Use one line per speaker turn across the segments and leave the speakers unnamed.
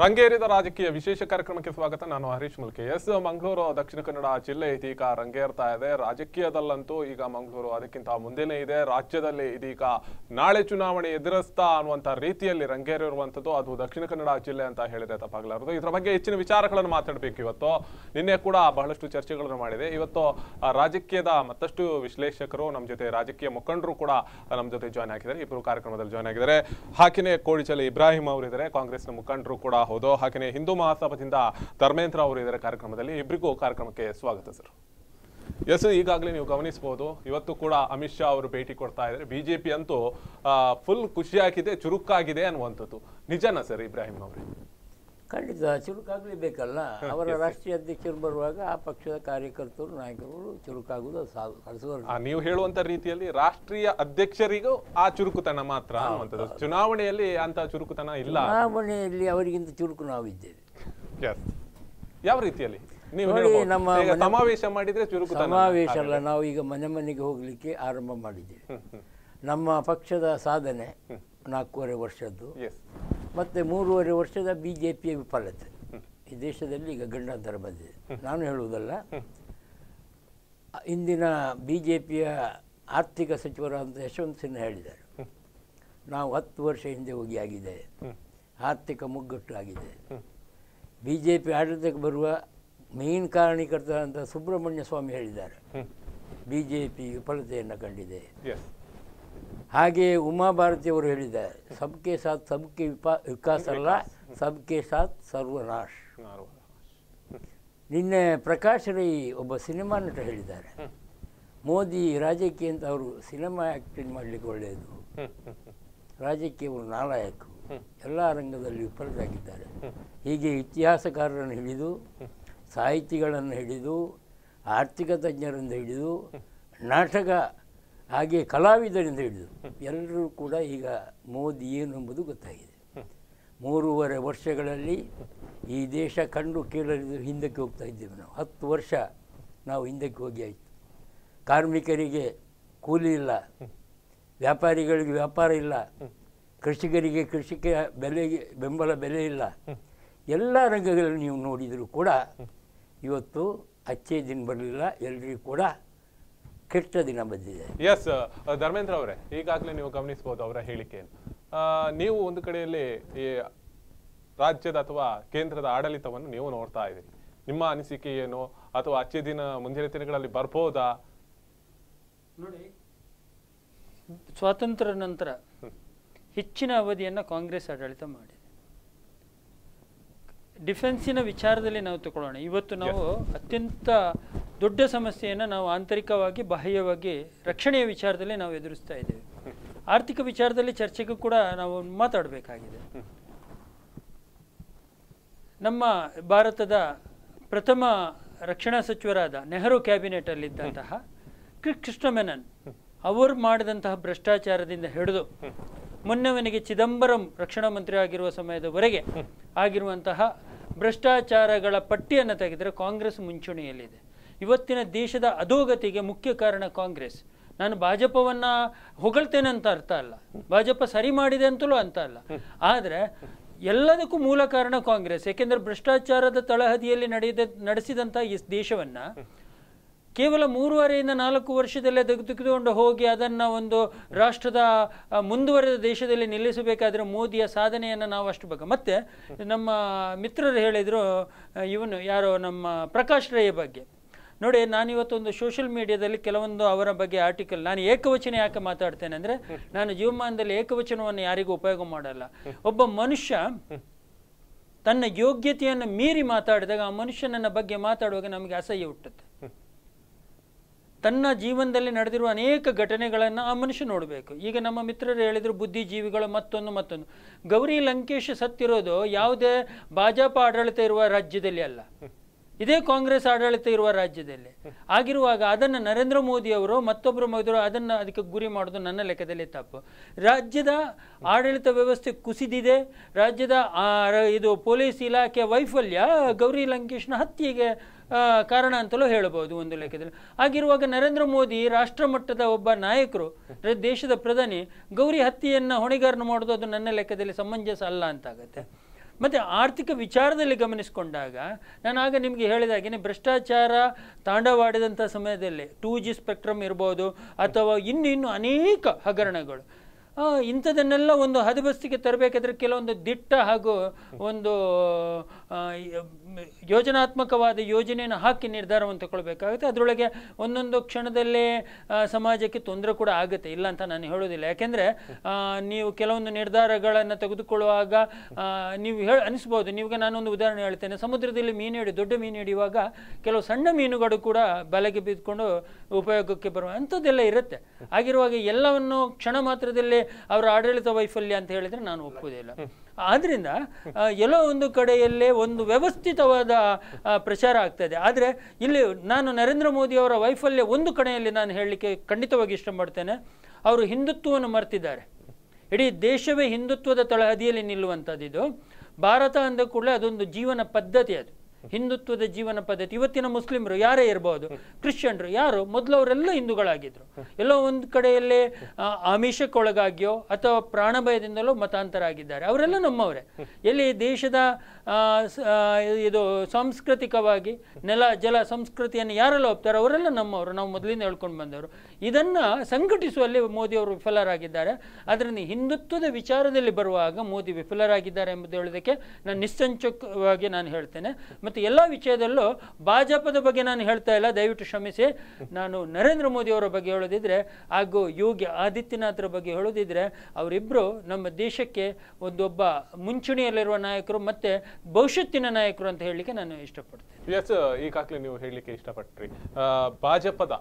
ರಂಗೇರಿದ
ರಾಜಕೀಯ ವಿಶೇಷ ಕಾರ್ಯಕ್ರಮಕ್ಕೆ ಸ್ವಾಗತ ನಾನು ಹರೀಶ್ ಮುಲ್ಕೆ ಎಸ್ ಮಂಗಳೂರು ದಕ್ಷಿಣ ಕನ್ನಡ ಜಿಲ್ಲೆ ಇದೀಗ ರಂಗೇರ್ತಾ ಇದೆ ರಾಜಕೀಯದಲ್ಲಂತೂ ಈಗ ಮಂಗಳೂರು ಅದಕ್ಕಿಂತ ಮುಂದೆನೇ ಇದೆ ರಾಜ್ಯದಲ್ಲಿ ಇದೀಗ ನಾಳೆ ಚುನಾವಣೆ ಎದುರಿಸ್ತಾ ಅನ್ನುವಂಥ ರೀತಿಯಲ್ಲಿ ರಂಗೇರಿರುವಂಥದ್ದು ಅದು ದಕ್ಷಿಣ ಕನ್ನಡ ಜಿಲ್ಲೆ ಅಂತ ಹೇಳಿದ್ರೆ ತಪ್ಪಾಗಲಾರದು ಇದರ ಬಗ್ಗೆ ಹೆಚ್ಚಿನ ವಿಚಾರಗಳನ್ನು ಮಾತಾಡಬೇಕು ಇವತ್ತು ನಿನ್ನೆ ಕೂಡ ಬಹಳಷ್ಟು ಚರ್ಚೆಗಳನ್ನು ಮಾಡಿದೆ ಇವತ್ತು ರಾಜಕೀಯದ ಮತ್ತಷ್ಟು ವಿಶ್ಲೇಷಕರು ನಮ್ಮ ಜೊತೆ ರಾಜಕೀಯ ಮುಖಂಡರು ಕೂಡ ನಮ್ಮ ಜೊತೆ ಜಾಯ್ನ್ ಆಗಿದ್ದಾರೆ ಇಬ್ಬರು ಕಾರ್ಯಕ್ರಮದಲ್ಲಿ ಜಾಯ್ನ್ ಆಗಿದ್ದಾರೆ ಹಾಕಿನೇ ಕೋಡಿಚಲಿ ಇಬ್ರಾಹಿಂ ಅವರಿದ್ದಾರೆ ಕಾಂಗ್ರೆಸ್ನ ಮುಖಂಡರು ಕೂಡ ಹೌದು ಹಾಗೆಯೇ ಹಿಂದೂ ಮಹಾಸಭದಿಂದ ಧರ್ಮೇಂದ್ರ ಅವರು ಇದರ ಕಾರ್ಯಕ್ರಮದಲ್ಲಿ ಇಬ್ಬರಿಗೂ ಕಾರ್ಯಕ್ರಮಕ್ಕೆ ಸ್ವಾಗತ ಸರ್ ಎಸ್ ಈಗಾಗಲೇ ನೀವು ಗಮನಿಸಬಹುದು ಇವತ್ತು ಕೂಡ ಅಮಿತ್ ಶಾ ಅವರು ಭೇಟಿ ಕೊಡ್ತಾ ಇದ್ದಾರೆ ಬಿಜೆಪಿ ಅಂತೂ ಫುಲ್ ಖುಷಿಯಾಗಿದೆ ಚುರುಕಾಗಿದೆ ಅನ್ನುವಂಥದ್ದು ನಿಜನಾ ಸರ್ ಇಬ್ರಾಹಿಂ ಅವರೇ
ಖಂಡಿತ ಬೇಕಲ್ಲ ಅವರ ರಾಷ್ಟ್ರೀಯ ಅಧ್ಯಕ್ಷರು ಬರುವಾಗ ಆ ಪಕ್ಷದ ಕಾರ್ಯಕರ್ತರು ನಾಯಕರುಗಳು ಚುರುಕಾಗುವುದು ಸಾಧು
ನೀವು ಹೇಳುವಂತ ರೀತಿಯಲ್ಲಿ ರಾಷ್ಟ್ರೀಯ ಅಧ್ಯಕ್ಷರಿಗೂ ಆ ಚುರುಕುತನ ಮಾತ್ರ ಚುನಾವಣೆಯಲ್ಲಿ ಅಂತ ಚುರುಕುತನ ಇಲ್ಲ
ಚುನಾವಣೆಯಲ್ಲಿ ಅವರಿಗಿಂತ ಚುರುಕು ನಾವು ಇದ್ದೇವೆ
ಯಾವ ರೀತಿಯಲ್ಲಿ ನೀವು ನಮ್ಮ ಸಮಾವೇಶ ಮಾಡಿದ್ರೆ ಚುರುಕು ಸಮಾವೇಶ ಅಲ್ಲ ನಾವು
ಈಗ ಮನೆ ಮನೆಗೆ ಹೋಗ್ಲಿಕ್ಕೆ ಆರಂಭ ಮಾಡಿದ್ದೇವೆ ನಮ್ಮ ಪಕ್ಷದ ಸಾಧನೆ ನಾಲ್ಕೂವರೆ ವರ್ಷದ್ದು ಮತ್ತು ಮೂರುವರೆ ವರ್ಷದ ಬಿ ಜೆ ಪಿಯ ವಿಫಲತೆ ಈ ದೇಶದಲ್ಲಿ ಈಗ ಗಂಡಾಂತರ ಬಂದಿದೆ ನಾನು ಹೇಳುವುದಲ್ಲ ಇಂದಿನ ಬಿ ಜೆ ಪಿಯ ಆರ್ಥಿಕ ಸಚಿವರಾದಂಥ ಯಶವಂತ ಸಿನ್ಹಾ ಹೇಳಿದ್ದಾರೆ ನಾವು ಹತ್ತು ವರ್ಷ ಹಿಂದೆ ಹೋಗಿ ಆಗಿದೆ ಆರ್ಥಿಕ ಮುಗ್ಗಟ್ಟು ಆಗಿದೆ ಬಿ ಜೆ ಪಿ ಆಡಳಿತಕ್ಕೆ ಬರುವ ಮೇನ್ ಅಂತ ಸುಬ್ರಹ್ಮಣ್ಯ ಸ್ವಾಮಿ ಹೇಳಿದ್ದಾರೆ ಬಿ ಜೆ ಪಿ ವಿಫಲತೆಯನ್ನು ಕಂಡಿದೆ ಹಾಗೆಯೇ ಅವರು ಹೇಳಿದ್ದಾರೆ ಸಬ್ಕೆ ಸಾಥ್ ಸಬ್ಕೆ ವಿಪಾ ವಿಕಾಸ್ ಅಲ್ಲ ಸಬ್ಕೆ ಸಾಥ್ ಸರ್ವನಾಶ್ ನಿನ್ನೆ ಪ್ರಕಾಶ್ ರೈ ಒಬ್ಬ ಸಿನಿಮಾ ನಟ ಹೇಳಿದ್ದಾರೆ ಮೋದಿ ರಾಜಕೀಯ ಅಂತ ಅವರು ಸಿನಿಮಾ ಆ್ಯಕ್ಟಿಂಗ್ ಮಾಡಲಿಕ್ಕೆ ಒಳ್ಳೆಯದು ರಾಜಕೀಯವರು ಒಂದು ನಾಲಾಯಕು ಎಲ್ಲ ರಂಗದಲ್ಲಿ ವಿಫಲರಾಗಿದ್ದಾರೆ ಹೀಗೆ ಇತಿಹಾಸಕಾರರನ್ನು ಹಿಡಿದು ಸಾಹಿತಿಗಳನ್ನು ಹಿಡಿದು ಆರ್ಥಿಕ ತಜ್ಞರನ್ನು ಹಿಡಿದು ನಾಟಕ ಹಾಗೆ ಕಲಾವಿದರಿಂದ ಹಿಡಿದು ಎಲ್ಲರೂ ಕೂಡ ಈಗ ಮೋದಿ ಏನು ಎಂಬುದು ಗೊತ್ತಾಗಿದೆ ಮೂರುವರೆ ವರ್ಷಗಳಲ್ಲಿ ಈ ದೇಶ ಕಂಡು ಕೇಳಲಿದ್ದು ಹಿಂದಕ್ಕೆ ಹೋಗ್ತಾ ಇದ್ದೇವೆ ನಾವು ಹತ್ತು ವರ್ಷ ನಾವು ಹಿಂದಕ್ಕೆ ಹೋಗಿ ಆಯಿತು ಕಾರ್ಮಿಕರಿಗೆ ಕೂಲಿ ಇಲ್ಲ ವ್ಯಾಪಾರಿಗಳಿಗೆ ವ್ಯಾಪಾರ ಇಲ್ಲ ಕೃಷಿಕರಿಗೆ ಕೃಷಿಕ ಬೆಲೆಗೆ ಬೆಂಬಲ ಬೆಲೆ ಇಲ್ಲ ಎಲ್ಲ ರಂಗಗಳಲ್ಲಿ ನೀವು ನೋಡಿದರೂ ಕೂಡ ಇವತ್ತು ಅಚ್ಚೇ ದಿನ ಬರಲಿಲ್ಲ ಎಲ್ಲರಿಗೂ ಕೂಡ ಕೆಟ್ಟ ದಿನ ಬಂದಿದೆ
ಎಸ್ ಧರ್ಮೇಂದ್ರ ಅವರೇ ಈಗಾಗಲೇ ನೀವು ಗಮನಿಸಬಹುದು ಅವರ ಹೇಳಿಕೆಯನ್ನು ನೀವು ಒಂದು ಕಡೆಯಲ್ಲಿ ಈ ರಾಜ್ಯದ ಅಥವಾ ಕೇಂದ್ರದ ಆಡಳಿತವನ್ನು ನೀವು ನೋಡ್ತಾ ಇದ್ದೀರಿ ನಿಮ್ಮ ಅನಿಸಿಕೆ ಏನು ಅಥವಾ ಅಚ್ಚೆ ದಿನ ಮುಂದಿನ ದಿನಗಳಲ್ಲಿ ಬರ್ಬೋದಾ
ನೋಡಿ ಸ್ವಾತಂತ್ರ್ಯ ನಂತರ ಹೆಚ್ಚಿನ ಅವಧಿಯನ್ನು ಕಾಂಗ್ರೆಸ್ ಆಡಳಿತ ಮಾಡಿದೆ ಡಿಫೆನ್ಸಿನ ವಿಚಾರದಲ್ಲಿ ನಾವು ತಗೊಳ್ಳೋಣ ಇವತ್ತು ನಾವು ಅತ್ಯಂತ ದೊಡ್ಡ ಸಮಸ್ಯೆಯನ್ನು ನಾವು ಆಂತರಿಕವಾಗಿ ಬಾಹ್ಯವಾಗಿ ರಕ್ಷಣೆಯ ವಿಚಾರದಲ್ಲಿ ನಾವು ಎದುರಿಸ್ತಾ ಇದ್ದೇವೆ ಆರ್ಥಿಕ ವಿಚಾರದಲ್ಲಿ ಚರ್ಚೆಗೂ ಕೂಡ ನಾವು ಮಾತಾಡಬೇಕಾಗಿದೆ ನಮ್ಮ ಭಾರತದ ಪ್ರಥಮ ರಕ್ಷಣಾ ಸಚಿವರಾದ ನೆಹರು ಕೃಷ್ಣ ಮೆನನ್ ಅವರು ಮಾಡಿದಂತಹ ಭ್ರಷ್ಟಾಚಾರದಿಂದ ಹಿಡಿದು ಮೊನ್ನೆವನಿಗೆ ಚಿದಂಬರಂ ರಕ್ಷಣಾ ಮಂತ್ರಿ ಆಗಿರುವ ಸಮಯದವರೆಗೆ ಆಗಿರುವಂತಹ ಭ್ರಷ್ಟಾಚಾರಗಳ ಪಟ್ಟಿಯನ್ನು ತೆಗೆದರೆ ಕಾಂಗ್ರೆಸ್ ಮುಂಚೂಣಿಯಲ್ಲಿದೆ ಇವತ್ತಿನ ದೇಶದ ಅಧೋಗತಿಗೆ ಮುಖ್ಯ ಕಾರಣ ಕಾಂಗ್ರೆಸ್ ನಾನು ಭಾಜಪವನ್ನು ಹೊಗಳ್ತೇನೆ ಅಂತ ಅರ್ಥ ಅಲ್ಲ ಭಾಜಪ ಸರಿ ಮಾಡಿದೆ ಅಂತಲೂ ಅಂತ ಅಲ್ಲ ಆದರೆ ಎಲ್ಲದಕ್ಕೂ ಮೂಲ ಕಾರಣ ಕಾಂಗ್ರೆಸ್ ಏಕೆಂದರೆ ಭ್ರಷ್ಟಾಚಾರದ ತಳಹದಿಯಲ್ಲಿ ನಡೆದ ನಡೆಸಿದಂಥ ಈ ದೇಶವನ್ನು ಕೇವಲ ಮೂರುವರೆಯಿಂದ ನಾಲ್ಕು ವರ್ಷದಲ್ಲೇ ತೆಗೆದುಕೊಂಡು ಹೋಗಿ ಅದನ್ನು ಒಂದು ರಾಷ್ಟ್ರದ ಮುಂದುವರೆದ ದೇಶದಲ್ಲಿ ನಿಲ್ಲಿಸಬೇಕಾದ್ರೆ ಮೋದಿಯ ಸಾಧನೆಯನ್ನು ನಾವು ಅಷ್ಟು ಬಗ್ಗೆ ಮತ್ತೆ ನಮ್ಮ ಮಿತ್ರರು ಹೇಳಿದರು ಇವನು ಯಾರೋ ನಮ್ಮ ಪ್ರಕಾಶ್ ರೈ ಬಗ್ಗೆ ನೋಡಿ ನಾನಿವತ್ತೊಂದು ಸೋಷಿಯಲ್ ಮೀಡಿಯಾದಲ್ಲಿ ಕೆಲವೊಂದು ಅವರ ಬಗ್ಗೆ ಆರ್ಟಿಕಲ್ ನಾನು ಏಕವಚನ ಯಾಕೆ ಮಾತಾಡ್ತೇನೆ ಅಂದರೆ ನಾನು ಜೀವಮಾನದಲ್ಲಿ ಏಕವಚನವನ್ನು ಯಾರಿಗೂ ಉಪಯೋಗ ಮಾಡಲ್ಲ ಒಬ್ಬ ಮನುಷ್ಯ ತನ್ನ ಯೋಗ್ಯತೆಯನ್ನು ಮೀರಿ ಮಾತಾಡಿದಾಗ ಆ ಮನುಷ್ಯನನ್ನ ಬಗ್ಗೆ ಮಾತಾಡುವಾಗ ನಮಗೆ ಅಸಹ್ಯ ಹುಟ್ಟುತ್ತೆ ತನ್ನ ಜೀವನದಲ್ಲಿ ನಡೆದಿರುವ ಅನೇಕ ಘಟನೆಗಳನ್ನು ಆ ಮನುಷ್ಯ ನೋಡಬೇಕು ಈಗ ನಮ್ಮ ಮಿತ್ರರು ಹೇಳಿದ್ರು ಬುದ್ಧಿಜೀವಿಗಳು ಮತ್ತೊಂದು ಮತ್ತೊಂದು ಗೌರಿ ಲಂಕೇಶ್ ಸತ್ತಿರೋದು ಯಾವುದೇ ಭಾಜಪ ಆಡಳಿತ ಇರುವ ರಾಜ್ಯದಲ್ಲಿ ಅಲ್ಲ ಇದೇ ಕಾಂಗ್ರೆಸ್ ಆಡಳಿತ ಇರುವ ರಾಜ್ಯದಲ್ಲಿ ಆಗಿರುವಾಗ ಅದನ್ನು ನರೇಂದ್ರ ಮೋದಿ ಅವರು ಮತ್ತೊಬ್ಬರು ಮೊದಲು ಅದನ್ನು ಅದಕ್ಕೆ ಗುರಿ ಮಾಡೋದು ನನ್ನ ಲೆಕ್ಕದಲ್ಲಿ ತಪ್ಪು ರಾಜ್ಯದ ಆಡಳಿತ ವ್ಯವಸ್ಥೆ ಕುಸಿದಿದೆ ರಾಜ್ಯದ ಇದು ಪೊಲೀಸ್ ಇಲಾಖೆ ವೈಫಲ್ಯ ಗೌರಿ ಲಂಕೇಶ್ನ ಹತ್ಯೆಗೆ ಕಾರಣ ಅಂತಲೂ ಹೇಳಬಹುದು ಒಂದು ಲೆಕ್ಕದಲ್ಲಿ ಆಗಿರುವಾಗ ನರೇಂದ್ರ ಮೋದಿ ರಾಷ್ಟ್ರ ಮಟ್ಟದ ಒಬ್ಬ ನಾಯಕರು ದೇಶದ ಪ್ರಧಾನಿ ಗೌರಿ ಹತ್ಯೆಯನ್ನು ಹೊಣೆಗಾರನು ಮಾಡೋದು ಅದು ನನ್ನ ಲೆಕ್ಕದಲ್ಲಿ ಸಮಂಜಸ ಅಲ್ಲ ಅಂತಾಗತ್ತೆ ಮತ್ತು ಆರ್ಥಿಕ ವಿಚಾರದಲ್ಲಿ ಗಮನಿಸಿಕೊಂಡಾಗ ನಾನು ಆಗ ನಿಮಗೆ ಹೇಳಿದಾಗೇನೆ ಭ್ರಷ್ಟಾಚಾರ ತಾಂಡವಾಡಿದಂಥ ಸಮಯದಲ್ಲಿ ಟೂ ಜಿ ಸ್ಪೆಕ್ಟ್ರಮ್ ಇರ್ಬೋದು ಅಥವಾ ಇನ್ನು ಇನ್ನು ಅನೇಕ ಹಗರಣಗಳು ಇಂಥದನ್ನೆಲ್ಲ ಒಂದು ಹದಬಸ್ತಿಗೆ ತರಬೇಕಾದ್ರೆ ಕೆಲವೊಂದು ದಿಟ್ಟ ಹಾಗೂ ಒಂದು ಯೋಜನಾತ್ಮಕವಾದ ಯೋಜನೆಯನ್ನು ಹಾಕಿ ನಿರ್ಧಾರವನ್ನು ತಗೊಳ್ಬೇಕಾಗುತ್ತೆ ಅದರೊಳಗೆ ಒಂದೊಂದು ಕ್ಷಣದಲ್ಲೇ ಸಮಾಜಕ್ಕೆ ತೊಂದರೆ ಕೂಡ ಆಗುತ್ತೆ ಇಲ್ಲ ಅಂತ ನಾನು ಹೇಳೋದಿಲ್ಲ ಯಾಕೆಂದರೆ ನೀವು ಕೆಲವೊಂದು ನಿರ್ಧಾರಗಳನ್ನು ತೆಗೆದುಕೊಳ್ಳುವಾಗ ನೀವು ಹೇಳಿ ಅನಿಸ್ಬೋದು ನಿಮಗೆ ನಾನೊಂದು ಉದಾಹರಣೆ ಹೇಳ್ತೇನೆ ಸಮುದ್ರದಲ್ಲಿ ಮೀನು ಹಿಡಿ ದೊಡ್ಡ ಮೀನು ಹಿಡಿಯುವಾಗ ಕೆಲವು ಸಣ್ಣ ಮೀನುಗಳು ಕೂಡ ಬಲೆಗೆ ಬಿದ್ದುಕೊಂಡು ಉಪಯೋಗಕ್ಕೆ ಬರುವ ಅಂಥದ್ದೆಲ್ಲ ಇರುತ್ತೆ ಆಗಿರುವಾಗ ಎಲ್ಲವನ್ನು ಕ್ಷಣ ಮಾತ್ರದಲ್ಲಿ ಅವರ ಆಡಳಿತ ವೈಫಲ್ಯ ಅಂತ ಹೇಳಿದರೆ ನಾನು ಒಪ್ಪುವುದಿಲ್ಲ ಆದ್ದರಿಂದ ಎಲ್ಲೋ ಒಂದು ಕಡೆಯಲ್ಲೇ ಒಂದು ವ್ಯವಸ್ಥಿತವಾದ ಪ್ರಚಾರ ಆಗ್ತದೆ ಆದರೆ ಇಲ್ಲಿ ನಾನು ನರೇಂದ್ರ ಮೋದಿಯವರ ವೈಫಲ್ಯ ಒಂದು ಕಡೆಯಲ್ಲಿ ನಾನು ಹೇಳಲಿಕ್ಕೆ ಖಂಡಿತವಾಗಿ ಇಷ್ಟಪಡ್ತೇನೆ ಅವರು ಹಿಂದುತ್ವವನ್ನು ಮರೆತಿದ್ದಾರೆ ಇಡೀ ದೇಶವೇ ಹಿಂದುತ್ವದ ತಳಹದಿಯಲ್ಲಿ ನಿಲ್ಲುವಂಥದ್ದು ಭಾರತ ಅಂದ ಕೂಡಲೇ ಅದೊಂದು ಜೀವನ ಪದ್ಧತಿ ಅದು ಹಿಂದುತ್ವದ ಜೀವನ ಪದ್ಧತಿ ಇವತ್ತಿನ ಮುಸ್ಲಿಮ್ರು ಯಾರೇ ಇರಬಹುದು ಕ್ರಿಶ್ಚಿಯನ್ರು ಯಾರು ಮೊದಲು ಅವರೆಲ್ಲ ಹಿಂದೂಗಳಾಗಿದ್ರು ಎಲ್ಲೋ ಒಂದು ಕಡೆಯಲ್ಲೇ ಆಮಿಷಕ್ಕೊಳಗಾಗಿಯೋ ಅಥವಾ ಪ್ರಾಣಭಯದಿಂದಲೋ ಮತಾಂತರ ಆಗಿದ್ದಾರೆ ಅವರೆಲ್ಲ ನಮ್ಮವರೇ ಎಲ್ಲಿ ದೇಶದ ಇದು ಸಾಂಸ್ಕೃತಿಕವಾಗಿ ನೆಲ ಜಲ ಸಂಸ್ಕೃತಿಯನ್ನು ಯಾರೆಲ್ಲ ಒಪ್ತಾರೋ ಅವರೆಲ್ಲ ನಮ್ಮವರು ನಾವು ಮೊದಲಿಂದ ಹೇಳ್ಕೊಂಡು ಬಂದವರು ಇದನ್ನು ಸಂಘಟಿಸುವಲ್ಲಿ ಮೋದಿಯವರು ವಿಫಲರಾಗಿದ್ದಾರೆ ಅದರಿಂದ ಹಿಂದುತ್ವದ ವಿಚಾರದಲ್ಲಿ ಬರುವಾಗ ಮೋದಿ ವಿಫಲರಾಗಿದ್ದಾರೆ ಎಂಬುದು ಹೇಳೋದಕ್ಕೆ ನಾನು ನಿಸ್ಸಂಚಕವಾಗಿ ನಾನು ಹೇಳ್ತೇನೆ ಮತ್ತು ಮತ್ತು ಎಲ್ಲ ವಿಷಯದಲ್ಲೂ ಭಾಜಪದ ಬಗ್ಗೆ ನಾನು ಹೇಳ್ತಾ ಇಲ್ಲ ದಯವಿಟ್ಟು ಶ್ರಮಿಸಿ ನಾನು ನರೇಂದ್ರ ಮೋದಿಯವರ ಬಗ್ಗೆ ಹೇಳೋದಿದ್ರೆ ಹಾಗೂ ಯೋಗಿ ಆದಿತ್ಯನಾಥ್ರ ಬಗ್ಗೆ ಹೇಳೋದಿದ್ರೆ ಅವರಿಬ್ಬರು ನಮ್ಮ ದೇಶಕ್ಕೆ ಒಂದೊಬ್ಬ ಮುಂಚೂಣಿಯಲ್ಲಿರುವ ನಾಯಕರು ಮತ್ತು ಭವಿಷ್ಯತ್ತಿನ ನಾಯಕರು ಅಂತ ಹೇಳಲಿಕ್ಕೆ ನಾನು ಇಷ್ಟಪಡ್ತೇನೆ
ಎಸ್ ಈಗಾಗಲೇ ನೀವು ಹೇಳಲಿಕ್ಕೆ ಇಷ್ಟಪಟ್ರಿ ಭಾಜಪದ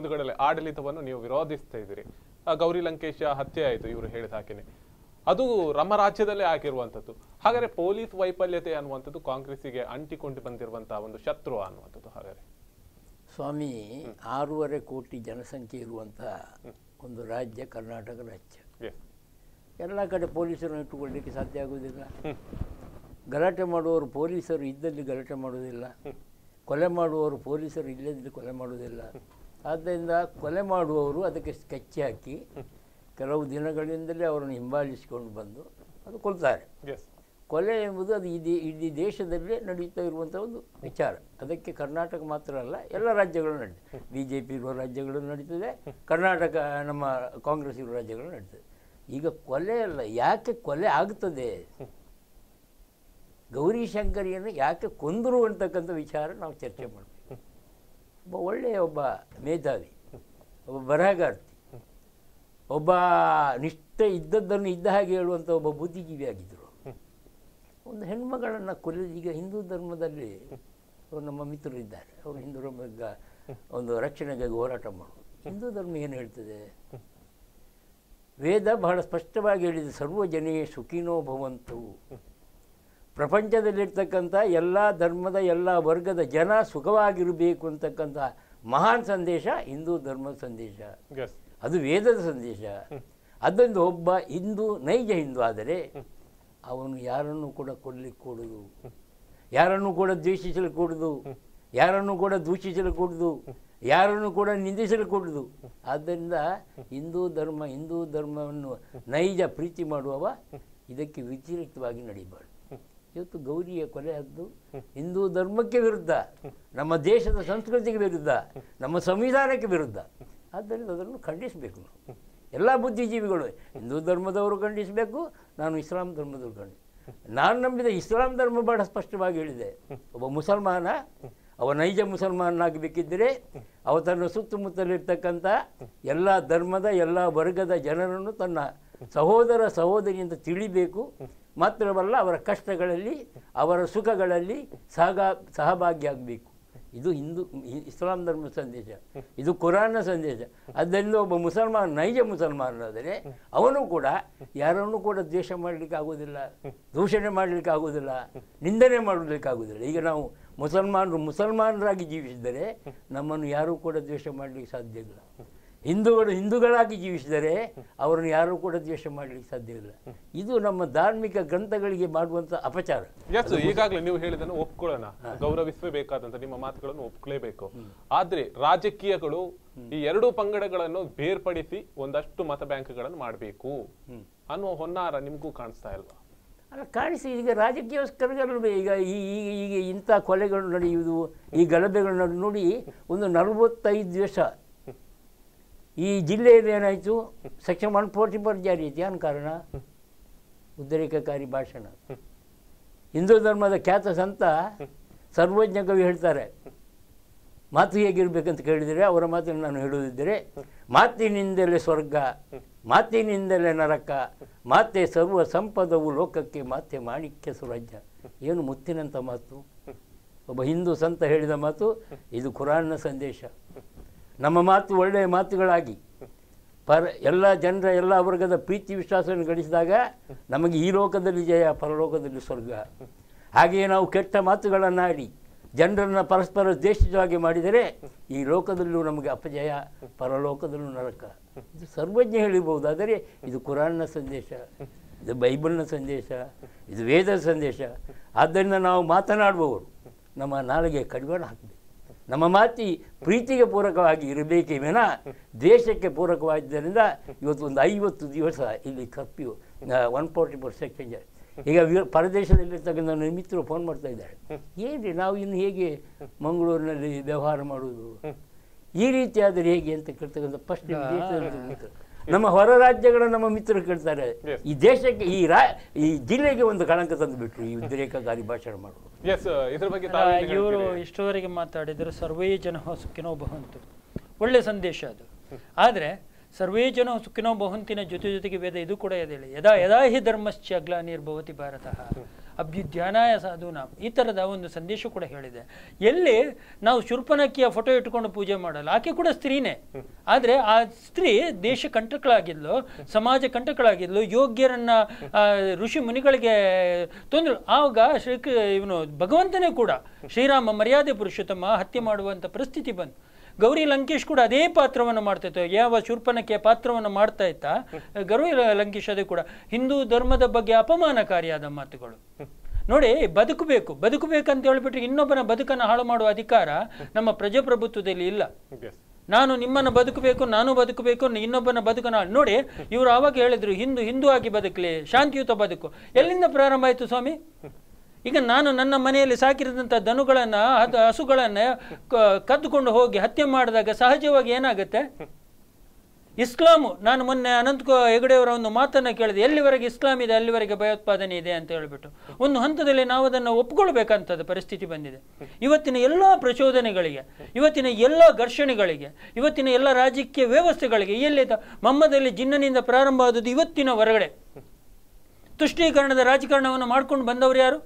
ಒಂದು ಕಡೆ ಆಡಳಿತವನ್ನು ನೀವು ವಿರೋಧಿಸ್ತಾ ಇದ್ದೀರಿ ಗೌರಿ ಲಂಕೇಶ ಹತ್ಯೆ ಆಯಿತು ಇವರು ಹೇಳಿದ ಹಾಕಿನಿ ಅದು ನಮ್ಮ ರಾಜ್ಯದಲ್ಲೇ ಆಗಿರುವಂಥದ್ದು ಹಾಗಾದರೆ ಪೊಲೀಸ್ ವೈಫಲ್ಯತೆ ಅನ್ನುವಂಥದ್ದು ಕಾಂಗ್ರೆಸ್ಸಿಗೆ ಅಂಟಿಕೊಂಡು ಬಂದಿರುವಂಥ ಒಂದು ಶತ್ರು ಅನ್ನುವಂಥದ್ದು ಹಾಗಾರೆ
ಸ್ವಾಮಿ ಆರೂವರೆ ಕೋಟಿ ಜನಸಂಖ್ಯೆ ಇರುವಂಥ ಒಂದು ರಾಜ್ಯ ಕರ್ನಾಟಕ ರಾಜ್ಯ ಎಲ್ಲ ಕಡೆ ಪೊಲೀಸರನ್ನು ಇಟ್ಟುಕೊಳ್ಳಲಿಕ್ಕೆ ಸಾಧ್ಯ ಆಗುವುದಿಲ್ಲ ಗಲಾಟೆ ಮಾಡುವವರು ಪೊಲೀಸರು ಇದ್ದಲ್ಲಿ ಗಲಾಟೆ ಮಾಡುವುದಿಲ್ಲ ಕೊಲೆ ಮಾಡುವವರು ಪೊಲೀಸರು ಇಲ್ಲದಲ್ಲಿ ಕೊಲೆ ಮಾಡುವುದಿಲ್ಲ ಆದ್ದರಿಂದ ಕೊಲೆ ಮಾಡುವವರು ಅದಕ್ಕೆ ಸ್ಕೆಚ್ ಹಾಕಿ ಕೆಲವು ದಿನಗಳಿಂದಲೇ ಅವರನ್ನು ಹಿಂಬಾಲಿಸಿಕೊಂಡು ಬಂದು ಅದು ಕೊಲ್ತಾರೆ ಕೊಲೆ ಎಂಬುದು ಅದು ಇಡೀ ಇಡೀ ದೇಶದಲ್ಲೇ ನಡೆಯುತ್ತಾ ಇರುವಂಥ ಒಂದು ವಿಚಾರ ಅದಕ್ಕೆ ಕರ್ನಾಟಕ ಮಾತ್ರ ಅಲ್ಲ ಎಲ್ಲ ರಾಜ್ಯಗಳು ನಡೀತದೆ ಬಿ ಜೆ ಪಿ ಇರುವ ರಾಜ್ಯಗಳು ನಡೀತದೆ ಕರ್ನಾಟಕ ನಮ್ಮ ಕಾಂಗ್ರೆಸ್ ಇರುವ ರಾಜ್ಯಗಳು ನಡೀತದೆ ಈಗ ಕೊಲೆ ಅಲ್ಲ ಯಾಕೆ ಕೊಲೆ ಆಗ್ತದೆ ಗೌರಿ ಶಂಕರಿಯನ್ನು ಯಾಕೆ ಕೊಂದರು ಅಂತಕ್ಕಂಥ ವಿಚಾರ ನಾವು ಚರ್ಚೆ ಮಾಡಬೇಕು ಒಬ್ಬ ಒಳ್ಳೆಯ ಒಬ್ಬ ಮೇಧಾವಿ ಒಬ್ಬ ಬರಹಗಾರ್ತಿ ಒಬ್ಬ ನಿಷ್ಠೆ ಇದ್ದದ್ದನ್ನು ಇದ್ದ ಹಾಗೆ ಹೇಳುವಂಥ ಒಬ್ಬ ಆಗಿದ್ದರು ಒಂದು ಹೆಣ್ಮಗಳನ್ನು ಕೊಲೆ ಈಗ ಹಿಂದೂ ಧರ್ಮದಲ್ಲಿ ನಮ್ಮ ಮಿತ್ರರು ಇದ್ದಾರೆ ಅವರು ಹಿಂದೂ ಧರ್ಮದ ಒಂದು ರಕ್ಷಣೆಗಾಗಿ ಹೋರಾಟ ಮಾಡು ಹಿಂದೂ ಧರ್ಮ ಏನು ಹೇಳ್ತದೆ ವೇದ ಬಹಳ ಸ್ಪಷ್ಟವಾಗಿ ಹೇಳಿದೆ ಸರ್ವಜನೇ ಸುಖಿನೋ ಭವಂತು ಪ್ರಪಂಚದಲ್ಲಿರ್ತಕ್ಕಂಥ ಎಲ್ಲ ಧರ್ಮದ ಎಲ್ಲ ವರ್ಗದ ಜನ ಸುಖವಾಗಿರಬೇಕು ಅಂತಕ್ಕಂಥ ಮಹಾನ್ ಸಂದೇಶ ಹಿಂದೂ ಧರ್ಮದ ಸಂದೇಶ ಅದು ವೇದದ ಸಂದೇಶ ಅದರಿಂದ ಒಬ್ಬ ಹಿಂದೂ ನೈಜ ಹಿಂದೂ ಆದರೆ ಅವನು ಯಾರನ್ನು ಕೂಡ ಕೊಡಲಿಕ್ಕೆ ಕೊಡುದು ಯಾರನ್ನು ಕೂಡ ದ್ವೇಷಿಸಲು ಕೊಡುದು ಯಾರನ್ನು ಕೂಡ ದೂಷಿಸಲು ಕೊಡುದು ಯಾರನ್ನು ಕೂಡ ನಿಂದಿಸಲು ಕೊಡುದು ಆದ್ದರಿಂದ ಹಿಂದೂ ಧರ್ಮ ಹಿಂದೂ ಧರ್ಮವನ್ನು ನೈಜ ಪ್ರೀತಿ ಮಾಡುವವ ಇದಕ್ಕೆ ವ್ಯತಿರಿಕ್ತವಾಗಿ ನಡೀಬಾರ್ದು ಇವತ್ತು ಗೌರಿಯ ಕೊಲೆ ಅದು ಹಿಂದೂ ಧರ್ಮಕ್ಕೆ ವಿರುದ್ಧ ನಮ್ಮ ದೇಶದ ಸಂಸ್ಕೃತಿಗೆ ವಿರುದ್ಧ ನಮ್ಮ ಸಂವಿಧಾನಕ್ಕೆ ವಿರುದ್ಧ ಆದ್ದರಿಂದ ಅದನ್ನು ಖಂಡಿಸಬೇಕು ನಾವು ಎಲ್ಲ ಬುದ್ಧಿಜೀವಿಗಳು ಹಿಂದೂ ಧರ್ಮದವರು ಖಂಡಿಸಬೇಕು ನಾನು ಇಸ್ಲಾಂ ಧರ್ಮದವರು ಖಂಡಿಸ ನಾನು ನಂಬಿದ ಇಸ್ಲಾಂ ಧರ್ಮ ಬಹಳ ಸ್ಪಷ್ಟವಾಗಿ ಹೇಳಿದೆ ಒಬ್ಬ ಮುಸಲ್ಮಾನ ಅವ ನೈಜ ಮುಸಲ್ಮಾನನಾಗಬೇಕಿದ್ದರೆ ಅವ ತನ್ನ ಸುತ್ತಮುತ್ತಲಿರ್ತಕ್ಕಂಥ ಎಲ್ಲ ಧರ್ಮದ ಎಲ್ಲ ವರ್ಗದ ಜನರನ್ನು ತನ್ನ ಸಹೋದರ ಸಹೋದರಿಯಿಂದ ತಿಳಿಬೇಕು ಮಾತ್ರವಲ್ಲ ಅವರ ಕಷ್ಟಗಳಲ್ಲಿ ಅವರ ಸುಖಗಳಲ್ಲಿ ಸಹಗ ಸಹಭಾಗಿಯಾಗಬೇಕು ಇದು ಹಿಂದೂ ಇಸ್ಲಾಂ ಧರ್ಮದ ಸಂದೇಶ ಇದು ಕುರಾನ್ನ ಸಂದೇಶ ಅದರಿಂದ ಒಬ್ಬ ಮುಸಲ್ಮಾನ ನೈಜ ಮುಸಲ್ಮಾನರಾದರೆ ಅವನು ಕೂಡ ಯಾರನ್ನೂ ಕೂಡ ದ್ವೇಷ ಮಾಡಲಿಕ್ಕೆ ಆಗೋದಿಲ್ಲ ದೂಷಣೆ ಮಾಡಲಿಕ್ಕೆ ಆಗೋದಿಲ್ಲ ನಿಂದನೆ ಮಾಡಲಿಕ್ಕೆ ಆಗೋದಿಲ್ಲ ಈಗ ನಾವು ಮುಸಲ್ಮಾನರು ಮುಸಲ್ಮಾನರಾಗಿ ಜೀವಿಸಿದರೆ ನಮ್ಮನ್ನು ಯಾರೂ ಕೂಡ ದ್ವೇಷ ಮಾಡಲಿಕ್ಕೆ ಸಾಧ್ಯ ಇಲ್ಲ ಹಿಂದೂಗಳು ಹಿಂದೂಗಳಾಗಿ ಜೀವಿಸಿದರೆ ಅವರನ್ನು ಯಾರೂ ಕೂಡ ದ್ವೇಷ ಮಾಡಲಿಕ್ಕೆ ಸಾಧ್ಯವಿಲ್ಲ ಇದು ನಮ್ಮ ಧಾರ್ಮಿಕ ಗ್ರಂಥಗಳಿಗೆ ಮಾಡುವಂಥ ಅಪಚಾರ
ಈಗಾಗಲೇ ನೀವು ಹೇಳಿದನ್ನು ಒಪ್ಕೊಳ್ಳೋಣ ಗೌರವಿಸಬೇಕಾದಂಥ ನಿಮ್ಮ ಮಾತುಗಳನ್ನು ಒಪ್ಕೊಳ್ಳೇಬೇಕು ಆದರೆ ರಾಜಕೀಯಗಳು ಈ ಎರಡು ಪಂಗಡಗಳನ್ನು ಬೇರ್ಪಡಿಸಿ ಒಂದಷ್ಟು ಮತ ಬ್ಯಾಂಕ್ಗಳನ್ನು ಮಾಡಬೇಕು ಅನ್ನುವ ಹೊನ್ನಾರ ನಿಮಗೂ ಕಾಣಿಸ್ತಾ ಇಲ್ವಾ
ಅಲ್ಲ ಕಾಣಿಸಿ ಈಗ ರಾಜಕೀಯ ಈಗ ಈ ಈಗ ಇಂಥ ಕೊಲೆಗಳು ನಡೆಯುವುದು ಈ ಗಲಭೆಗಳನ್ನ ನೋಡಿ ಒಂದು ನಲವತ್ತೈದು ದಿವಸ ಈ ಜಿಲ್ಲೆಯಲ್ಲಿ ಏನಾಯಿತು ಸೆಕ್ಷನ್ ಒನ್ ಫೋರ್ಟಿ ಫೋರ್ ಜಾರಿ ಏನು ಕಾರಣ ಉದ್ರೇಕಕಾರಿ ಭಾಷಣ ಹಿಂದೂ ಧರ್ಮದ ಖ್ಯಾತ ಸಂತ ಸರ್ವಜ್ಞ ಕವಿ ಹೇಳ್ತಾರೆ ಮಾತು ಹೇಗಿರಬೇಕಂತ ಕೇಳಿದರೆ ಅವರ ಮಾತನ್ನು ನಾನು ಹೇಳುವುದಿದ್ದರೆ ಮಾತಿನಿಂದಲೇ ಸ್ವರ್ಗ ಮಾತಿನಿಂದಲೇ ನರಕ ಮಾತೆ ಸರ್ವ ಸಂಪದವು ಲೋಕಕ್ಕೆ ಮಾತೆ ಮಾಣಿಕ್ಯ ಸುರಾಜ್ಯ ಏನು ಮುತ್ತಿನಂಥ ಮಾತು ಒಬ್ಬ ಹಿಂದೂ ಸಂತ ಹೇಳಿದ ಮಾತು ಇದು ಕುರಾನ್ನ ಸಂದೇಶ ನಮ್ಮ ಮಾತು ಒಳ್ಳೆಯ ಮಾತುಗಳಾಗಿ ಪರ ಎಲ್ಲ ಜನರ ಎಲ್ಲ ವರ್ಗದ ಪ್ರೀತಿ ವಿಶ್ವಾಸವನ್ನು ಗಳಿಸಿದಾಗ ನಮಗೆ ಈ ಲೋಕದಲ್ಲಿ ಜಯ ಪರಲೋಕದಲ್ಲಿ ಸ್ವರ್ಗ ಹಾಗೆಯೇ ನಾವು ಕೆಟ್ಟ ಮಾತುಗಳನ್ನಾಡಿ ಜನರನ್ನು ಪರಸ್ಪರ ದ್ವೇಷಿತವಾಗಿ ಮಾಡಿದರೆ ಈ ಲೋಕದಲ್ಲೂ ನಮಗೆ ಅಪಜಯ ಪರಲೋಕದಲ್ಲೂ ನರಕ ಇದು ಸರ್ವಜ್ಞ ಆದರೆ ಇದು ಕುರಾನ್ನ ಸಂದೇಶ ಇದು ಬೈಬಲ್ನ ಸಂದೇಶ ಇದು ವೇದ ಸಂದೇಶ ಆದ್ದರಿಂದ ನಾವು ಮಾತನಾಡುವವರು ನಮ್ಮ ನಾಲಿಗೆ ಕಡಿವಾಣ ಹಾಕಬೇಕು ನಮ್ಮ ಮಾತಿ ಪ್ರೀತಿಗೆ ಪೂರಕವಾಗಿ ಇರಬೇಕೇ ವಿನ ದೇಶಕ್ಕೆ ಪೂರಕವಾಗಿದ್ದರಿಂದ ಇವತ್ತು ಒಂದು ಐವತ್ತು ದಿವಸ ಇಲ್ಲಿ curfew one forty four section ಈಗ ಪರದೇಶದಲ್ಲಿರ್ತಕ್ಕಂಥ ನನ್ನ ಮಿತ್ರರು ಫೋನ್ ಮಾಡ್ತಾ ಇದ್ದಾರೆ ಏನ್ರಿ ನಾವು ಇನ್ನು ಹೇಗೆ ಮಂಗಳೂರಿನಲ್ಲಿ ವ್ಯವಹಾರ ಮಾಡುವುದು ಈ ರೀತಿಯಾದರೆ ಹೇಗೆ ಅಂತ ಕೇಳ್ತಕ್ಕಂಥ ಫಸ್ಟ್ ದೇಶದಲ್ಲಿ ನಮ್ಮ ಹೊರ ರಾಜ್ಯಗಳ ನಮ್ಮ ಮಿತ್ರರು ಕೇಳ್ತಾರೆ ಈ ದೇಶಕ್ಕೆ ಈ ರಾ ಈ ಜಿಲ್ಲೆಗೆ ಒಂದು ಕಳಂಕ ತಂದುಬಿಟ್ರು ಈ ಉದ್ರೇಕಕಾರಿ ಭಾಷಣ
ಮಾಡೋದು ಇವರು ಇಷ್ಟುವರೆಗೆ ಮಾತಾಡಿದ್ರು ಸರ್ವೇ ಜನ ಸುಖಿನೋ ಬಹುಂತು ಒಳ್ಳೆ ಸಂದೇಶ ಅದು ಆದರೆ ಸರ್ವೇ ಜನ ಸುಖಿನೋ ಬಹುಂತಿನ ಜೊತೆ ಜೊತೆಗೆ ವೇದ ಇದು ಕೂಡ ಇದೆ ಯದಾ ಯದಾ ಹಿ ಧರ್ಮಶ್ಚ ನಿರ್ಭವತಿ ಭಾರತ ಅಭ್ಯುಧ್ಯಾನಾಯ ಸಾಧುನ ಈ ಥರದ ಒಂದು ಸಂದೇಶ ಕೂಡ ಹೇಳಿದೆ ಎಲ್ಲಿ ನಾವು ಶುರ್ಪನಕ್ಕಿಯ ಫೋಟೋ ಇಟ್ಕೊಂಡು ಪೂಜೆ ಮಾಡಲ್ಲ ಆಕೆ ಕೂಡ ಸ್ತ್ರೀನೇ ಆದರೆ ಆ ಸ್ತ್ರೀ ದೇಶ ಕಂಟಕಳಾಗಿದ್ಲು ಸಮಾಜ ಕಂಟಕಳಾಗಿದ್ಲು ಯೋಗ್ಯರನ್ನ ಋಷಿ ಮುನಿಗಳಿಗೆ ತೊಂದರೆ ಆವಾಗ ಶ್ರೀ ಇವನು ಭಗವಂತನೇ ಕೂಡ ಶ್ರೀರಾಮ ಮರ್ಯಾದೆ ಪುರುಷೋತ್ತಮ ಹತ್ಯೆ ಮಾಡುವಂಥ ಪರಿಸ್ಥಿತಿ ಬಂತು ಗೌರಿ ಲಂಕೇಶ್ ಕೂಡ ಅದೇ ಪಾತ್ರವನ್ನು ಮಾಡ್ತಾ ಇತ್ತು ಯಾವ ಶೂರ್ಪನಕ್ಕೆ ಪಾತ್ರವನ್ನು ಮಾಡ್ತಾ ಇತ್ತಾ ಗೌರಿ ಲಂಕೇಶ್ ಅದೇ ಕೂಡ ಹಿಂದೂ ಧರ್ಮದ ಬಗ್ಗೆ ಅಪಮಾನಕಾರಿಯಾದ ಮಾತುಗಳು ನೋಡಿ ಬದುಕಬೇಕು ಬದುಕಬೇಕಂತ ಹೇಳ್ಬಿಟ್ಟು ಇನ್ನೊಬ್ಬನ ಬದುಕನ್ನು ಹಾಳು ಮಾಡುವ ಅಧಿಕಾರ ನಮ್ಮ ಪ್ರಜಾಪ್ರಭುತ್ವದಲ್ಲಿ ಇಲ್ಲ ನಾನು ನಿಮ್ಮನ್ನು ಬದುಕಬೇಕು ನಾನು ಬದುಕಬೇಕು ಇನ್ನೊಬ್ಬನ ಬದುಕನ ನೋಡಿ ಇವರು ಆವಾಗ ಹೇಳಿದ್ರು ಹಿಂದೂ ಹಿಂದೂ ಆಗಿ ಬದುಕಲಿ ಶಾಂತಿಯುತ ಬದುಕು ಎಲ್ಲಿಂದ ಪ್ರಾರಂಭ ಆಯಿತು ಸ್ವಾಮಿ ಈಗ ನಾನು ನನ್ನ ಮನೆಯಲ್ಲಿ ಸಾಕಿರಿದಂಥ ದನುಗಳನ್ನು ಅದು ಹಸುಗಳನ್ನು ಕದ್ದುಕೊಂಡು ಹೋಗಿ ಹತ್ಯೆ ಮಾಡಿದಾಗ ಸಹಜವಾಗಿ ಏನಾಗುತ್ತೆ ಇಸ್ಲಾಮು ನಾನು ಮೊನ್ನೆ ಅನಂತ್ ಹೆಗಡೆಯವರ ಒಂದು ಮಾತನ್ನು ಕೇಳಿದೆ ಎಲ್ಲಿವರೆಗೆ ಇಸ್ಲಾಂ ಇದೆ ಅಲ್ಲಿವರೆಗೆ ಭಯೋತ್ಪಾದನೆ ಇದೆ ಅಂತ ಹೇಳಿಬಿಟ್ಟು ಒಂದು ಹಂತದಲ್ಲಿ ನಾವು ಅದನ್ನು ಒಪ್ಕೊಳ್ಬೇಕಂತದ್ದು ಪರಿಸ್ಥಿತಿ ಬಂದಿದೆ ಇವತ್ತಿನ ಎಲ್ಲ ಪ್ರಚೋದನೆಗಳಿಗೆ ಇವತ್ತಿನ ಎಲ್ಲ ಘರ್ಷಣೆಗಳಿಗೆ ಇವತ್ತಿನ ಎಲ್ಲ ರಾಜಕೀಯ ವ್ಯವಸ್ಥೆಗಳಿಗೆ ಎಲ್ಲಿದ್ದ ಮಮ್ಮದಲ್ಲಿ ಜಿನ್ನನಿಂದ ಪ್ರಾರಂಭ ಆದದ್ದು ಇವತ್ತಿನ ಹೊರಗಡೆ ತುಷ್ಟೀಕರಣದ ರಾಜಕಾರಣವನ್ನು ಮಾಡ್ಕೊಂಡು ಬಂದವರು ಯಾರು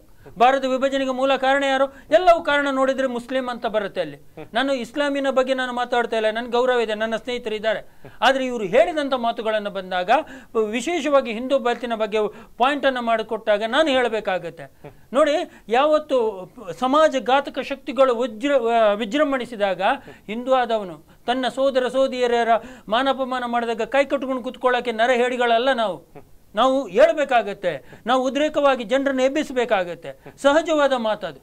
ಭಾರತ ವಿಭಜನೆಗೆ ಮೂಲ ಕಾರಣ ಯಾರು ಎಲ್ಲವೂ ಕಾರಣ ನೋಡಿದ್ರೆ ಮುಸ್ಲಿಂ ಅಂತ ಬರುತ್ತೆ ಅಲ್ಲಿ ನಾನು ಇಸ್ಲಾಮಿನ ಬಗ್ಗೆ ನಾನು ಮಾತಾಡ್ತಾ ಇಲ್ಲ ನನ್ನ ಗೌರವ ಇದೆ ನನ್ನ ಸ್ನೇಹಿತರು ಇದ್ದಾರೆ ಆದರೆ ಇವರು ಹೇಳಿದಂಥ ಮಾತುಗಳನ್ನು ಬಂದಾಗ ವಿಶೇಷವಾಗಿ ಹಿಂದೂ ಬರ್ತಿನ ಬಗ್ಗೆ ಪಾಯಿಂಟನ್ನು ಮಾಡಿಕೊಟ್ಟಾಗ ನಾನು ಹೇಳಬೇಕಾಗತ್ತೆ ನೋಡಿ ಯಾವತ್ತು ಸಮಾಜ ಘಾತಕ ಶಕ್ತಿಗಳು ವಜ್ರ ವಿಜೃಂಭಣಿಸಿದಾಗ ಹಿಂದೂ ಆದವನು ತನ್ನ ಸೋದರ ಸೋದಿಯರ ಮಾನಪಮಾನ ಮಾಡಿದಾಗ ಕೈ ಕಟ್ಕೊಂಡು ಕುತ್ಕೊಳ್ಳೋಕೆ ನರ ಹೇಳಿಗಳಲ್ಲ ನಾವು ನಾವು ಹೇಳ್ಬೇಕಾಗತ್ತೆ ನಾವು ಉದ್ರೇಕವಾಗಿ ಜನರನ್ನು ಎಬ್ಬಿಸಬೇಕಾಗತ್ತೆ ಸಹಜವಾದ ಮಾತದು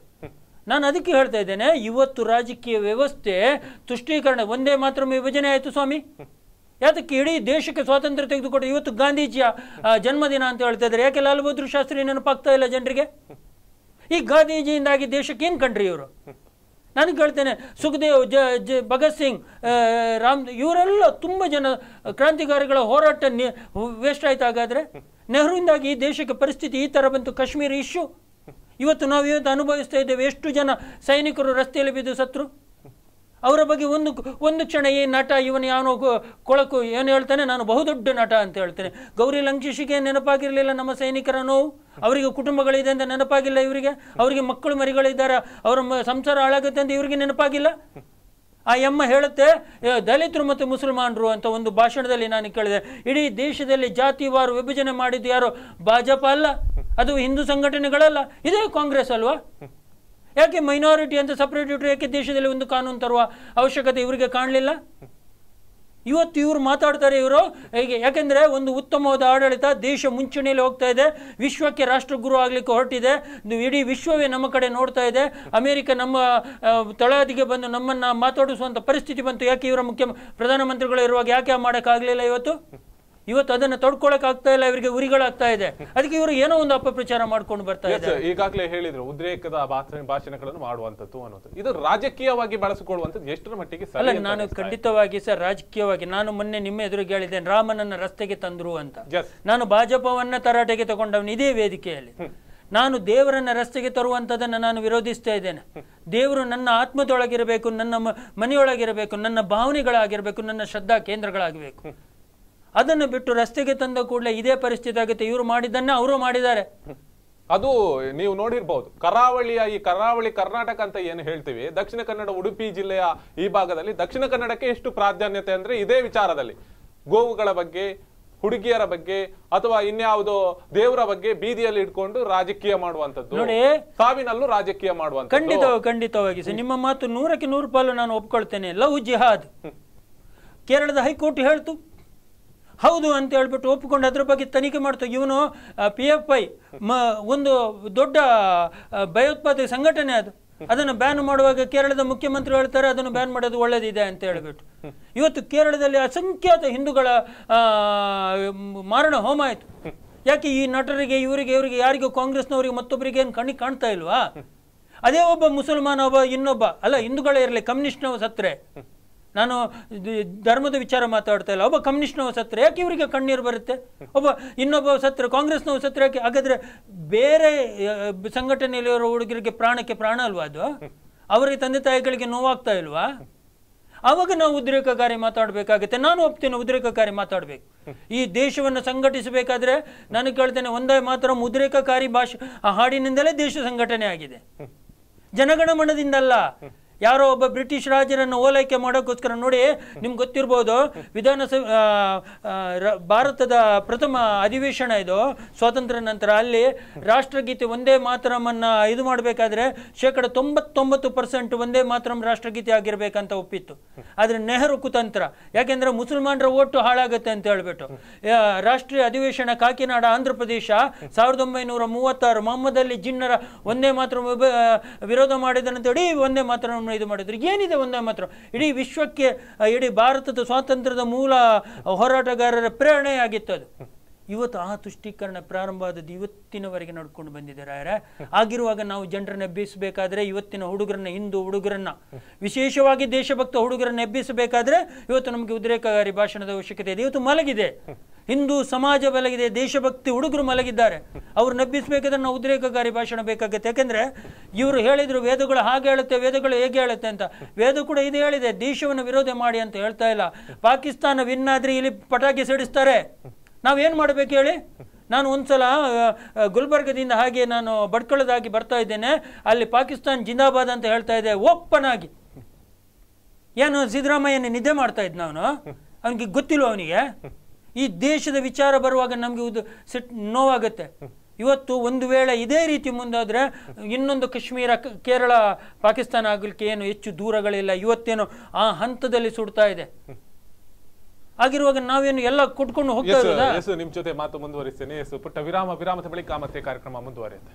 ನಾನು ಅದಕ್ಕೆ ಹೇಳ್ತಾ ಇದ್ದೇನೆ ಇವತ್ತು ರಾಜಕೀಯ ವ್ಯವಸ್ಥೆ ತುಷ್ಟೀಕರಣ ಒಂದೇ ಮಾತ್ರ ವಿಭಜನೆ ಆಯಿತು ಸ್ವಾಮಿ ಯಾತಕ್ಕೆ ಇಡೀ ದೇಶಕ್ಕೆ ಸ್ವಾತಂತ್ರ್ಯ ತೆಗೆದುಕೊಟ್ಟು ಇವತ್ತು ಗಾಂಧೀಜಿಯ ಜನ್ಮದಿನ ಅಂತ ಹೇಳ್ತಾ ಇದ್ದಾರೆ ಯಾಕೆ ಲಾಲ್ ಬಹದ್ದೂರ್ ಶಾಸ್ತ್ರಿ ನೆನಪಾಗ್ತಾ ಇಲ್ಲ ಜನರಿಗೆ ಈ ಗಾಂಧೀಜಿಯಿಂದಾಗಿ ದೇಶಕ್ಕೆ ಏನು ಕಂಡ್ರಿ ಇವರು ನಾನು ಕೇಳ್ತೇನೆ ಸುಖದೇವ್ ಜ ಜ ಭಗತ್ ಸಿಂಗ್ ರಾಮ್ ಇವರೆಲ್ಲ ತುಂಬ ಜನ ಕ್ರಾಂತಿಕಾರಿಗಳ ಹೋರಾಟ ವೇಸ್ಟ್ ಆಯ್ತು ಹಾಗಾದರೆ ನೆಹರುವಿಂದಾಗಿ ಈ ದೇಶಕ್ಕೆ ಪರಿಸ್ಥಿತಿ ಈ ಥರ ಬಂತು ಕಾಶ್ಮೀರ ಇಶ್ಯೂ ಇವತ್ತು ನಾವು ಇವತ್ತು ಅನುಭವಿಸ್ತಾ ಇದ್ದೇವೆ ಎಷ್ಟು ಜನ ಸೈನಿಕರು ರಸ್ತೆಯಲ್ಲಿ ಬಿದ್ದು ಸತ್ರು ಅವರ ಬಗ್ಗೆ ಒಂದು ಒಂದು ಕ್ಷಣ ಈ ನಟ ಇವನು ಯಾವನೋ ಕೊಳಕು ಏನು ಹೇಳ್ತಾನೆ ನಾನು ಬಹುದೊಡ್ಡ ನಟ ಅಂತ ಹೇಳ್ತೇನೆ ಗೌರಿ ಲಂಕೇಶಿಗೆ ನೆನಪಾಗಿರಲಿಲ್ಲ ನಮ್ಮ ಸೈನಿಕರ ನೋವು ಅವರಿಗೆ ಕುಟುಂಬಗಳಿದೆ ಅಂತ ನೆನಪಾಗಿಲ್ಲ ಇವರಿಗೆ ಅವರಿಗೆ ಮಕ್ಕಳು ಮರಿಗಳಿದ್ದಾರೆ ಅವರ ಸಂಸಾರ ಹಾಳಾಗುತ್ತೆ ಅಂತ ಇವರಿಗೆ ನೆನಪಾಗಿಲ್ಲ ಆ ಎಮ್ಮ ಹೇಳುತ್ತೆ ದಲಿತರು ಮತ್ತು ಮುಸಲ್ಮಾನರು ಅಂತ ಒಂದು ಭಾಷಣದಲ್ಲಿ ನಾನು ಕೇಳಿದೆ ಇಡೀ ದೇಶದಲ್ಲಿ ಜಾತಿವಾರು ವಿಭಜನೆ ಮಾಡಿದ್ದು ಯಾರು ಭಾಜಪ ಅಲ್ಲ ಅದು ಹಿಂದೂ ಸಂಘಟನೆಗಳಲ್ಲ ಇದೇ ಕಾಂಗ್ರೆಸ್ ಅಲ್ವಾ ಯಾಕೆ ಮೈನಾರಿಟಿ ಅಂತ ಸಪ್ರೇಟ್ ಇಟ್ಟರೆ ಯಾಕೆ ದೇಶದಲ್ಲಿ ಒಂದು ಕಾನೂನು ತರುವ ಅವಶ್ಯಕತೆ ಇವರಿಗೆ ಕಾಣಲಿಲ್ಲ ಇವತ್ತು ಇವರು ಮಾತಾಡ್ತಾರೆ ಇವರು ಹೇಗೆ ಯಾಕೆಂದರೆ ಒಂದು ಉತ್ತಮವಾದ ಆಡಳಿತ ದೇಶ ಮುಂಚೂಣಿಯಲ್ಲಿ ಹೋಗ್ತಾ ಇದೆ ವಿಶ್ವಕ್ಕೆ ರಾಷ್ಟ್ರಗುರು ಆಗಲಿಕ್ಕೆ ಹೊರಟಿದೆ ಇಡೀ ವಿಶ್ವವೇ ನಮ್ಮ ಕಡೆ ನೋಡ್ತಾ ಇದೆ ಅಮೇರಿಕ ನಮ್ಮ ತಳಹದಿಗೆ ಬಂದು ನಮ್ಮನ್ನು ಮಾತಾಡಿಸುವಂಥ ಪರಿಸ್ಥಿತಿ ಬಂತು ಯಾಕೆ ಇವರ ಮುಖ್ಯ ಪ್ರಧಾನಮಂತ್ರಿಗಳು ಇರುವಾಗ ಯಾಕೆ ಮಾಡೋಕ್ಕಾಗಲಿಲ್ಲ ಇವತ್ತು ಇವತ್ತು ಅದನ್ನ ತೊಡ್ಕೊಳಕ್ ಆಗ್ತಾ ಇಲ್ಲ ಇವರಿಗೆ ಉರಿಗಳಾಗ್ತಾ ಇದೆ ಅದಕ್ಕೆ ಇವರು ಏನೋ ಒಂದು ಅಪಪ್ರಚಾರ ಮಾಡ್ಕೊಂಡು ಬರ್ತಾ ಇದ್ದಾರೆ
ಈಗಾಗಲೇ ಹೇಳಿದ್ರು ಉದ್ರೇಕದ ಭಾಷಣಗಳನ್ನು ಮಾಡುವಂತದ್ದು ಅನ್ನೋದು
ಇದು ರಾಜಕೀಯವಾಗಿ ಬಳಸಿಕೊಳ್ಳುವಂತದ್ದು ಎಷ್ಟರ
ಮಟ್ಟಿಗೆ ಅಲ್ಲ ನಾನು
ಖಂಡಿತವಾಗಿ ಸರ್ ರಾಜಕೀಯವಾಗಿ ನಾನು ಮೊನ್ನೆ ನಿಮ್ಮ ಎದುರು ಹೇಳಿದ್ದೇನೆ ರಾಮನನ್ನ ರಸ್ತೆಗೆ ತಂದ್ರು ಅಂತ ನಾನು ಭಾಜಪವನ್ನ ತರಾಟೆಗೆ ತಗೊಂಡವನು ಇದೇ ವೇದಿಕೆಯಲ್ಲಿ ನಾನು ದೇವರನ್ನ ರಸ್ತೆಗೆ ತರುವಂತದನ್ನ ನಾನು ವಿರೋಧಿಸ್ತಾ ಇದ್ದೇನೆ ದೇವರು ನನ್ನ ಆತ್ಮದೊಳಗಿರಬೇಕು ನನ್ನ ಮನೆಯೊಳಗಿರಬೇಕು ನನ್ನ ಭಾವನೆಗಳಾಗಿರಬೇಕು ನನ್ನ ಶ್ರದ್ಧಾ ಕೇಂದ್ರಗಳಾಗಬೇಕು ಅದನ್ನು ಬಿಟ್ಟು ರಸ್ತೆಗೆ ತಂದ ಕೂಡಲೇ ಇದೇ ಪರಿಸ್ಥಿತಿ ಆಗುತ್ತೆ ಇವರು ಮಾಡಿದ್ದನ್ನ ಅವರು ಮಾಡಿದ್ದಾರೆ ಅದು ನೀವು ನೋಡಿರ್ಬಹುದು ಕರಾವಳಿಯ ಈ ಕರಾವಳಿ ಕರ್ನಾಟಕ
ಅಂತ ಏನು ಹೇಳ್ತೀವಿ ದಕ್ಷಿಣ ಕನ್ನಡ ಉಡುಪಿ ಜಿಲ್ಲೆಯ ಈ ಭಾಗದಲ್ಲಿ ದಕ್ಷಿಣ ಕನ್ನಡಕ್ಕೆ ಎಷ್ಟು ಪ್ರಾಧಾನ್ಯತೆ ಅಂದ್ರೆ ಇದೇ ವಿಚಾರದಲ್ಲಿ ಗೋವುಗಳ ಬಗ್ಗೆ ಹುಡುಗಿಯರ ಬಗ್ಗೆ ಅಥವಾ ಇನ್ಯಾವುದೋ ದೇವರ ಬಗ್ಗೆ ಬೀದಿಯಲ್ಲಿ ಇಟ್ಕೊಂಡು ರಾಜಕೀಯ ಮಾಡುವಂತದ್ದು
ನೋಡಿ ಸಾವಿನಲ್ಲೂ ರಾಜಕೀಯ ಮಾಡುವಂತ ಖಂಡಿತ ಖಂಡಿತವಾಗಿ ಸರ್ ನಿಮ್ಮ ಮಾತು ನೂರಕ್ಕೆ ನೂರು ಪಾಲು ನಾನು ಒಪ್ಕೊಳ್ತೇನೆ ಲವ್ ಜಿಹಾದ್ ಕೇರಳದ ಹೈಕೋರ್ಟ್ ಹೇಳ್ತು ಹೌದು ಅಂತ ಹೇಳ್ಬಿಟ್ಟು ಒಪ್ಪಿಕೊಂಡು ಅದ್ರ ಬಗ್ಗೆ ತನಿಖೆ ಮಾಡ್ತಾ ಇವನು ಪಿ ಎಫ್ ಐ ಮ ಒಂದು ದೊಡ್ಡ ಭಯೋತ್ಪಾದಕ ಸಂಘಟನೆ ಅದು ಅದನ್ನು ಬ್ಯಾನ್ ಮಾಡುವಾಗ ಕೇರಳದ ಮುಖ್ಯಮಂತ್ರಿ ಹೇಳ್ತಾರೆ ಅದನ್ನು ಬ್ಯಾನ್ ಮಾಡೋದು ಒಳ್ಳೇದಿದೆ ಅಂತ ಹೇಳ್ಬಿಟ್ಟು ಇವತ್ತು ಕೇರಳದಲ್ಲಿ ಅಸಂಖ್ಯಾತ ಹಿಂದೂಗಳ ಮಾರಣ ಹೋಮ ಆಯಿತು ಯಾಕೆ ಈ ನಟರಿಗೆ ಇವರಿಗೆ ಇವರಿಗೆ ಯಾರಿಗೂ ಕಾಂಗ್ರೆಸ್ನವರಿಗೆ ಮತ್ತೊಬ್ಬರಿಗೆ ಏನು ಕಣ್ಣಿಗೆ ಕಾಣ್ತಾ ಇಲ್ವಾ ಅದೇ ಒಬ್ಬ ಮುಸಲ್ಮಾನ ಒಬ್ಬ ಇನ್ನೊಬ್ಬ ಅಲ್ಲ ಹಿಂದೂಗಳೇ ಇರಲಿ ಕಮ್ಯುನಿಸ್ಟ್ನವ ಸತ್ರೆ ನಾನು ಧರ್ಮದ ವಿಚಾರ ಮಾತಾಡ್ತಾ ಇಲ್ಲ ಒಬ್ಬ ಕಮ್ಯುನಿಸ್ಟ್ನವ ಸತ್ರ ಯಾಕೆ ಇವರಿಗೆ ಕಣ್ಣೀರು ಬರುತ್ತೆ ಒಬ್ಬ ಇನ್ನೊಬ್ಬ ಸತ್ರ ಕಾಂಗ್ರೆಸ್ನವ ಸತ್ರ ಯಾಕೆ ಹಾಗಾದ್ರೆ ಬೇರೆ ಸಂಘಟನೆಯಲ್ಲಿರೋ ಹುಡುಗರಿಗೆ ಪ್ರಾಣಕ್ಕೆ ಪ್ರಾಣ ಅಲ್ವಾ ಅದು ಅವರಿಗೆ ತಂದೆ ತಾಯಿಗಳಿಗೆ ನೋವಾಗ್ತಾ ಇಲ್ವಾ ಅವಾಗ ನಾವು ಉದ್ರೇಕಕಾರಿ ಮಾತಾಡಬೇಕಾಗುತ್ತೆ ನಾನು ಒಪ್ತೇನೆ ಉದ್ರೇಕಕಾರಿ ಮಾತಾಡಬೇಕು ಈ ದೇಶವನ್ನು ಸಂಘಟಿಸಬೇಕಾದ್ರೆ ನಾನು ಕೇಳ್ತೇನೆ ಒಂದೇ ಮಾತ್ರ ಉದ್ರೇಕಕಾರಿ ಭಾಷೆ ಆ ಹಾಡಿನಿಂದಲೇ ದೇಶ ಸಂಘಟನೆ ಆಗಿದೆ ಜನಗಣಮನದಿಂದಲ್ಲ ಯಾರೋ ಒಬ್ಬ ಬ್ರಿಟಿಷ್ ರಾಜರನ್ನು ಓಲೈಕೆ ಮಾಡೋಕ್ಕೋಸ್ಕರ ನೋಡಿ ನಿಮ್ಗೆ ಗೊತ್ತಿರ್ಬೋದು ವಿಧಾನಸಭೆ ಭಾರತದ ಪ್ರಥಮ ಅಧಿವೇಶನ ಇದು ಸ್ವಾತಂತ್ರ್ಯ ನಂತರ ಅಲ್ಲಿ ರಾಷ್ಟ್ರಗೀತೆ ಒಂದೇ ಮಾತರಮನ್ನು ಇದು ಮಾಡಬೇಕಾದ್ರೆ ಶೇಕಡ ತೊಂಬತ್ತೊಂಬತ್ತು ಪರ್ಸೆಂಟ್ ಒಂದೇ ಮಾತ್ರ ರಾಷ್ಟ್ರಗೀತೆ ಆಗಿರಬೇಕಂತ ಒಪ್ಪಿತ್ತು ಆದರೆ ನೆಹರು ಕುತಂತ್ರ ಯಾಕೆಂದರೆ ಮುಸಲ್ಮಾನರ ಓಟು ಹಾಳಾಗುತ್ತೆ ಅಂತ ಹೇಳ್ಬಿಟ್ಟು ರಾಷ್ಟ್ರೀಯ ಅಧಿವೇಶನ ಕಾಕಿನಾಡ ಆಂಧ್ರ ಪ್ರದೇಶ ಸಾವಿರದ ಒಂಬೈನೂರ ಮೂವತ್ತಾರು ಮೊಹಮ್ಮದಲ್ಲಿ ಜಿನ್ನರ ಒಂದೇ ಮಾತ್ರ ವಿರೋಧ ಮಾಡಿದನಂತೇಳಿ ಒಂದೇ ಮಾತ್ರ ಇದು ಮಾಡಿದ್ರು ಏನಿದೆ ಒಂದೇ ಮಾತ್ರ ಇಡೀ ವಿಶ್ವಕ್ಕೆ ಇಡೀ ಭಾರತದ ಸ್ವಾತಂತ್ರ್ಯದ ಮೂಲ ಹೋರಾಟಗಾರರ ಪ್ರೇರಣೆಯಾಗಿತ್ತು ಅದು ಇವತ್ತು ಆ ತುಷ್ಟೀಕರಣ ಪ್ರಾರಂಭ ಆದದ್ದು ಇವತ್ತಿನವರೆಗೆ ನಡ್ಕೊಂಡು ಬಂದಿದೆ ರಾಯರ ಆಗಿರುವಾಗ ನಾವು ಜನರನ್ನ ಎಬ್ಬಿಸಬೇಕಾದ್ರೆ ಇವತ್ತಿನ ಹುಡುಗರನ್ನ ಹಿಂದೂ ಹುಡುಗರನ್ನ ವಿಶೇಷವಾಗಿ ದೇಶಭಕ್ತ ಹುಡುಗರನ್ನ ಎಬ್ಬಿಸಬೇಕಾದ್ರೆ ಇವತ್ತು ನಮಗೆ ಉದ್ರೇಕಗಾರಿ ಭಾಷಣದ ಅವಶ್ಯಕತೆ ಇದೆ ಇವತ್ತು ಮಲಗಿದೆ ಹಿಂದೂ ಸಮಾಜ ಮಲಗಿದೆ ದೇಶಭಕ್ತಿ ಹುಡುಗರು ಮಲಗಿದ್ದಾರೆ ಅವ್ರು ನಬ್ಬಿಸಬೇಕಾದ್ರೆ ನಾವು ಉದ್ರೇಕಕಾರಿ ಭಾಷಣ ಬೇಕಾಗುತ್ತೆ ಯಾಕೆಂದರೆ ಇವರು ಹೇಳಿದರು ವೇದಗಳು ಹಾಗೆ ಹೇಳುತ್ತೆ ವೇದಗಳು ಹೇಗೆ ಹೇಳುತ್ತೆ ಅಂತ ವೇದ ಕೂಡ ಇದು ಹೇಳಿದೆ ದೇಶವನ್ನು ವಿರೋಧ ಮಾಡಿ ಅಂತ ಹೇಳ್ತಾ ಇಲ್ಲ ಪಾಕಿಸ್ತಾನ ವಿನ್ ಇಲ್ಲಿ ಪಟಾಕಿ ಸಿಡಿಸ್ತಾರೆ ನಾವೇನು ಮಾಡಬೇಕು ಹೇಳಿ ನಾನು ಒಂದ್ಸಲ ಗುಲ್ಬರ್ಗದಿಂದ ಹಾಗೆ ನಾನು ಬಡ್ಕೊಳ್ಳೋದಾಗಿ ಬರ್ತಾ ಇದ್ದೇನೆ ಅಲ್ಲಿ ಪಾಕಿಸ್ತಾನ್ ಜಿಂದಾಬಾದ್ ಅಂತ ಹೇಳ್ತಾ ಇದೆ ಓಪನ್ ಆಗಿ ಏನು ಸಿದ್ದರಾಮಯ್ಯನ ನಿದ್ದೆ ಮಾಡ್ತಾ ಇದ್ದ ಅವನು ಅವನಿಗೆ ಗೊತ್ತಿಲ್ಲ ಅವನಿಗೆ ಈ ದೇಶದ ವಿಚಾರ ಬರುವಾಗ ನಮಗೆ ಇದು ಸಿಟ್ ನೋವಾಗುತ್ತೆ ಇವತ್ತು ಒಂದು ವೇಳೆ ಇದೇ ರೀತಿ ಮುಂದಾದ್ರೆ ಇನ್ನೊಂದು ಕಾಶ್ಮೀರ ಕೇರಳ ಪಾಕಿಸ್ತಾನ ಆಗಲಿಕ್ಕೆ ಏನು ಹೆಚ್ಚು ದೂರಗಳಿಲ್ಲ ಇವತ್ತೇನು ಆ ಹಂತದಲ್ಲಿ ಸುಡ್ತಾ ಇದೆ ಆಗಿರುವಾಗ ನಾವೇನು ಎಲ್ಲ ಕುಟ್ಕೊಂಡು ಹೋಗ್ತಾ
ನಿಮ್ಮ ಜೊತೆ ಮಾತು ಮುಂದುವರಿಸ್ತೇನೆ ಪುಟ್ಟ ವಿರಾಮ ವಿರಾಮದ ಬಳಿಕ ಮತ್ತೆ ಕಾರ್ಯಕ್ರಮ ಮುಂದುವರಿಯುತ್ತೆ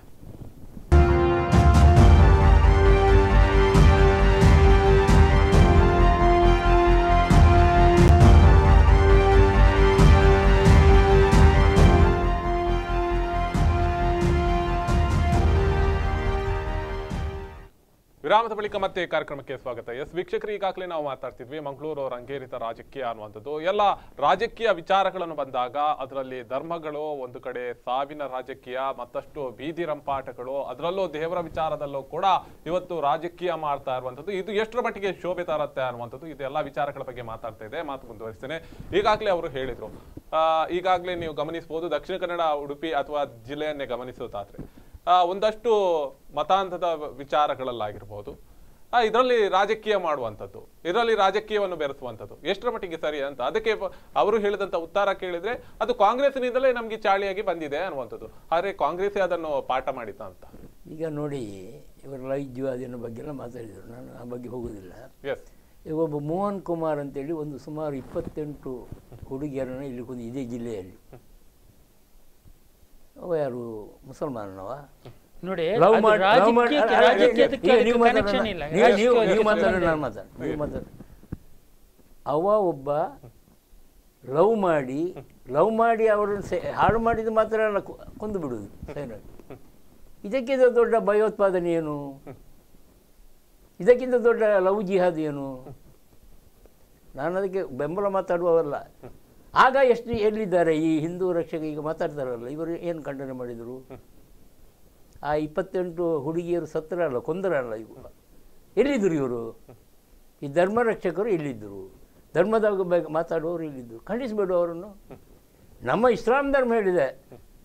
ವಿರಾಮದ ಬಳಿಕ ಮತ್ತೆ ಕಾರ್ಯಕ್ರಮಕ್ಕೆ ಸ್ವಾಗತ ಎಸ್ ವೀಕ್ಷಕರು ಈಗಾಗಲೇ ನಾವು ಮಾತಾಡ್ತಿದ್ವಿ ಮಂಗಳೂರು ರಂಗೇರಿತ ರಾಜಕೀಯ ಅನ್ನುವಂಥದ್ದು ಎಲ್ಲ ರಾಜಕೀಯ ವಿಚಾರಗಳನ್ನು ಬಂದಾಗ ಅದರಲ್ಲಿ ಧರ್ಮಗಳು ಒಂದು ಕಡೆ ಸಾವಿನ ರಾಜಕೀಯ ಮತ್ತಷ್ಟು ಬೀದಿ ರಂಪಾಟಗಳು ಅದರಲ್ಲೂ ದೇವರ ವಿಚಾರದಲ್ಲೂ ಕೂಡ ಇವತ್ತು ರಾಜಕೀಯ ಮಾಡ್ತಾ ಇರುವಂಥದ್ದು ಇದು ಎಷ್ಟರ ಮಟ್ಟಿಗೆ ಶೋಭೆ ತರತ್ತೆ ಅನ್ನುವಂಥದ್ದು ಇದು ಎಲ್ಲ ವಿಚಾರಗಳ ಬಗ್ಗೆ ಮಾತಾಡ್ತಾ ಇದೆ ಮಾತು ಮುಂದುವರಿಸ್ತೇನೆ ಈಗಾಗಲೇ ಅವರು ಹೇಳಿದರು ಈಗಾಗಲೇ ನೀವು ಗಮನಿಸಬಹುದು ದಕ್ಷಿಣ ಕನ್ನಡ ಉಡುಪಿ ಅಥವಾ ಜಿಲ್ಲೆಯನ್ನೇ ಗಮನಿಸೋದಾದ್ರೆ ಒಂದಷ್ಟು ಮತಾಂಧದ ವಿಚಾರಗಳಲ್ಲಾಗಿರ್ಬೋದು ಇದರಲ್ಲಿ ರಾಜಕೀಯ ಮಾಡುವಂಥದ್ದು ಇದರಲ್ಲಿ ರಾಜಕೀಯವನ್ನು ಬೆರೆಸುವಂಥದ್ದು ಎಷ್ಟರ ಮಟ್ಟಿಗೆ ಸರಿ ಅಂತ ಅದಕ್ಕೆ ಅವರು ಹೇಳಿದಂಥ ಉತ್ತರ ಕೇಳಿದರೆ ಅದು ಕಾಂಗ್ರೆಸ್ನಿಂದಲೇ ನಮಗೆ ಚಾಳಿಯಾಗಿ ಬಂದಿದೆ ಅನ್ನುವಂಥದ್ದು ಆದರೆ ಕಾಂಗ್ರೆಸ್ಸೇ ಅದನ್ನು ಪಾಠ ಮಾಡಿತ ಅಂತ
ಈಗ ನೋಡಿ ಇವರ ಲೈಜ್ವಾದಿನ ಬಗ್ಗೆ ಎಲ್ಲ ಮಾತಾಡಿದರು ನಾನು ಆ ಬಗ್ಗೆ ಹೋಗುವುದಿಲ್ಲ ಎಸ್ ಈಗ ಒಬ್ಬ ಮೋಹನ್ ಕುಮಾರ್ ಅಂತೇಳಿ ಒಂದು ಸುಮಾರು ಇಪ್ಪತ್ತೆಂಟು ಹುಡುಗಿಯರನ್ನು ಇಲ್ಲಿ ಕೊಂದು ಇದೇ ಜಿಲ್ಲೆಯಲ್ಲಿ ಯಾರು ಮುಸಲ್ಮಾನವ ನೋಡಿ ಅವ ಒಬ್ಬ ಲವ್ ಮಾಡಿ ಲವ್ ಮಾಡಿ ಅವರನ್ನು ಹಾಳು ಮಾಡಿದ ಮಾತ್ರ ಅಲ್ಲ ಕೊಂದು ಬಿಡುವುದು ಇದಕ್ಕಿಂತ ದೊಡ್ಡ ಭಯೋತ್ಪಾದನೆ ಏನು ಇದಕ್ಕಿಂತ ದೊಡ್ಡ ಲವ್ ಜಿಹಾದ್ ಏನು ನಾನು ಅದಕ್ಕೆ ಬೆಂಬಲ ಮಾತಾಡುವವಲ್ಲ ಆಗ ಎಷ್ಟು ಎಲ್ಲಿದ್ದಾರೆ ಈ ಹಿಂದೂ ರಕ್ಷಕ ಈಗ ಮಾತಾಡ್ತಾರಲ್ಲ ಇವರು ಏನು ಖಂಡನೆ ಮಾಡಿದರು ಆ ಇಪ್ಪತ್ತೆಂಟು ಹುಡುಗಿಯರು ಸತ್ತರಲ್ಲ ಕೊಂದರಲ್ಲ ಇವು ಎಲ್ಲಿದ್ದರು ಇವರು ಈ ಧರ್ಮ ರಕ್ಷಕರು ಎಲ್ಲಿದ್ದರು ಧರ್ಮದ ಬಗ್ಗೆ ಮಾತಾಡುವವರು ಇಲ್ಲಿದ್ದರು ಖಂಡಿಸಬೇಡು ಅವರನ್ನು ನಮ್ಮ ಇಸ್ಲಾಂ ಧರ್ಮ ಹೇಳಿದೆ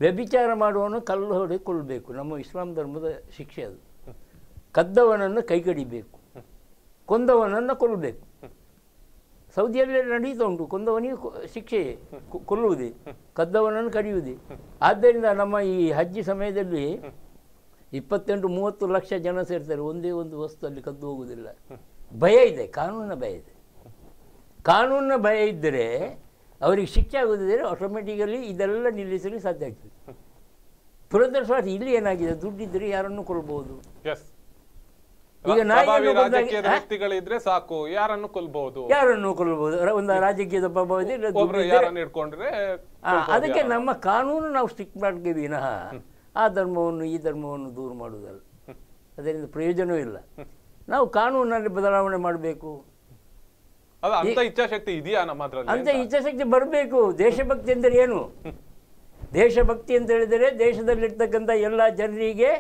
ವ್ಯಭಿಚಾರ ಮಾಡುವವನು ಕಲ್ಲು ಕೊಲ್ಲಬೇಕು ನಮ್ಮ ಇಸ್ಲಾಂ ಧರ್ಮದ ಶಿಕ್ಷೆ ಅದು ಕದ್ದವನನ್ನು ಕೈಗಡಿಬೇಕು ಕೊಂದವನನ್ನು ಕೊಲ್ಲಬೇಕು ಸೌದಿಯಲ್ಲಿ ನಡೀತಾ ಉಂಟು ಕೊಂದವನಿಗೆ ಶಿಕ್ಷೆ ಕೊಲ್ಲುವುದೇ ಕದ್ದವನನ್ನು ಕಡಿಯುವುದೇ ಆದ್ದರಿಂದ ನಮ್ಮ ಈ ಹಜ್ಜಿ ಸಮಯದಲ್ಲಿ ಇಪ್ಪತ್ತೆಂಟು ಮೂವತ್ತು ಲಕ್ಷ ಜನ ಸೇರ್ತಾರೆ ಒಂದೇ ಒಂದು ವಸ್ತುವಲ್ಲಿ ಕದ್ದು ಹೋಗುವುದಿಲ್ಲ ಭಯ ಇದೆ ಕಾನೂನಿನ ಭಯ ಇದೆ ಕಾನೂನಿನ ಭಯ ಇದ್ದರೆ ಅವರಿಗೆ ಶಿಕ್ಷೆ ಆಗೋದಿದ್ದರೆ ಆಟೋಮೆಟಿಕಲಿ ಇದೆಲ್ಲ ನಿಲ್ಲಿಸಲಿಕ್ಕೆ ಸಾಧ್ಯ ಆಗ್ತದೆ ದುರದೃಷ್ಟವಾಗಿ ಇಲ್ಲಿ ಏನಾಗಿದೆ ದುಡ್ಡಿದ್ದರೆ ಯಾರನ್ನು ಕೊಡ್ಬೋದು ಈಗ ನಾಯಿ ರಾಜಕೀಯದ
ವ್ಯಕ್ತಿಗಳಿದ್ರೆ ಸಾಕು ಯಾರನ್ನು ಕೊಲ್ಬಹುದು ಯಾರನ್ನು ಕೊಲ್ಬಹುದು ಒಂದು ರಾಜಕೀಯದ ಯಾರನ್ನು ಇಟ್ಕೊಂಡ್ರೆ
ಅದಕ್ಕೆ ನಮ್ಮ ಕಾನೂನು ನಾವು ಸ್ಟಿಕ್ ಮಾಡ್ತೀವಿ ವಿನಃ ಆ ಧರ್ಮವನ್ನು ಈ ಧರ್ಮವನ್ನು ದೂರ ಮಾಡುವುದಲ್ಲ ಅದರಿಂದ ಪ್ರಯೋಜನವೂ ಇಲ್ಲ ನಾವು ಕಾನೂನಲ್ಲಿ ಬದಲಾವಣೆ ಮಾಡಬೇಕು
ಅಂತ ಇಚ್ಛಾಶಕ್ತಿ ಇದೆಯಾ ಅಂತ
ಇಚ್ಛಾಶಕ್ತಿ ಬರಬೇಕು ದೇಶಭಕ್ತಿ ಅಂದರೆ ಏನು ದೇಶಭಕ್ತಿ ಅಂತ ಹೇಳಿದರೆ ದೇಶದಲ್ಲಿರ್ತಕ್ಕಂಥ ಎಲ್ಲ ಜನರಿಗೆ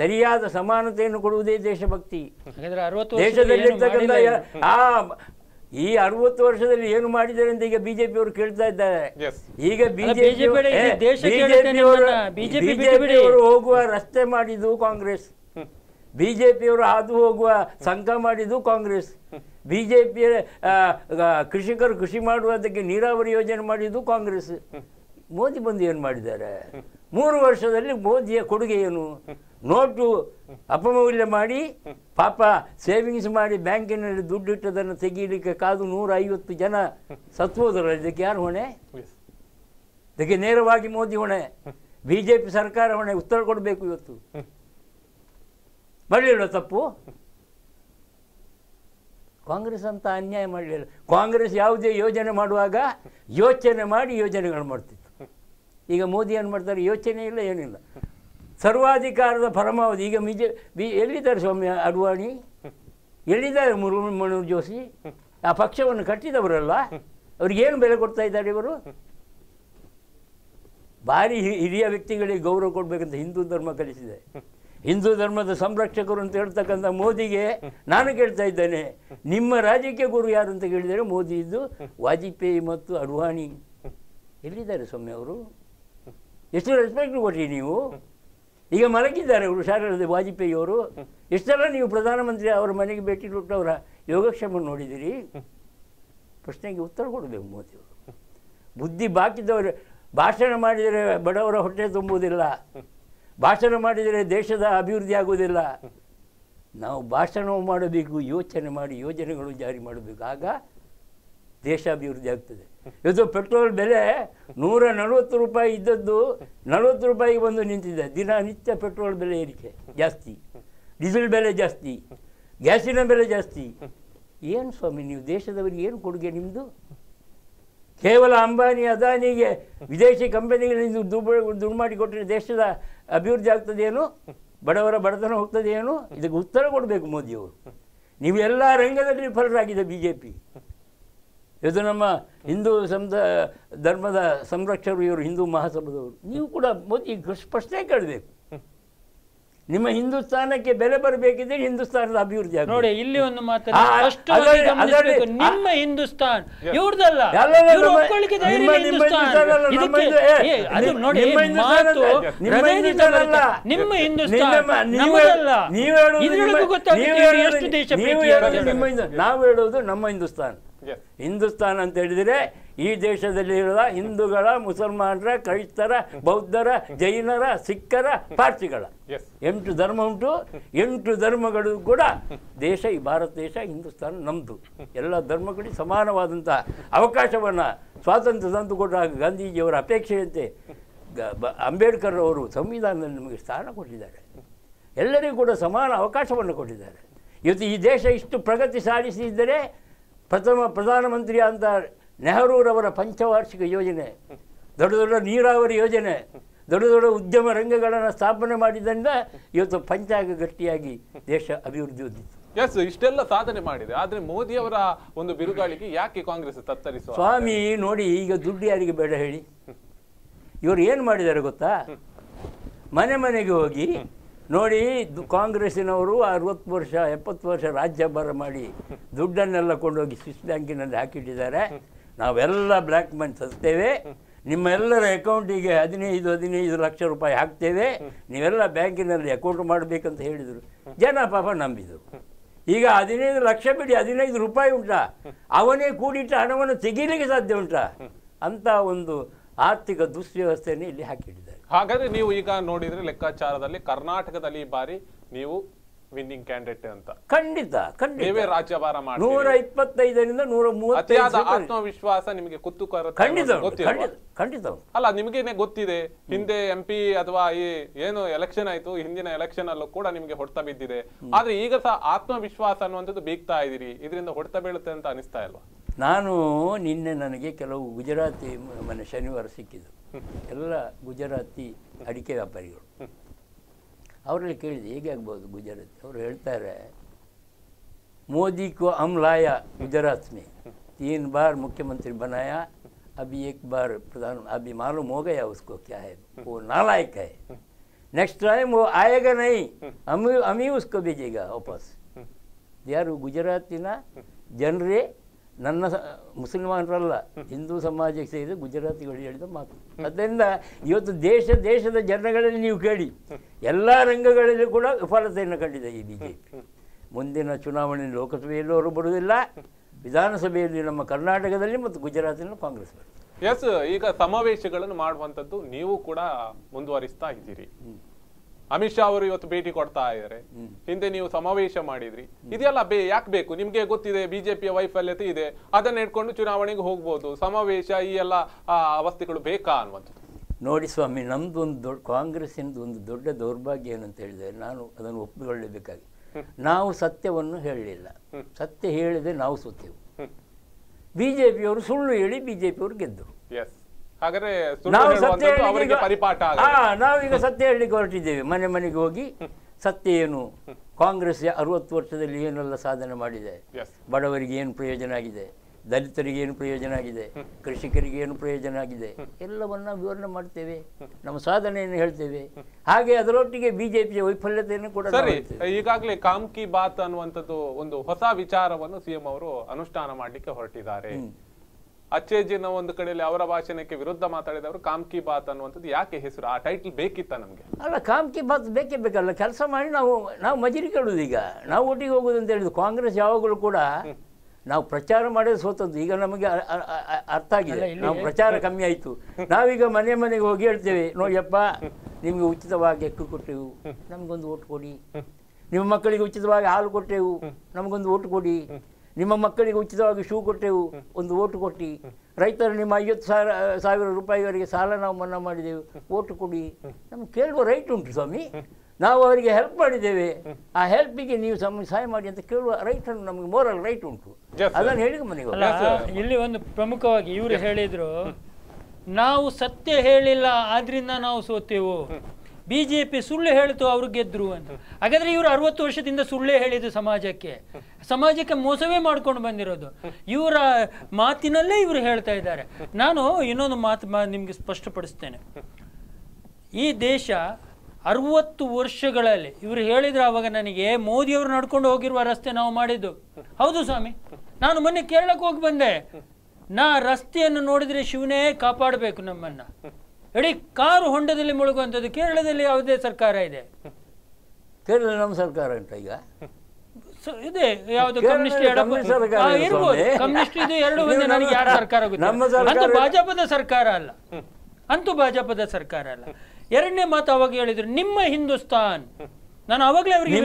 ಸರಿಯಾದ ಸಮಾನತೆಯನ್ನು ಕೊಡುವುದೇ ದೇಶಭಕ್ತಿ
ದೇಶದಲ್ಲಿರ್ತಕ್ಕಂಥ ಆ
ಈ ಅರವತ್ತು ವರ್ಷದಲ್ಲಿ ಏನು ಮಾಡಿದ್ದಾರೆ ಅಂತ ಈಗ ಬಿಜೆಪಿ ಅವರು ಕೇಳ್ತಾ ಇದ್ದಾರೆ ಈಗ ಬಿಜೆಪಿ ಹೋಗುವ ರಸ್ತೆ ಮಾಡಿದ್ದು ಕಾಂಗ್ರೆಸ್ ಬಿಜೆಪಿಯವರು ಹಾದು ಹೋಗುವ ಸಂಘ ಮಾಡಿದ್ದು ಕಾಂಗ್ರೆಸ್ ಬಿಜೆಪಿ ಕೃಷಿಕರು ಕೃಷಿ ಮಾಡುವುದಕ್ಕೆ ನೀರಾವರಿ ಯೋಜನೆ ಮಾಡಿದ್ದು ಕಾಂಗ್ರೆಸ್ ಮೋದಿ ಬಂದು ಏನು ಮಾಡಿದ್ದಾರೆ ಮೂರು ವರ್ಷದಲ್ಲಿ ಮೋದಿಯ ಕೊಡುಗೆ ಏನು ನೋಟು ಅಪಮೌಲ್ಯ ಮಾಡಿ ಪಾಪ ಸೇವಿಂಗ್ಸ್ ಮಾಡಿ ಬ್ಯಾಂಕಿನಲ್ಲಿ ಇಟ್ಟದನ್ನು ತೆಗೀಲಿಕ್ಕೆ ಕಾದು ನೂರ ಐವತ್ತು ಜನ ಸತ್ವೋದರು ಇದಕ್ಕೆ ಯಾರು ಹೊಣೆ ಇದಕ್ಕೆ ನೇರವಾಗಿ ಮೋದಿ ಹೊಣೆ ಬಿ ಜೆ ಪಿ ಸರ್ಕಾರ ಹೊಣೆ ಉತ್ತರ ಕೊಡಬೇಕು ಇವತ್ತು ಮಾಡಲಿಲ್ಲ ತಪ್ಪು ಕಾಂಗ್ರೆಸ್ ಅಂತ ಅನ್ಯಾಯ ಮಾಡಲಿಲ್ಲ ಕಾಂಗ್ರೆಸ್ ಯಾವುದೇ ಯೋಜನೆ ಮಾಡುವಾಗ ಯೋಚನೆ ಮಾಡಿ ಯೋಜನೆಗಳು ಮಾಡ್ತಿತ್ತು ಈಗ ಮೋದಿ ಏನು ಮಾಡ್ತಾರೆ ಯೋಚನೆ ಇಲ್ಲ ಏನಿಲ್ಲ ಸರ್ವಾಧಿಕಾರದ ಪರಮಾವಧಿ ಈಗ ಮಿಜೆ ಬಿ ಎಲ್ಲಿದ್ದಾರೆ ಸ್ವಾಮಿ ಅಡ್ವಾಣಿ ಎಲ್ಲಿದ್ದಾರೆ ಮುರು ಜೋಶಿ ಆ ಪಕ್ಷವನ್ನು ಕಟ್ಟಿದವರಲ್ಲ ಅವ್ರಿಗೇನು ಬೆಲೆ ಕೊಡ್ತಾ ಇದ್ದಾರೆ ಇವರು ಭಾರಿ ಹಿರಿಯ ವ್ಯಕ್ತಿಗಳಿಗೆ ಗೌರವ ಕೊಡಬೇಕಂತ ಹಿಂದೂ ಧರ್ಮ ಕಲಿಸಿದೆ ಹಿಂದೂ ಧರ್ಮದ ಸಂರಕ್ಷಕರು ಅಂತ ಹೇಳ್ತಕ್ಕಂಥ ಮೋದಿಗೆ ನಾನು ಕೇಳ್ತಾ ಇದ್ದೇನೆ ನಿಮ್ಮ ರಾಜಕೀಯ ಗುರು ಯಾರು ಅಂತ ಕೇಳಿದರೆ ಮೋದಿ ಇದ್ದು ವಾಜಪೇಯಿ ಮತ್ತು ಅಡ್ವಾಣಿ ಎಲ್ಲಿದ್ದಾರೆ ಸ್ವಾಮಿ ಅವರು ಎಷ್ಟು ರೆಸ್ಪೆಕ್ಟ್ ಕೊಡಿ ನೀವು ಈಗ ಮಲಗಿದ್ದಾರೆ ಅವರು ಹುಷಾರಿಲ್ಲದೆ ವಾಜಪೇಯಿ ಅವರು ಎಷ್ಟೆಲ್ಲ ನೀವು ಪ್ರಧಾನಮಂತ್ರಿ ಅವರ ಮನೆಗೆ ಭೇಟಿ ಕೊಟ್ಟು ಅವರ ಯೋಗಕ್ಷೇಮ ನೋಡಿದಿರಿ ಪ್ರಶ್ನೆಗೆ ಉತ್ತರ ಕೊಡಬೇಕು ಮೋದಿಯವರು ಬುದ್ಧಿ ಬಾಕಿದ್ದವರು ಭಾಷಣ ಮಾಡಿದರೆ ಬಡವರ ಹೊಟ್ಟೆ ತುಂಬುವುದಿಲ್ಲ ಭಾಷಣ ಮಾಡಿದರೆ ದೇಶದ ಅಭಿವೃದ್ಧಿ ಆಗುವುದಿಲ್ಲ ನಾವು ಭಾಷಣವು ಮಾಡಬೇಕು ಯೋಚನೆ ಮಾಡಿ ಯೋಜನೆಗಳು ಜಾರಿ ಮಾಡಬೇಕು ಆಗ ದೇಶ ಅಭಿವೃದ್ಧಿ ಆಗ್ತದೆ ಇದು ಪೆಟ್ರೋಲ್ ಬೆಲೆ ನೂರ ನಲವತ್ತು ರೂಪಾಯಿ ಇದ್ದದ್ದು ನಲವತ್ತು ರೂಪಾಯಿಗೆ ಬಂದು ನಿಂತಿದೆ ದಿನನಿತ್ಯ ಪೆಟ್ರೋಲ್ ಬೆಲೆ ಏರಿಕೆ ಜಾಸ್ತಿ ಡೀಸೆಲ್ ಬೆಲೆ ಜಾಸ್ತಿ ಗ್ಯಾಸಿನ ಬೆಲೆ ಜಾಸ್ತಿ ಏನು ಸ್ವಾಮಿ ನೀವು ದೇಶದವರಿಗೆ ಏನು ಕೊಡುಗೆ ನಿಮ್ಮದು ಕೇವಲ ಅಂಬಾನಿ ಅದಾನಿಗೆ ವಿದೇಶಿ ಕಂಪನಿಗಳಿಂದ ದುಡ್ಡು ಮಾಡಿ ಕೊಟ್ಟರೆ ದೇಶದ ಅಭಿವೃದ್ಧಿ ಆಗ್ತದೆ ಏನು ಬಡವರ ಬಡತನ ಹೋಗ್ತದೆ ಏನು ಇದಕ್ಕೆ ಉತ್ತರ ಕೊಡಬೇಕು ಮೋದಿಯವರು ಎಲ್ಲ ರಂಗದಲ್ಲಿ ವಿಫಲರಾಗಿದೆ ಬಿ ಜೆ ಪಿ ಇದು ನಮ್ಮ ಹಿಂದೂ ಸಮುದ ಧರ್ಮದ ಸಂರಕ್ಷಕರು ಇವರು ಹಿಂದೂ ಮಹಾಸಭದವರು ನೀವು ಕೂಡ ಮೋದಿ ಪ್ರಶ್ನೆ ಕೇಳಬೇಕು ನಿಮ್ಮ ಹಿಂದೂಸ್ತಾನಕ್ಕೆ ಬೆಲೆ ಬರಬೇಕಿದ್ರೆ ಹಿಂದೂಸ್ತಾನದ ಅಭಿವೃದ್ಧಿ ನೋಡಿ
ಇಲ್ಲಿ ಒಂದು ಮಾತಾಡಿ ನಿಮ್ಮ ಹಿಂದೂಸ್ತಾನ್ ಇವ್ರದಲ್ಲ ನಿಮ್ಮ
ನಾವು ಹೇಳೋದು ನಮ್ಮ ಹಿಂದೂಸ್ತಾನ್ ಹಿಂದೂಸ್ತಾನ್ ಅಂತ ಹೇಳಿದರೆ ಈ ದೇಶದಲ್ಲಿರುವ ಹಿಂದೂಗಳ ಮುಸಲ್ಮಾನರ ಕ್ರೈಸ್ತರ ಬೌದ್ಧರ ಜೈನರ ಸಿಖ್ಖರ ಪಾರ್ಸಿಗಳ ಎಂಟು ಧರ್ಮ ಉಂಟು ಎಂಟು ಧರ್ಮಗಳು ಕೂಡ ದೇಶ ಈ ಭಾರತ ದೇಶ ಹಿಂದೂಸ್ತಾನ ನಮ್ಮದು ಎಲ್ಲ ಧರ್ಮಗಳಿಗೆ ಸಮಾನವಾದಂಥ ಅವಕಾಶವನ್ನು ಸ್ವಾತಂತ್ರ್ಯ ತಂದು ಕೊಟ್ಟಾಗ ಗಾಂಧೀಜಿಯವರ ಅಪೇಕ್ಷೆಯಂತೆ ಅಂಬೇಡ್ಕರ್ ಅವರು ಸಂವಿಧಾನದಲ್ಲಿ ನಮಗೆ ಸ್ಥಾನ ಕೊಟ್ಟಿದ್ದಾರೆ ಎಲ್ಲರಿಗೂ ಕೂಡ ಸಮಾನ ಅವಕಾಶವನ್ನು ಕೊಟ್ಟಿದ್ದಾರೆ ಇವತ್ತು ಈ ದೇಶ ಇಷ್ಟು ಪ್ರಗತಿ ಸಾಧಿಸಿದ್ದರೆ ಪ್ರಥಮ ಪ್ರಧಾನಮಂತ್ರಿ ಅಂತ ನೆಹರೂರವರ ಪಂಚವಾರ್ಷಿಕ ಯೋಜನೆ ದೊಡ್ಡ ದೊಡ್ಡ ನೀರಾವರಿ ಯೋಜನೆ ದೊಡ್ಡ ದೊಡ್ಡ ಉದ್ಯಮ ರಂಗಗಳನ್ನು ಸ್ಥಾಪನೆ ಮಾಡಿದ್ದರಿಂದ ಇವತ್ತು ಪಂಚಾಂಗ ಗಟ್ಟಿಯಾಗಿ ದೇಶ ಅಭಿವೃದ್ಧಿ ಹೊಂದಿತ್ತು
ಎಸ್ ಇಷ್ಟೆಲ್ಲ ಸಾಧನೆ ಮಾಡಿದೆ ಆದರೆ ಮೋದಿಯವರ ಒಂದು ಬಿರುಗಾಳಿಗೆ ಯಾಕೆ ಕಾಂಗ್ರೆಸ್ ತತ್ತರಿಸ ಸ್ವಾಮಿ
ನೋಡಿ ಈಗ ದುಡ್ಡು ಯಾರಿಗೆ ಬೇಡ ಹೇಳಿ ಇವರು ಏನು ಮಾಡಿದ್ದಾರೆ ಗೊತ್ತಾ ಮನೆ ಮನೆಗೆ ಹೋಗಿ ನೋಡಿ ಕಾಂಗ್ರೆಸ್ಸಿನವರು ಅರವತ್ತು ವರ್ಷ ಎಪ್ಪತ್ತು ವರ್ಷ ರಾಜ್ಯ ಮಾಡಿ ದುಡ್ಡನ್ನೆಲ್ಲ ಕೊಂಡೋಗಿ ಸ್ವಿಸ್ ಬ್ಯಾಂಕಿನಲ್ಲಿ ಹಾಕಿಟ್ಟಿದ್ದಾರೆ ನಾವೆಲ್ಲ ಬ್ಲ್ಯಾಕ್ ಮನಿ ತರ್ತೇವೆ ನಿಮ್ಮೆಲ್ಲರ ಅಕೌಂಟಿಗೆ ಹದಿನೈದು ಹದಿನೈದು ಲಕ್ಷ ರೂಪಾಯಿ ಹಾಕ್ತೇವೆ ನೀವೆಲ್ಲ ಬ್ಯಾಂಕಿನಲ್ಲಿ ಅಕೌಂಟ್ ಮಾಡಬೇಕಂತ ಹೇಳಿದರು ಜನ ಪಾಪ ನಂಬಿದರು ಈಗ ಹದಿನೈದು ಲಕ್ಷ ಬಿಡಿ ಹದಿನೈದು ರೂಪಾಯಿ ಉಂಟಾ ಅವನೇ ಕೂಡಿಟ್ಟ ಹಣವನ್ನು ತೆಗೀಲಿಕ್ಕೆ ಸಾಧ್ಯ ಉಂಟಾ ಅಂತ ಒಂದು ಆರ್ಥಿಕ ದುಸ್ವ್ಯವಸ್ಥೆಯನ್ನು ಇಲ್ಲಿ ಹಾಕಿಟ್ಟಿದೆ
ಹಾಗಾದ್ರೆ ನೀವು ಈಗ ನೋಡಿದ್ರೆ ಲೆಕ್ಕಾಚಾರದಲ್ಲಿ ಕರ್ನಾಟಕದಲ್ಲಿ ಈ ಬಾರಿ ನೀವು ವಿನ್ನಿಂಗ್ ಕ್ಯಾಂಡಿಡೇಟ್ ಅಂತ
ಖಂಡಿತ ಖಂಡಿತ ರಾಜ್ಯಭಾರ ಮಾಡಿ ನೂರ ಇಪ್ಪತ್ತೈದರಿಂದ ನೂರ ಅತಿಯಾದ
ಆತ್ಮವಿಶ್ವಾಸ ನಿಮಗೆ
ಕುತ್ತು ಖಂಡಿತ ಖಂಡಿತ
ಅಲ್ಲ ನಿಮಗೇನೆ ಗೊತ್ತಿದೆ ಹಿಂದೆ ಎಂ ಪಿ ಅಥವಾ ಈ ಏನು ಎಲೆಕ್ಷನ್ ಆಯ್ತು ಹಿಂದಿನ ಎಲೆಕ್ಷನ್ ಅಲ್ಲೂ ಕೂಡ ನಿಮಗೆ ಹೊಡೆತ ಬಿದ್ದಿದೆ ಆದ್ರೆ ಈಗ ಸಹ ಆತ್ಮವಿಶ್ವಾಸ ಅನ್ನುವಂಥದ್ದು ಬೀಗ್ತಾ ಇದೀರಿ ಇದರಿಂದ ಹೊಡೆತ ಬೀಳುತ್ತೆ ಅಂತ ಅನಿಸ್ತಾ ಇಲ್ವಾ
ನಾನು ನಿನ್ನೆ ನನಗೆ ಕೆಲವು ಗುಜರಾತಿ ಮನೆ ಶನಿವಾರ ಸಿಕ್ಕಿದ್ರು ಎಲ್ಲಾ ಗುಜರಾತಿ ಅದಿಕೇ ದಾಪರಿಗಳು ಅವರು ಕೇಳಿದ್ ಹೇಗಬಹುದು ಗುಜರಾತ್ ಅವರು ಹೇಳ್ತಾರೆ ಮೋದಿ ಕೊ ಅಮ್ ಲಾಯಾ ಗುಜರಾತ್ ಮೇ 3 ಬಾರ ಮುಖ್ಯಮಂತ್ರಿ بنایا ಅಬಿ 1 ಬಾರ ಪ್ರಧಾನ ಅಬಿ मालूम हो गया उसको क्या है वो नालायक है ನೆಕ್ಸ್ಟ್ ಟೈಮ್ वो आएगा नहीं ಅಮಿ ಅಮಿ उसको भेजेगा वापस डियर ಗುಜರಾತ್ ದಿನ ಜನರೇ ನನ್ನ ಮುಸಲ್ಮಾನರಲ್ಲ ಹಿಂದೂ ಸಮಾಜಕ್ಕೆ ಸೇರಿದ ಗುಜರಾತಿಗಳು ಹೇಳಿದ ಮಾತು ಅದರಿಂದ ಇವತ್ತು ದೇಶ ದೇಶದ ಜನಗಳಲ್ಲಿ ನೀವು ಕೇಳಿ ಎಲ್ಲ ರಂಗಗಳಲ್ಲಿ ಕೂಡ ವಿಫಲತೆಯನ್ನು ಕಂಡಿದೆ ಈ ಬಿ ಜೆ ಪಿ ಮುಂದಿನ ಚುನಾವಣೆ ಲೋಕಸಭೆಯಲ್ಲೂ ಅವರು ಬರುವುದಿಲ್ಲ ವಿಧಾನಸಭೆಯಲ್ಲಿ ನಮ್ಮ ಕರ್ನಾಟಕದಲ್ಲಿ ಮತ್ತು ಗುಜರಾತಿನಲ್ಲಿ ಕಾಂಗ್ರೆಸ್
ಎಸ್ ಈಗ ಸಮಾವೇಶಗಳನ್ನು ಮಾಡುವಂಥದ್ದು ನೀವು ಕೂಡ ಮುಂದುವರಿಸ್ತಾ ಇದ್ದೀರಿ ಅಮಿತ್ ಶಾ ಅವರು ಇವತ್ತು ಭೇಟಿ ಕೊಡ್ತಾ ಇದ್ದಾರೆ ಹಿಂದೆ ನೀವು ಸಮಾವೇಶ ಮಾಡಿದ್ರಿ ಇದೆಲ್ಲ ಬೇ ಯಾಕೆ ಬೇಕು ನಿಮ್ಗೆ ಗೊತ್ತಿದೆ ಬಿಜೆಪಿಯ ವೈಫಲ್ಯತೆ ಇದೆ ಅದನ್ನ ಇಟ್ಕೊಂಡು ಚುನಾವಣೆಗೆ ಹೋಗ್ಬೋದು ಸಮಾವೇಶ ಈ ಎಲ್ಲ ಅವಸ್ಥೆಗಳು ಬೇಕಾ
ಅನ್ನುವಂಥದ್ದು ನೋಡಿ ಸ್ವಾಮಿ ನಮ್ದು ಒಂದು ದೊಡ್ಡ ಕಾಂಗ್ರೆಸ್ಸಿನದು ಒಂದು ದೊಡ್ಡ ದೌರ್ಭಾಗ್ಯ ಏನಂತ ಹೇಳಿದರೆ ನಾನು ಅದನ್ನು ಒಪ್ಪಿಕೊಳ್ಳಬೇಕಾಗಿ ನಾವು ಸತ್ಯವನ್ನು ಹೇಳಲಿಲ್ಲ ಸತ್ಯ ಹೇಳಿದೆ ನಾವು ಸುತ್ತೆವು ಬಿ ಜೆ ಪಿಯವರು ಸುಳ್ಳು ಹೇಳಿ ಬಿ ಜೆ ಪಿಯವರು ಗೆದ್ದರು ನಾವೀಗ ಸತ್ಯ ಹೇಳಲಿಕ್ಕೆ ಹೊರಟಿದ್ದೇವೆ ಮನೆ ಮನೆಗೆ ಹೋಗಿ ಸತ್ಯ ಏನು ಕಾಂಗ್ರೆಸ್ ಅರವತ್ತು ವರ್ಷದಲ್ಲಿ ಏನೆಲ್ಲ ಸಾಧನೆ ಮಾಡಿದೆ ಬಡವರಿಗೆ ಏನು ಪ್ರಯೋಜನ ಆಗಿದೆ ದಲಿತರಿಗೆ ಏನು ಪ್ರಯೋಜನ ಆಗಿದೆ ಕೃಷಿಕರಿಗೆ ಏನು ಪ್ರಯೋಜನ ಆಗಿದೆ ಎಲ್ಲವನ್ನ ವಿವರಣೆ ಮಾಡ್ತೇವೆ ನಮ್ಮ ಸಾಧನೆಯನ್ನು ಹೇಳ್ತೇವೆ ಹಾಗೆ ಅದರೊಟ್ಟಿಗೆ ಬಿಜೆಪಿಯ ವೈಫಲ್ಯತೆಯನ್ನು ಕೂಡ
ಈಗಾಗಲೇ ಕಾಮ್ ಕಿ ಬಾತ್ ಅನ್ನುವಂಥದ್ದು ಒಂದು ಹೊಸ ವಿಚಾರವನ್ನು ಸಿಎಂ ಅವರು ಅನುಷ್ಠಾನ ಮಾಡಲಿಕ್ಕೆ ಹೊರಟಿದ್ದಾರೆ ಅಚ್ಚೇಜಿನ ಒಂದು ಕಡೆಯಲ್ಲಿ ಅವರ ಭಾಷಣಕ್ಕೆ ವಿರುದ್ಧ ಮಾತಾಡಿದವರು ಕಾಮ್ ಕಿ ಬಾತ್ ಅನ್ನುವಂಥದ್ದು ಯಾಕೆ ಹೆಸರು ಆ ಟೈಟಲ್ ಬೇಕಿತ್ತ ನಮಗೆ
ಅಲ್ಲ ಕಾಮ್ ಕಿ ಬಾತ್ ಬೇಕೇ ಬೇಕಲ್ಲ ಕೆಲಸ ಮಾಡಿ ನಾವು ನಾವು ಮಜರಿ ಕೇಳುವುದು ಈಗ ನಾವು ಒಟ್ಟಿಗೆ ಹೋಗೋದು ಅಂತ ಹೇಳಿದ್ರು ಕಾಂಗ್ರೆಸ್ ಯಾವಾಗಲೂ ಕೂಡ ನಾವು ಪ್ರಚಾರ ಮಾಡೋದು ಸೋತದ್ದು ಈಗ ನಮಗೆ ಅರ್ಥ ಆಗಿದೆ ನಾವು ಪ್ರಚಾರ ಕಮ್ಮಿ ಆಯಿತು ನಾವೀಗ ಮನೆ ಮನೆಗೆ ಹೋಗಿ ಹೇಳ್ತೇವೆ ನೋಡಿಯಪ್ಪ ನಿಮಗೆ ಉಚಿತವಾಗಿ ಎಕ್ಕು ಕೊಟ್ಟೆವು ನಮಗೊಂದು ಓಟ್ ಕೊಡಿ ನಿಮ್ಮ ಮಕ್ಕಳಿಗೆ ಉಚಿತವಾಗಿ ಹಾಲು ಕೊಟ್ಟೆವು ನಮಗೊಂದು ಓಟ್ ಕೊಡಿ ನಿಮ್ಮ ಮಕ್ಕಳಿಗೆ ಉಚಿತವಾಗಿ ಶೂ ಕೊಟ್ಟೆವು ಒಂದು ಓಟು ಕೊಟ್ಟು ರೈತರು ನಿಮ್ಮ ಐವತ್ತು ಸಾವಿರ ಸಾವಿರ ರೂಪಾಯಿವರೆಗೆ ಸಾಲ ನಾವು ಮನ್ನಾ ಮಾಡಿದೆವು ಓಟು ಕೊಡಿ ನಮ್ಗೆ ಕೇಳುವ ರೈಟ್ ಉಂಟು ಸ್ವಾಮಿ ನಾವು ಅವರಿಗೆ ಹೆಲ್ಪ್ ಮಾಡಿದ್ದೇವೆ ಆ ಹೆಲ್ಪಿಗೆ ನೀವು ಸಹಾಯ ಮಾಡಿ ಅಂತ ಕೇಳುವ ರೈಟ್ ನಮಗೆ ಮೋರಲ್ ರೈಟ್ ಉಂಟು ಅದನ್ನು ಹೇಳಿ ಮನೆಗೆ
ಇಲ್ಲಿ ಒಂದು ಪ್ರಮುಖವಾಗಿ ಇವರು ಹೇಳಿದ್ರು ನಾವು ಸತ್ಯ ಹೇಳಿಲ್ಲ ಆದ್ರಿಂದ ನಾವು ಸೋತೆವು ಬಿ ಜೆ ಪಿ ಸುಳ್ಳು ಹೇಳಿತು ಅವ್ರು ಗೆದ್ರು ಅಂತ ಹಾಗಾದ್ರೆ ಇವರು ಅರವತ್ತು ವರ್ಷದಿಂದ ಸುಳ್ಳೇ ಹೇಳಿದ್ದು ಸಮಾಜಕ್ಕೆ ಸಮಾಜಕ್ಕೆ ಮೋಸವೇ ಮಾಡ್ಕೊಂಡು ಬಂದಿರೋದು ಇವರ ಮಾತಿನಲ್ಲೇ ಇವರು ಹೇಳ್ತಾ ಇದ್ದಾರೆ ನಾನು ಇನ್ನೊಂದು ಮಾತು ನಿಮಗೆ ಸ್ಪಷ್ಟಪಡಿಸ್ತೇನೆ ಈ ದೇಶ ಅರವತ್ತು ವರ್ಷಗಳಲ್ಲಿ ಇವರು ಹೇಳಿದ್ರು ಅವಾಗ ನನಗೆ ಮೋದಿಯವರು ನಡ್ಕೊಂಡು ಹೋಗಿರುವ ರಸ್ತೆ ನಾವು ಮಾಡಿದ್ದು ಹೌದು ಸ್ವಾಮಿ ನಾನು ಮೊನ್ನೆ ಕೇರಳಕ್ಕೆ ಹೋಗಿ ಬಂದೆ ನಾ ರಸ್ತೆಯನ್ನು ನೋಡಿದ್ರೆ ಶಿವನೇ ಕಾಪಾಡಬೇಕು ನಮ್ಮನ್ನ ಇಡೀ ಕಾರು ಹೊಂಡದಲ್ಲಿ ಮುಳುಗುವಂಥದ್ದು ಕೇರಳದಲ್ಲಿ ಯಾವುದೇ ಸರ್ಕಾರ ಇದೆ
ಕೇರಳ ನಮ್ಮ ಸರ್ಕಾರ ಉಂಟ ಈಗ
ಇದೆ ಎರಡು ಸರ್ಕಾರ ಭಾಜಪದ ಸರ್ಕಾರ ಅಲ್ಲ ಅಂತೂ ಭಾಜಪದ ಸರ್ಕಾರ ಅಲ್ಲ ಎರಡನೇ ಮಾತು ಅವಾಗ ಹೇಳಿದ್ರು ನಿಮ್ಮ ಹಿಂದೂಸ್ತಾನ್ ನಾನು ಅವಾಗಲೇ ಅವರಿಗೆ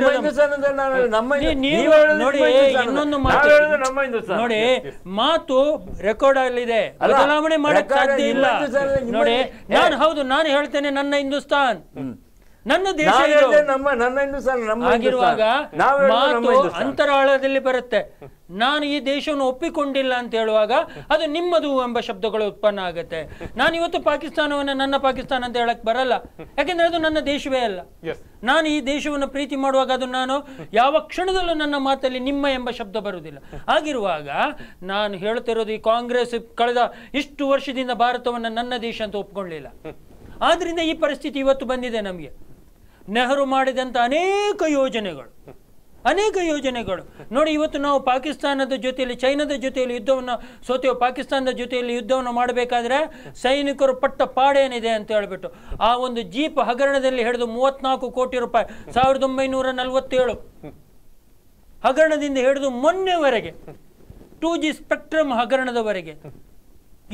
ನೋಡಿ ಇನ್ನೊಂದು ಮಾತು ನೋಡಿ ಮಾತು ರೆಕಾರ್ಡ್ ಅಲ್ಲಿದೆ ಬದಲಾವಣೆ ಮಾಡಕ್ ಸಾಧ್ಯ ಇಲ್ಲ ನೋಡಿ ನಾನು ಹೌದು ನಾನು ಹೇಳ್ತೇನೆ ನನ್ನ ಹಿಂದೂಸ್ತಾನ್ ನನ್ನ ದೇಶ
ನಮ್ಮ ಆಗಿರುವಾಗ
ಅಂತರಾಳದಲ್ಲಿ ಬರುತ್ತೆ ನಾನು ಈ ದೇಶವನ್ನು ಒಪ್ಪಿಕೊಂಡಿಲ್ಲ ಅಂತ ಹೇಳುವಾಗ ಅದು ನಿಮ್ಮದು ಎಂಬ ಶಬ್ದಗಳು ಉತ್ಪನ್ನ ಆಗುತ್ತೆ ನಾನು ಇವತ್ತು ಪಾಕಿಸ್ತಾನವನ್ನು ನನ್ನ ಪಾಕಿಸ್ತಾನ ಅಂತ ಹೇಳಕ್ ಬರಲ್ಲ ಯಾಕೆಂದ್ರೆ ಅದು ನನ್ನ ದೇಶವೇ ಅಲ್ಲ ನಾನು ಈ ದೇಶವನ್ನು ಪ್ರೀತಿ ಮಾಡುವಾಗ ಅದು ನಾನು ಯಾವ ಕ್ಷಣದಲ್ಲೂ ನನ್ನ ಮಾತಲ್ಲಿ ನಿಮ್ಮ ಎಂಬ ಶಬ್ದ ಬರುವುದಿಲ್ಲ ಆಗಿರುವಾಗ ನಾನು ಹೇಳ್ತಿರೋದು ಈ ಕಾಂಗ್ರೆಸ್ ಕಳೆದ ಇಷ್ಟು ವರ್ಷದಿಂದ ಭಾರತವನ್ನು ನನ್ನ ದೇಶ ಅಂತ ಒಪ್ಕೊಳ್ಳಿಲ್ಲ ಆದ್ರಿಂದ ಈ ಪರಿಸ್ಥಿತಿ ಇವತ್ತು ಬಂದಿದೆ ನಮಗೆ ನೆಹರು ಮಾಡಿದಂಥ ಅನೇಕ ಯೋಜನೆಗಳು ಅನೇಕ ಯೋಜನೆಗಳು ನೋಡಿ ಇವತ್ತು ನಾವು ಪಾಕಿಸ್ತಾನದ ಜೊತೆಯಲ್ಲಿ ಚೈನಾದ ಜೊತೆಯಲ್ಲಿ ಯುದ್ಧವನ್ನು ಸೋತೇವೆ ಪಾಕಿಸ್ತಾನದ ಜೊತೆಯಲ್ಲಿ ಯುದ್ಧವನ್ನು ಮಾಡಬೇಕಾದ್ರೆ ಸೈನಿಕರು ಪಟ್ಟ ಪಾಡೇನಿದೆ ಅಂತ ಹೇಳಿಬಿಟ್ಟು ಆ ಒಂದು ಜೀಪ್ ಹಗರಣದಲ್ಲಿ ಹಿಡಿದು ಮೂವತ್ನಾಲ್ಕು ಕೋಟಿ ರೂಪಾಯಿ ಸಾವಿರದ ಒಂಬೈನೂರ ನಲವತ್ತೇಳು ಹಗರಣದಿಂದ ಹಿಡಿದು ಮೊನ್ನೆವರೆಗೆ ಟೂ ಜಿ ಸ್ಪೆಕ್ಟ್ರಮ್ ಹಗರಣದವರೆಗೆ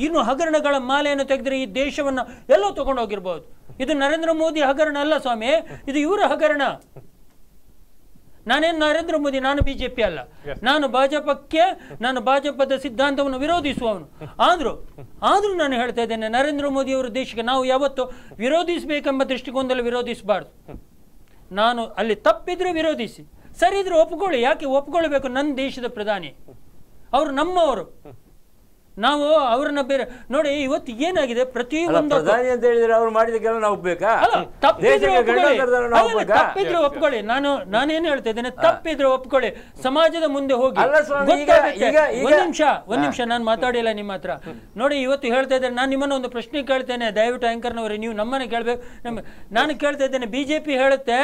ಇನ್ನು ಹಗರಣಗಳ ಮಾಲೆಯನ್ನು ತೆಗೆದ್ರೆ ಈ ದೇಶವನ್ನು ಎಲ್ಲೋ ತಗೊಂಡು ಹೋಗಿರ್ಬೋದು ಇದು ನರೇಂದ್ರ ಮೋದಿ ಹಗರಣ ಅಲ್ಲ ಸ್ವಾಮಿ ಇದು ಇವರ ಹಗರಣ ನಾನೇನು ನರೇಂದ್ರ ಮೋದಿ ನಾನು ಬಿಜೆಪಿ ಅಲ್ಲ ನಾನು ಭಾಜಪಕ್ಕೆ ನಾನು ಭಾಜಪದ ಸಿದ್ಧಾಂತವನ್ನು ವಿರೋಧಿಸುವವನು ಆದರೂ ಆದರೂ ನಾನು ಹೇಳ್ತಾ ಇದ್ದೇನೆ ನರೇಂದ್ರ ಮೋದಿ ಅವರ ದೇಶಕ್ಕೆ ನಾವು ಯಾವತ್ತು ವಿರೋಧಿಸಬೇಕೆಂಬ ದೃಷ್ಟಿಕೋನದಲ್ಲಿ ವಿರೋಧಿಸಬಾರ್ದು ನಾನು ಅಲ್ಲಿ ತಪ್ಪಿದ್ರೆ ವಿರೋಧಿಸಿ ಸರಿ ಇದ್ರೆ ಒಪ್ಕೊಳ್ಳಿ ಯಾಕೆ ಒಪ್ಕೊಳ್ಬೇಕು ನನ್ನ ದೇಶದ ಪ್ರಧಾನಿ ಅವರು ನಮ್ಮವರು ನಾವು ಅವ್ರನ್ನ ಬೇರೆ ನೋಡಿ ಇವತ್ತು ಏನಾಗಿದೆ ಪ್ರತಿ ಒಂದು ಪ್ರಧಾನಿ ಅಂತ ಹೇಳಿದ್ರೆ ನಾವು ತಪ್ಪಿದ್ರೆ ಒಪ್ಕೊಳ್ಳಿ ನಾನು ನಾನೇನು ಹೇಳ್ತಾ ಇದ್ದೇನೆ ತಪ್ಪಿದ್ರೆ ಒಪ್ಕೊಳ್ಳಿ ಸಮಾಜದ ಮುಂದೆ ಹೋಗಿ ಒಂದ್ ನಿಮಿಷ ಒಂದ್ ನಿಮಿಷ ನಾನು ಮಾತಾಡಿಲ್ಲ ನಿಮ್ಮ ಹತ್ರ ನೋಡಿ ಇವತ್ತು ಹೇಳ್ತಾ ಇದ್ದೇನೆ ನಾನು ನಿಮ್ಮನ್ನ ಒಂದು ಪ್ರಶ್ನೆ ಕೇಳ್ತೇನೆ ದಯವಿಟ್ಟು ಆಂಕರ್ನವ್ರೆ ನೀವು ನಮ್ಮನ್ನ ಕೇಳ್ಬೇಕು ನಾನು ಕೇಳ್ತಾ ಇದ್ದೇನೆ ಬಿಜೆಪಿ ಹೇಳುತ್ತೆ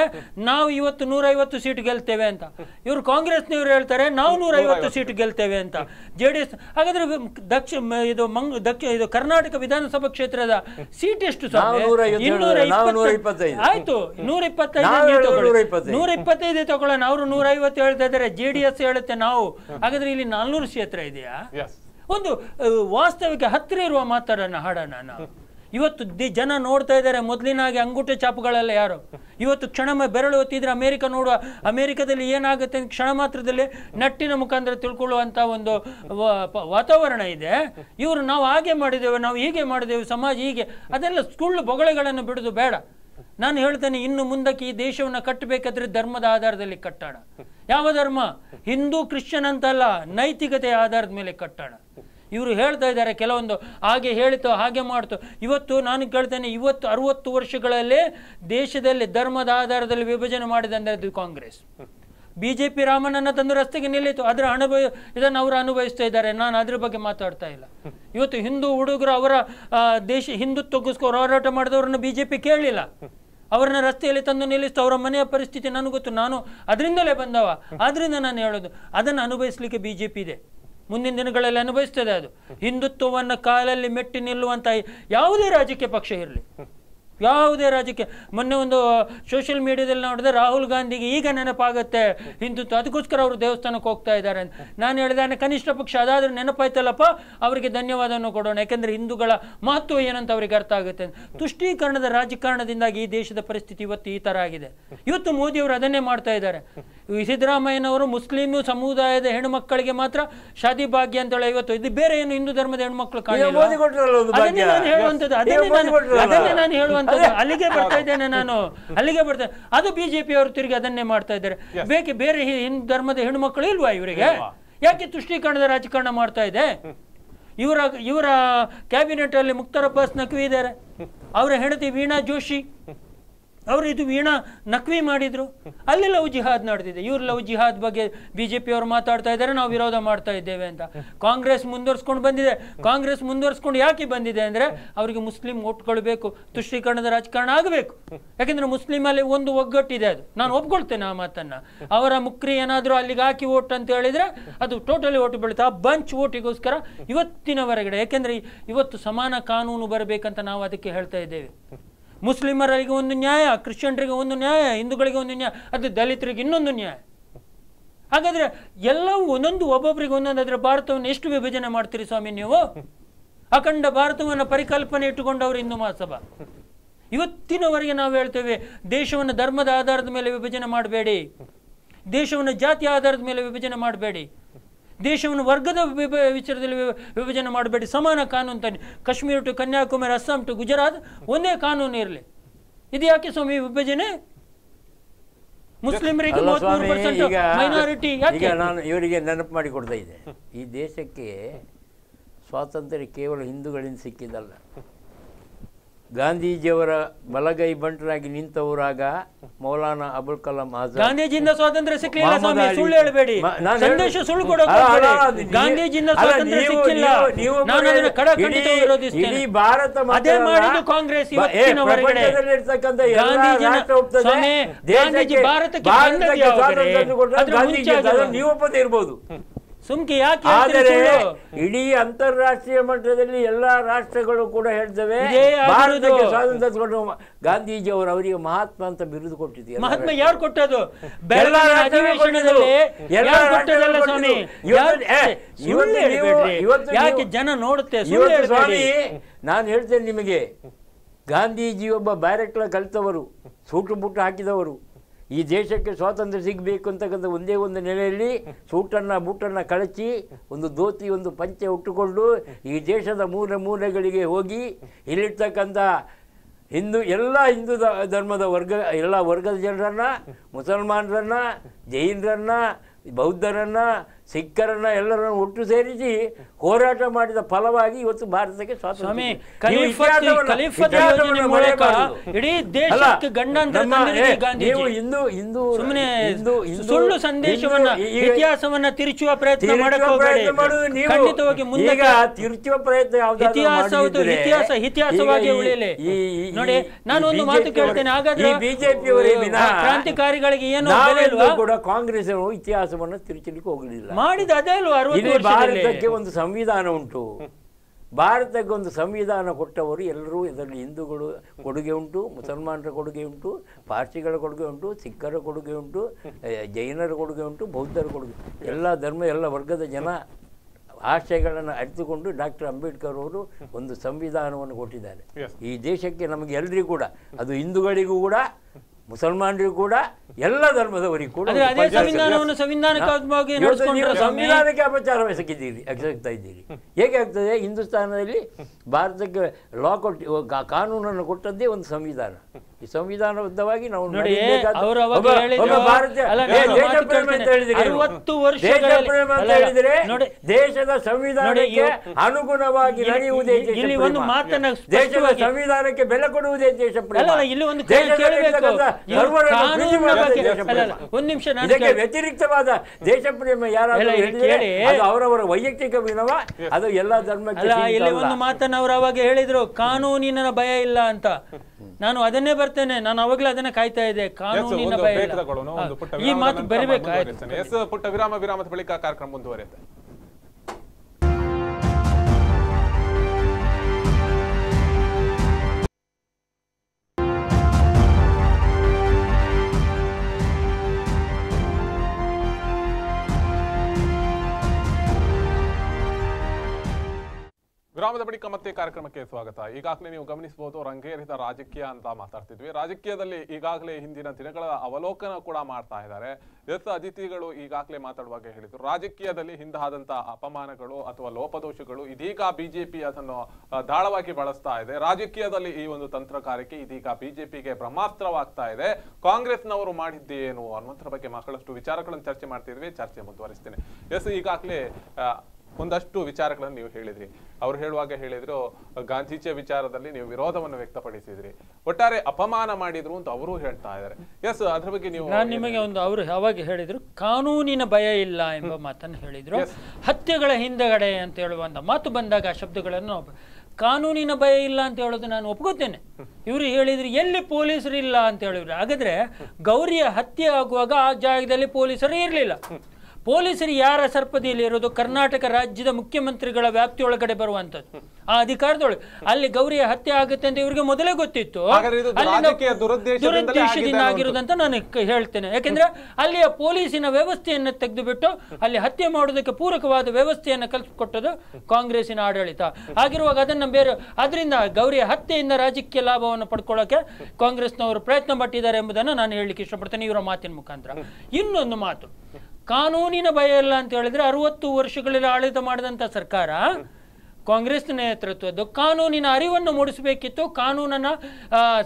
ನಾವು ಇವತ್ತು ನೂರೈವತ್ತು ಸೀಟ್ ಗೆಲ್ತೇವೆ ಅಂತ ಇವ್ರು ಕಾಂಗ್ರೆಸ್ನವ್ರು ಹೇಳ್ತಾರೆ ನಾವು ನೂರೈವತ್ತು ಸೀಟ್ ಗೆಲ್ತೇವೆ ಅಂತ ಜೆಡಿಎಸ್ ಹಾಗಾದ್ರೆ ಇದು ಮಂಗ್ ದಕ್ಷಿಣ ಇದು ಕರ್ನಾಟಕ ವಿಧಾನಸಭಾ ಕ್ಷೇತ್ರದ ಸೀಟ್ ಎಷ್ಟು ಆಯ್ತು ನೂರ ಇಪ್ಪತ್ತೈದು ನೂರ ಇಪ್ಪತ್ತೈದು ತಗೊಳ್ಳೋಣ ಅವರು ನೂರ ಐವತ್ತು ಹೇಳ್ತಾ ಇದ್ದಾರೆ ಜೆ ಡಿ ಎಸ್ ಹೇಳುತ್ತೆ ನಾವು ಹಾಗಾದ್ರೆ ಇಲ್ಲಿ ನಾಲ್ನೂರು ಕ್ಷೇತ್ರ ಇದೆಯಾ ಒಂದು ವಾಸ್ತವಿಕ ಹತ್ತಿರ ಇರುವ ಮಾತಾಡೋಣ ಹಾಡೋಣ ನಾವು ಇವತ್ತು ದಿ ಜನ ನೋಡ್ತಾ ಇದ್ದಾರೆ ಹಾಗೆ ಅಂಗುಟೆ ಚಾಪುಗಳೆಲ್ಲ ಯಾರು ಇವತ್ತು ಕ್ಷಣ ಬೆರಳು ಹೊತ್ತಿದ್ರೆ ಅಮೇರಿಕ ನೋಡುವ ಅಮೇರಿಕದಲ್ಲಿ ಏನಾಗುತ್ತೆ ಕ್ಷಣ ಮಾತ್ರದಲ್ಲಿ ನಟ್ಟಿನ ಮುಖಾಂತರ ತಿಳ್ಕೊಳ್ಳುವಂತ ಒಂದು ವಾತಾವರಣ ಇದೆ ಇವರು ನಾವು ಹಾಗೆ ಮಾಡಿದ್ದೇವೆ ನಾವು ಹೀಗೆ ಮಾಡಿದ್ದೇವೆ ಸಮಾಜ ಹೀಗೆ ಅದೆಲ್ಲ ಸುಳ್ಳು ಬೊಗಳೆಗಳನ್ನು ಬಿಡುದು ಬೇಡ ನಾನು ಹೇಳ್ತೇನೆ ಇನ್ನು ಮುಂದಕ್ಕೆ ಈ ದೇಶವನ್ನು ಕಟ್ಟಬೇಕಾದ್ರೆ ಧರ್ಮದ ಆಧಾರದಲ್ಲಿ ಕಟ್ಟೋಣ ಯಾವ ಧರ್ಮ ಹಿಂದೂ ಕ್ರಿಶ್ಚಿಯನ್ ಅಂತಲ್ಲ ನೈತಿಕತೆಯ ಆಧಾರದ ಮೇಲೆ ಕಟ್ಟೋಣ ಇವರು ಹೇಳ್ತಾ ಇದ್ದಾರೆ ಕೆಲವೊಂದು ಹಾಗೆ ಹೇಳಿತು ಹಾಗೆ ಮಾಡ್ತು ಇವತ್ತು ನಾನು ಕೇಳ್ತೇನೆ ಇವತ್ತು ಅರುವತ್ತು ವರ್ಷಗಳಲ್ಲಿ ದೇಶದಲ್ಲಿ ಧರ್ಮದ ಆಧಾರದಲ್ಲಿ ವಿಭಜನೆ ಮಾಡಿದಂಥದ್ದು ಕಾಂಗ್ರೆಸ್ ಬಿ ಜೆ ಪಿ ರಾಮನನ್ನ ತಂದು ರಸ್ತೆಗೆ ನಿಲ್ಲಿತು ಅದರ ಅನುಭವ ಇದನ್ನು ಅವರು ಅನುಭವಿಸ್ತಾ ಇದ್ದಾರೆ ನಾನು ಅದ್ರ ಬಗ್ಗೆ ಮಾತಾಡ್ತಾ ಇಲ್ಲ ಇವತ್ತು ಹಿಂದೂ ಹುಡುಗರು ಅವರ ದೇಶ ಹಿಂದುತ್ವಗೋಸ್ಕರ ಹೋರಾಟ ಮಾಡಿದವ್ರನ್ನ ಬಿ ಜೆ ಪಿ ಕೇಳಲಿಲ್ಲ ಅವ್ರನ್ನ ರಸ್ತೆಯಲ್ಲಿ ತಂದು ನಿಲ್ಲಿಸ್ತು ಅವರ ಮನೆಯ ಪರಿಸ್ಥಿತಿ ನನಗೆ ಗೊತ್ತು ನಾನು ಅದರಿಂದಲೇ ಬಂದವ ಆದ್ರಿಂದ ನಾನು ಹೇಳೋದು ಅದನ್ನು ಅನುಭವಿಸಲಿಕ್ಕೆ ಬಿ ಜೆ ಪಿ ಇದೆ ಮುಂದಿನ ದಿನಗಳಲ್ಲಿ ಅನುಭವಿಸ್ತದೆ ಅದು ಹಿಂದುತ್ವವನ್ನು ಕಾಲಲ್ಲಿ ಮೆಟ್ಟಿ ನಿಲ್ಲುವಂತಹ ಯಾವುದೇ ರಾಜಕೀಯ ಪಕ್ಷ ಇರಲಿ ಯಾವುದೇ ರಾಜಕೀಯ ಮೊನ್ನೆ ಒಂದು ಸೋಷಿಯಲ್ ಮೀಡಿಯಾದಲ್ಲಿ ನೋಡಿದ್ರೆ ರಾಹುಲ್ ಗಾಂಧಿಗೆ ಈಗ ನೆನಪಾಗುತ್ತೆ ಹಿಂದುತ್ವ ಅದಕ್ಕೋಸ್ಕರ ಅವರು ದೇವಸ್ಥಾನಕ್ಕೆ ಹೋಗ್ತಾ ಇದ್ದಾರೆ ಅಂತ ನಾನು ಹೇಳಿದಾನೆ ಕನಿಷ್ಠ ಪಕ್ಷ ಅದಾದರೂ ನೆನಪಾಯ್ತಲ್ಲಪ್ಪ ಅವರಿಗೆ ಧನ್ಯವಾದವನ್ನು ಕೊಡೋಣ ಯಾಕೆಂದರೆ ಹಿಂದೂಗಳ ಮಹತ್ವ ಏನಂತ ಅವರಿಗೆ ಅರ್ಥ ಆಗುತ್ತೆ ತುಷ್ಟೀಕರಣದ ರಾಜಕಾರಣದಿಂದಾಗಿ ಈ ದೇಶದ ಪರಿಸ್ಥಿತಿ ಇವತ್ತು ಈ ಥರ ಆಗಿದೆ ಇವತ್ತು ಮೋದಿಯವರು ಅದನ್ನೇ ಮಾಡ್ತಾ ಇದ್ದಾರೆ ಸಿದ್ದರಾಮಯ್ಯನವರು ಮುಸ್ಲಿಂ ಸಮುದಾಯದ ಹೆಣ್ಮಕ್ಕಳಿಗೆ ಮಾತ್ರ ಶಾದಿ ಭಾಗ್ಯ ಅಂತ ಹೇಳಿ ಇವತ್ತು ಇದು ಬೇರೆ ಏನು ಹಿಂದೂ ಧರ್ಮದ ಹೆಣ್ಮಕ್ಳು ಕಾಣುವಂಥದ್ದು ಅದನ್ನೇ ನಾನು ನಾನು ಅಂತ ಅಲ್ಲಿಗೆ ಬರ್ತಾ ಇದ್ದೇನೆ ನಾನು ಅಲ್ಲಿಗೆ ಬರ್ತಾ ಅದು ಬಿಜೆಪಿ ಅವರು ತಿರುಗಿ ಅದನ್ನೇ ಮಾಡ್ತಾ ಇದ್ದಾರೆ ಬೇಕೆ ಬೇರೆ ಹಿಂದೂ ಧರ್ಮದ ಹೆಣ್ಣು ಮಕ್ಕಳು ಇಲ್ವಾ ಇವರಿಗೆ ಯಾಕೆ ತುಷ್ಟೀಕರಣದ ರಾಜಕಾರಣ ಮಾಡ್ತಾ ಇದೆ ಇವರ ಇವರ ಕ್ಯಾಬಿನೆಟ್ ಅಲ್ಲಿ ಮುಕ್ತಾರ್ ಅಬ್ಬಾಸ್ ನಕ್ವಿ ಇದ್ದಾರೆ ಅವರ ಹೆಂಡತಿ ವೀಣಾ ಜೋಶಿ ಅವರು ಇದು ವೀಣಾ ನಕ್ವಿ ಮಾಡಿದರು ಅಲ್ಲಿ ಲವ್ ಜಿಹಾದ್ ನಡೆದಿದೆ ಇವ್ರು ಲವ್ ಜಿಹಾದ್ ಬಗ್ಗೆ ಬಿ ಜೆ ಅವರು ಮಾತಾಡ್ತಾ ಇದ್ದಾರೆ ನಾವು ವಿರೋಧ ಮಾಡ್ತಾ ಇದ್ದೇವೆ ಅಂತ ಕಾಂಗ್ರೆಸ್ ಮುಂದುವರ್ಸ್ಕೊಂಡು ಬಂದಿದೆ ಕಾಂಗ್ರೆಸ್ ಮುಂದುವರ್ಸ್ಕೊಂಡು ಯಾಕೆ ಬಂದಿದೆ ಅಂದರೆ ಅವರಿಗೆ ಮುಸ್ಲಿಂ ಓಟ್ಗಳು ಬೇಕು ತುಷ್ಟೀಕರಣದ ರಾಜಕಾರಣ ಆಗಬೇಕು ಯಾಕೆಂದರೆ ಮುಸ್ಲಿಮಲ್ಲಿ ಒಂದು ಒಗ್ಗಟ್ಟಿದೆ ಅದು ನಾನು ಒಪ್ಕೊಳ್ತೇನೆ ಆ ಮಾತನ್ನು ಅವರ ಮುಕ್ರಿ ಏನಾದರೂ ಅಲ್ಲಿಗೆ ಹಾಕಿ ಓಟ್ ಅಂತ ಹೇಳಿದರೆ ಅದು ಟೋಟಲಿ ಓಟ್ ಬೀಳುತ್ತೆ ಆ ಬಂಚ್ ಓಟಿಗೋಸ್ಕರ ಇವತ್ತಿನವರೆಗಡೆ ಯಾಕೆಂದರೆ ಇವತ್ತು ಸಮಾನ ಕಾನೂನು ಬರಬೇಕಂತ ನಾವು ಅದಕ್ಕೆ ಹೇಳ್ತಾ ಇದ್ದೇವೆ ಮುಸ್ಲಿಮರಿಗೆ ಒಂದು ನ್ಯಾಯ ಕ್ರಿಶ್ಚಿಯನ್ರಿಗೆ ಒಂದು ನ್ಯಾಯ ಹಿಂದೂಗಳಿಗೆ ಒಂದು ನ್ಯಾಯ ಅದು ದಲಿತರಿಗೆ ಇನ್ನೊಂದು ನ್ಯಾಯ ಹಾಗಾದರೆ ಎಲ್ಲವೂ ಒಂದೊಂದು ಒಬ್ಬೊಬ್ಬರಿಗೆ ಒಂದೊಂದು ಅದರ ಭಾರತವನ್ನು ಎಷ್ಟು ವಿಭಜನೆ ಮಾಡ್ತೀರಿ ಸ್ವಾಮಿ ನೀವು ಅಖಂಡ ಭಾರತವನ್ನು ಪರಿಕಲ್ಪನೆ ಇಟ್ಟುಕೊಂಡವರು ಹಿಂದೂ ಮಹಾಸಭಾ ಇವತ್ತಿನವರೆಗೆ ನಾವು ಹೇಳ್ತೇವೆ ದೇಶವನ್ನು ಧರ್ಮದ ಆಧಾರದ ಮೇಲೆ ವಿಭಜನೆ ಮಾಡಬೇಡಿ ದೇಶವನ್ನು ಜಾತಿ ಆಧಾರದ ಮೇಲೆ ವಿಭಜನೆ ಮಾಡಬೇಡಿ ದೇಶವನ್ನು ವರ್ಗದ ವಿಭ ವಿಚಾರದಲ್ಲಿ ವಿಭಜನೆ ಮಾಡಬೇಡಿ ಸಮಾನ ಕಾನೂನು ತನ್ನಿ ಕಾಶ್ಮೀರ ಟು ಕನ್ಯಾಕುಮಾರಿ ಅಸ್ಸಾಂ ಟು ಗುಜರಾತ್ ಒಂದೇ ಕಾನೂನು ಇರಲಿ ಇದು ಯಾಕೆ ಸ್ವಾಮಿ ವಿಭಜನೆ ಮುಸ್ಲಿಮರಿಗೆ ಮೈನಾರಿಟಿ ನಾನು ಇವರಿಗೆ
ನೆನಪು ಮಾಡಿ ಕೊಡ್ತಾ ಈ ದೇಶಕ್ಕೆ ಸ್ವಾತಂತ್ರ್ಯ ಕೇವಲ ಹಿಂದೂಗಳಿಂದ ಸಿಕ್ಕಿದ್ದಲ್ಲ ಗಾಂಧೀಜಿಯವರ ಬಲಗೈ ಬಂಟರಾಗಿ ನಿಂತವರಾಗ ಮೌಲಾನಾ ಅಬುಲ್ ಕಲಾಂ ಆಜಾದ್
ಗಾಂಧೀಜಿಯಿಂದ ಸ್ವಾತಂತ್ರ್ಯ ಸಿಕ್ಕಲಿಲ್ಲ ಸ್ವಾಮಿ ಸುಳ್ಳು ಹೇಳಬೇಡಿ ಸಂದೇಶ ಸುಳ್ಳು ಕೊಡೋಕೆ ಗಾಂಧೀಜಿಯಿಂದ ಸ್ವಾತಂತ್ರ್ಯ ಸಿಕ್ಕಿಲ್ಲ ನಾನು ಅದನ್ನು ವಿರೋಧಿಸುತ್ತೇನೆ ಇಲ್ಲಿ ಭಾರತ ಅದೇ ಮಾಡಿದ್ದು ಕಾಂಗ್ರೆಸ್ ಇವತ್ತಿನ ಹೊರಗಡೆ ಗಾಂಧೀಜಿನ ಸ್ವಾಮಿ ಗಾಂಧೀಜಿ ಭಾರತಕ್ಕೆ ಬಂದದ್ದು ಯಾವಾಗ ಅದರ ಮುಂಚೆ ನೀವು ಒಪ್ಪದೇ ಇರಬಹುದು ಸುಮ್ಕೆ ಯಾಕೆ ಆದರೆ
ಇಡೀ ಅಂತಾರಾಷ್ಟ್ರೀಯ ಮಟ್ಟದಲ್ಲಿ ಎಲ್ಲಾ ರಾಷ್ಟ್ರಗಳು ಕೂಡ ಹೇಳ್ತವೆ ಭಾರತಕ್ಕೆ ಸ್ವಾತಂತ್ರ್ಯ ತಗೊಂಡು ಗಾಂಧೀಜಿ ಅವರು ಅವರಿಗೆ ಮಹಾತ್ಮ ಅಂತ ಬಿರುದು ಕೊಟ್ಟಿದ್ದೀವಿ ಮಹಾತ್ಮ
ಯಾರು ಕೊಟ್ಟದು ಯಾಕೆ ಜನ
ನೋಡುತ್ತೆ ಸ್ವಾಮಿ ನಾನು ಹೇಳ್ತೇನೆ ನಿಮಗೆ ಗಾಂಧೀಜಿ ಒಬ್ಬ ಬ್ಯಾರೆಕ್ಲ ಕಲಿತವರು ಸೂಟು ಬುಟ್ಟು ಹಾಕಿದವರು ಈ ದೇಶಕ್ಕೆ ಸ್ವಾತಂತ್ರ್ಯ ಸಿಗಬೇಕು ಅಂತಕ್ಕಂಥ ಒಂದೇ ಒಂದು ನೆಲೆಯಲ್ಲಿ ಸೂಟನ್ನು ಬೂಟನ್ನು ಕಳಚಿ ಒಂದು ಧೋತಿ ಒಂದು ಪಂಚೆ ಉಟ್ಟುಕೊಂಡು ಈ ದೇಶದ ಮೂಲೆ ಮೂಲೆಗಳಿಗೆ ಹೋಗಿ ಇಲ್ಲಿರ್ತಕ್ಕಂಥ ಹಿಂದೂ ಎಲ್ಲ ಹಿಂದೂ ಧರ್ಮದ ವರ್ಗ ಎಲ್ಲ ವರ್ಗದ ಜನರನ್ನು ಮುಸಲ್ಮಾನರನ್ನು ಜೈನರನ್ನು ಬೌದ್ಧರನ್ನು ಸಿಖ್ಖರನ್ನು ಎಲ್ಲರನ್ನು ಒಟ್ಟು ಸೇರಿಸಿ ಹೋರಾಟ ಮಾಡಿದ ಫಲವಾಗಿ ಇವತ್ತು ಭಾರತಕ್ಕೆ
ಸುಳ್ಳು ಸಂದೇಶವನ್ನ ಇತಿಹಾಸವನ್ನ ತಿರುಚುವ ನೋಡಿ ನಾನು ಒಂದು ಮಾತು ಕೇಳ್ತೇನೆ ಹಾಗಾದ್ರೆ ಕ್ರಾಂತಿಕಾರಿಗಳಿಗೆ ಏನು ಕೂಡ
ಕಾಂಗ್ರೆಸ್ ಇತಿಹಾಸವನ್ನು ತಿರುಚಲಿಕ್ಕೆ ಹೋಗಲಿಲ್ಲ ಮಾಡಿದ
ಅದೇ ಅಲ್ವಾ ಭಾರತಕ್ಕೆ
ಸಂವಿಧಾನ ಉಂಟು ಒಂದು ಸಂವಿಧಾನ ಕೊಟ್ಟವರು ಎಲ್ಲರೂ ಇದರಲ್ಲಿ ಹಿಂದೂಗಳು ಕೊಡುಗೆ ಉಂಟು ಮುಸಲ್ಮಾನರ ಕೊಡುಗೆ ಉಂಟು ಪಾರ್ಸಿಗಳ ಕೊಡುಗೆ ಉಂಟು ಸಿಖ್ಖರ ಕೊಡುಗೆ ಉಂಟು ಜೈನರ ಕೊಡುಗೆ ಉಂಟು ಬೌದ್ಧರ ಕೊಡುಗೆ ಎಲ್ಲ ಧರ್ಮ ಎಲ್ಲ ವರ್ಗದ ಜನ ಆಶಯಗಳನ್ನು ಅರಿತುಕೊಂಡು ಡಾಕ್ಟರ್ ಅಂಬೇಡ್ಕರ್ ಅವರು ಒಂದು ಸಂವಿಧಾನವನ್ನು ಕೊಟ್ಟಿದ್ದಾರೆ ಈ ದೇಶಕ್ಕೆ ನಮಗೆ ಎಲ್ಲರಿಗೂ ಕೂಡ ಅದು ಹಿಂದೂಗಳಿಗೂ ಕೂಡ ಮುಸಲ್ಮಾನರಿಗೂ ಕೂಡ ಎಲ್ಲ ಧರ್ಮದವರಿಗೂ ಕೂಡ ಸಂವಿಧಾನಕ್ಕೆ ಅಪಚಾರ ಎಸಗಿದ್ದೀರಿ ಎಸಗ್ತಾ ಇದ್ದೀರಿ ಹೇಗೆ ಆಗ್ತದೆ ಹಿಂದೂಸ್ತಾನದಲ್ಲಿ ಭಾರತಕ್ಕೆ ಲಾ ಕೊಟ್ಟು ಕಾನೂನನ್ನು ಕೊಟ್ಟದ್ದೇ ಒಂದು ಸಂವಿಧಾನ ಸಂವಿಧಾನಬದ್ಧವಾಗಿ ನಾವು ನೋಡಿ ದೇಶದ ಸಂವಿಧಾನಕ್ಕೆ ಅನುಗುಣವಾಗಿ ನಡೆಯುವುದೇ ಇಲ್ಲಿ ಒಂದು ಮಾತನ್ನ ದೇಶದ ಸಂವಿಧಾನಕ್ಕೆ ಬೆಲೆ ಕೊಡುವುದೇ ದೇಶ ಇಲ್ಲಿ ನಿಮಿಷ ಇದಕ್ಕೆ ವ್ಯತಿರಿಕ್ತವಾದ ದೇಶ ಪ್ರೇಮ ಯಾರಾದರೂ ಕೇಳಿ ಅವರವರ
ವೈಯಕ್ತಿಕ ವಿನವ ಅದು ಎಲ್ಲ
ಧರ್ಮಕ್ಕೆ ಇಲ್ಲಿ ಒಂದು
ಮಾತನ್ನ ಅವರು ಅವಾಗ ಹೇಳಿದ್ರು ಕಾನೂನಿನ ಭಯ ಇಲ್ಲ ಅಂತ ನಾನು ಅದನ್ನೇ ಬರ್ತೇನೆ ನಾನು ಅವಾಗಲೇ ಅದನ್ನ ಕಾಯ್ತಾ ಇದೆ ಈ ಮಾತು ಬರಬೇಕಾಯ್ತು
ಪುಟ್ಟ ವಿರಾಮ ವಿರಾಮದ ಬಳಿಕ ಕಾರ್ಯಕ್ರಮ ಮುಂದುವರಿಯುತ್ತೆ ವಿರಾಮದ ಬಳಿಕ ಮತ್ತೆ ಕಾರ್ಯಕ್ರಮಕ್ಕೆ ಸ್ವಾಗತ ಈಗಾಗಲೇ ನೀವು ಗಮನಿಸಬಹುದು ರಂಗೇರಿದ ರಾಜಕೀಯ ಅಂತ ಮಾತಾಡ್ತಿದ್ವಿ ರಾಜಕೀಯದಲ್ಲಿ ಈಗಾಗಲೇ ಹಿಂದಿನ ದಿನಗಳ ಅವಲೋಕನ ಕೂಡ ಮಾಡ್ತಾ ಇದ್ದಾರೆ ಎಸ್ ಅತಿಥಿಗಳು ಈಗಾಗಲೇ ಮಾತಾಡುವಾಗ ಹೇಳಿದ್ರು ರಾಜಕೀಯದಲ್ಲಿ ಹಿಂದಾದಂತಹ ಅಪಮಾನಗಳು ಅಥವಾ ಲೋಪದೋಷಗಳು ಇದೀಗ ಬಿಜೆಪಿ ಅದನ್ನು ದಾಳವಾಗಿ ಬಳಸ್ತಾ ಇದೆ ರಾಜಕೀಯದಲ್ಲಿ ಈ ಒಂದು ತಂತ್ರಗಾರಿಕೆ ಇದೀಗ ಬಿಜೆಪಿಗೆ ಬ್ರಹ್ಮಾಸ್ತ್ರವಾಗ್ತಾ ಇದೆ ಕಾಂಗ್ರೆಸ್ನವರು ಏನು ಅನ್ನೋದ್ರ ಬಗ್ಗೆ ಮಕ್ಕಳಷ್ಟು ವಿಚಾರಗಳನ್ನು ಚರ್ಚೆ ಮಾಡ್ತಿದ್ವಿ ಚರ್ಚೆ ಮುಂದುವರಿಸ್ತೇನೆ ಎಸ್ ಈಗಾಗಲೇ ಒಂದಷ್ಟು ವಿಚಾರಗಳನ್ನು ನೀವು ಹೇಳಿದ್ರಿ ಅವ್ರು ಹೇಳುವಾಗ ಹೇಳಿದ್ರು ಗಾಂಧೀಜಿಯ ವಿಚಾರದಲ್ಲಿ ನೀವು ವಿರೋಧವನ್ನು ವ್ಯಕ್ತಪಡಿಸಿದ್ರಿ ಒಟ್ಟಾರೆ ಅಪಮಾನ ಮಾಡಿದ್ರು ಅಂತ ಅವರು ಹೇಳ್ತಾ ಇದ್ದಾರೆ ಎಸ್ ಅದ್ರ ಬಗ್ಗೆ ನೀವು ನಾನು ನಿಮಗೆ
ಒಂದು ಅವರು ಯಾವಾಗ ಹೇಳಿದ್ರು ಕಾನೂನಿನ ಭಯ ಇಲ್ಲ ಎಂಬ ಮಾತನ್ನು ಹೇಳಿದ್ರು ಹತ್ಯೆಗಳ ಹಿಂದಗಡೆ ಅಂತ ಹೇಳುವಂತ ಮಾತು ಬಂದಾಗ ಆ ಶಬ್ದಗಳನ್ನು ಕಾನೂನಿನ ಭಯ ಇಲ್ಲ ಅಂತ ಹೇಳೋದು ನಾನು ಒಪ್ಕೋತೇನೆ ಇವರು ಹೇಳಿದ್ರು ಎಲ್ಲಿ ಪೊಲೀಸರು ಇಲ್ಲ ಅಂತ ಹೇಳಿದ್ರು ಹಾಗಾದ್ರೆ ಗೌರಿಯ ಹತ್ಯೆ ಆಗುವಾಗ ಆ ಜಾಗದಲ್ಲಿ ಪೊಲೀಸರು ಇರಲಿಲ್ಲ ಪೊಲೀಸರು ಯಾರ ಸರ್ಪದಿಯಲ್ಲಿ ಇರೋದು ಕರ್ನಾಟಕ ರಾಜ್ಯದ ಮುಖ್ಯಮಂತ್ರಿಗಳ ವ್ಯಾಪ್ತಿಯೊಳಗಡೆ ಬರುವಂತದ್ದು ಆ ಅಧಿಕಾರದೊಳಗೆ ಅಲ್ಲಿ ಗೌರಿಯ ಹತ್ಯೆ ಆಗುತ್ತೆ ಅಂತ ಇವರಿಗೆ ಮೊದಲೇ ಗೊತ್ತಿತ್ತು ದುರುದ್ದೇಶದಿಂದ ಆಗಿರುವುದಂತ ನಾನು ಹೇಳ್ತೇನೆ ಯಾಕೆಂದ್ರೆ ಅಲ್ಲಿಯ ಪೊಲೀಸಿನ ವ್ಯವಸ್ಥೆಯನ್ನು ಬಿಟ್ಟು ಅಲ್ಲಿ ಹತ್ಯೆ ಮಾಡೋದಕ್ಕೆ ಪೂರಕವಾದ ವ್ಯವಸ್ಥೆಯನ್ನು ಕಲ್ಪಿಸಿಕೊಟ್ಟದು ಕಾಂಗ್ರೆಸ್ಸಿನ ಆಡಳಿತ ಆಗಿರುವಾಗ ಅದನ್ನ ಬೇರೆ ಅದರಿಂದ ಗೌರಿಯ ಹತ್ಯೆಯಿಂದ ರಾಜಕೀಯ ಲಾಭವನ್ನು ಪಡ್ಕೊಳ್ಳೋಕೆ ಕಾಂಗ್ರೆಸ್ನವರು ಪ್ರಯತ್ನ ಪಟ್ಟಿದ್ದಾರೆ ಎಂಬುದನ್ನು ನಾನು ಹೇಳಲಿಕ್ಕೆ ಇಷ್ಟಪಡ್ತೇನೆ ಇವರ ಮಾತಿನ ಮುಖಾಂತರ ಇನ್ನೊಂದು ಮಾತು ಕಾನೂನಿನ ಭಯ ಇಲ್ಲ ಅಂತ ಹೇಳಿದ್ರೆ ಅರವತ್ತು ವರ್ಷಗಳಲ್ಲಿ ಆಡಳಿತ ಮಾಡಿದಂಥ ಸರ್ಕಾರ ಕಾಂಗ್ರೆಸ್ ನೇತೃತ್ವದ್ದು ಕಾನೂನಿನ ಅರಿವನ್ನು ಮೂಡಿಸಬೇಕಿತ್ತು ಕಾನೂನನ್ನು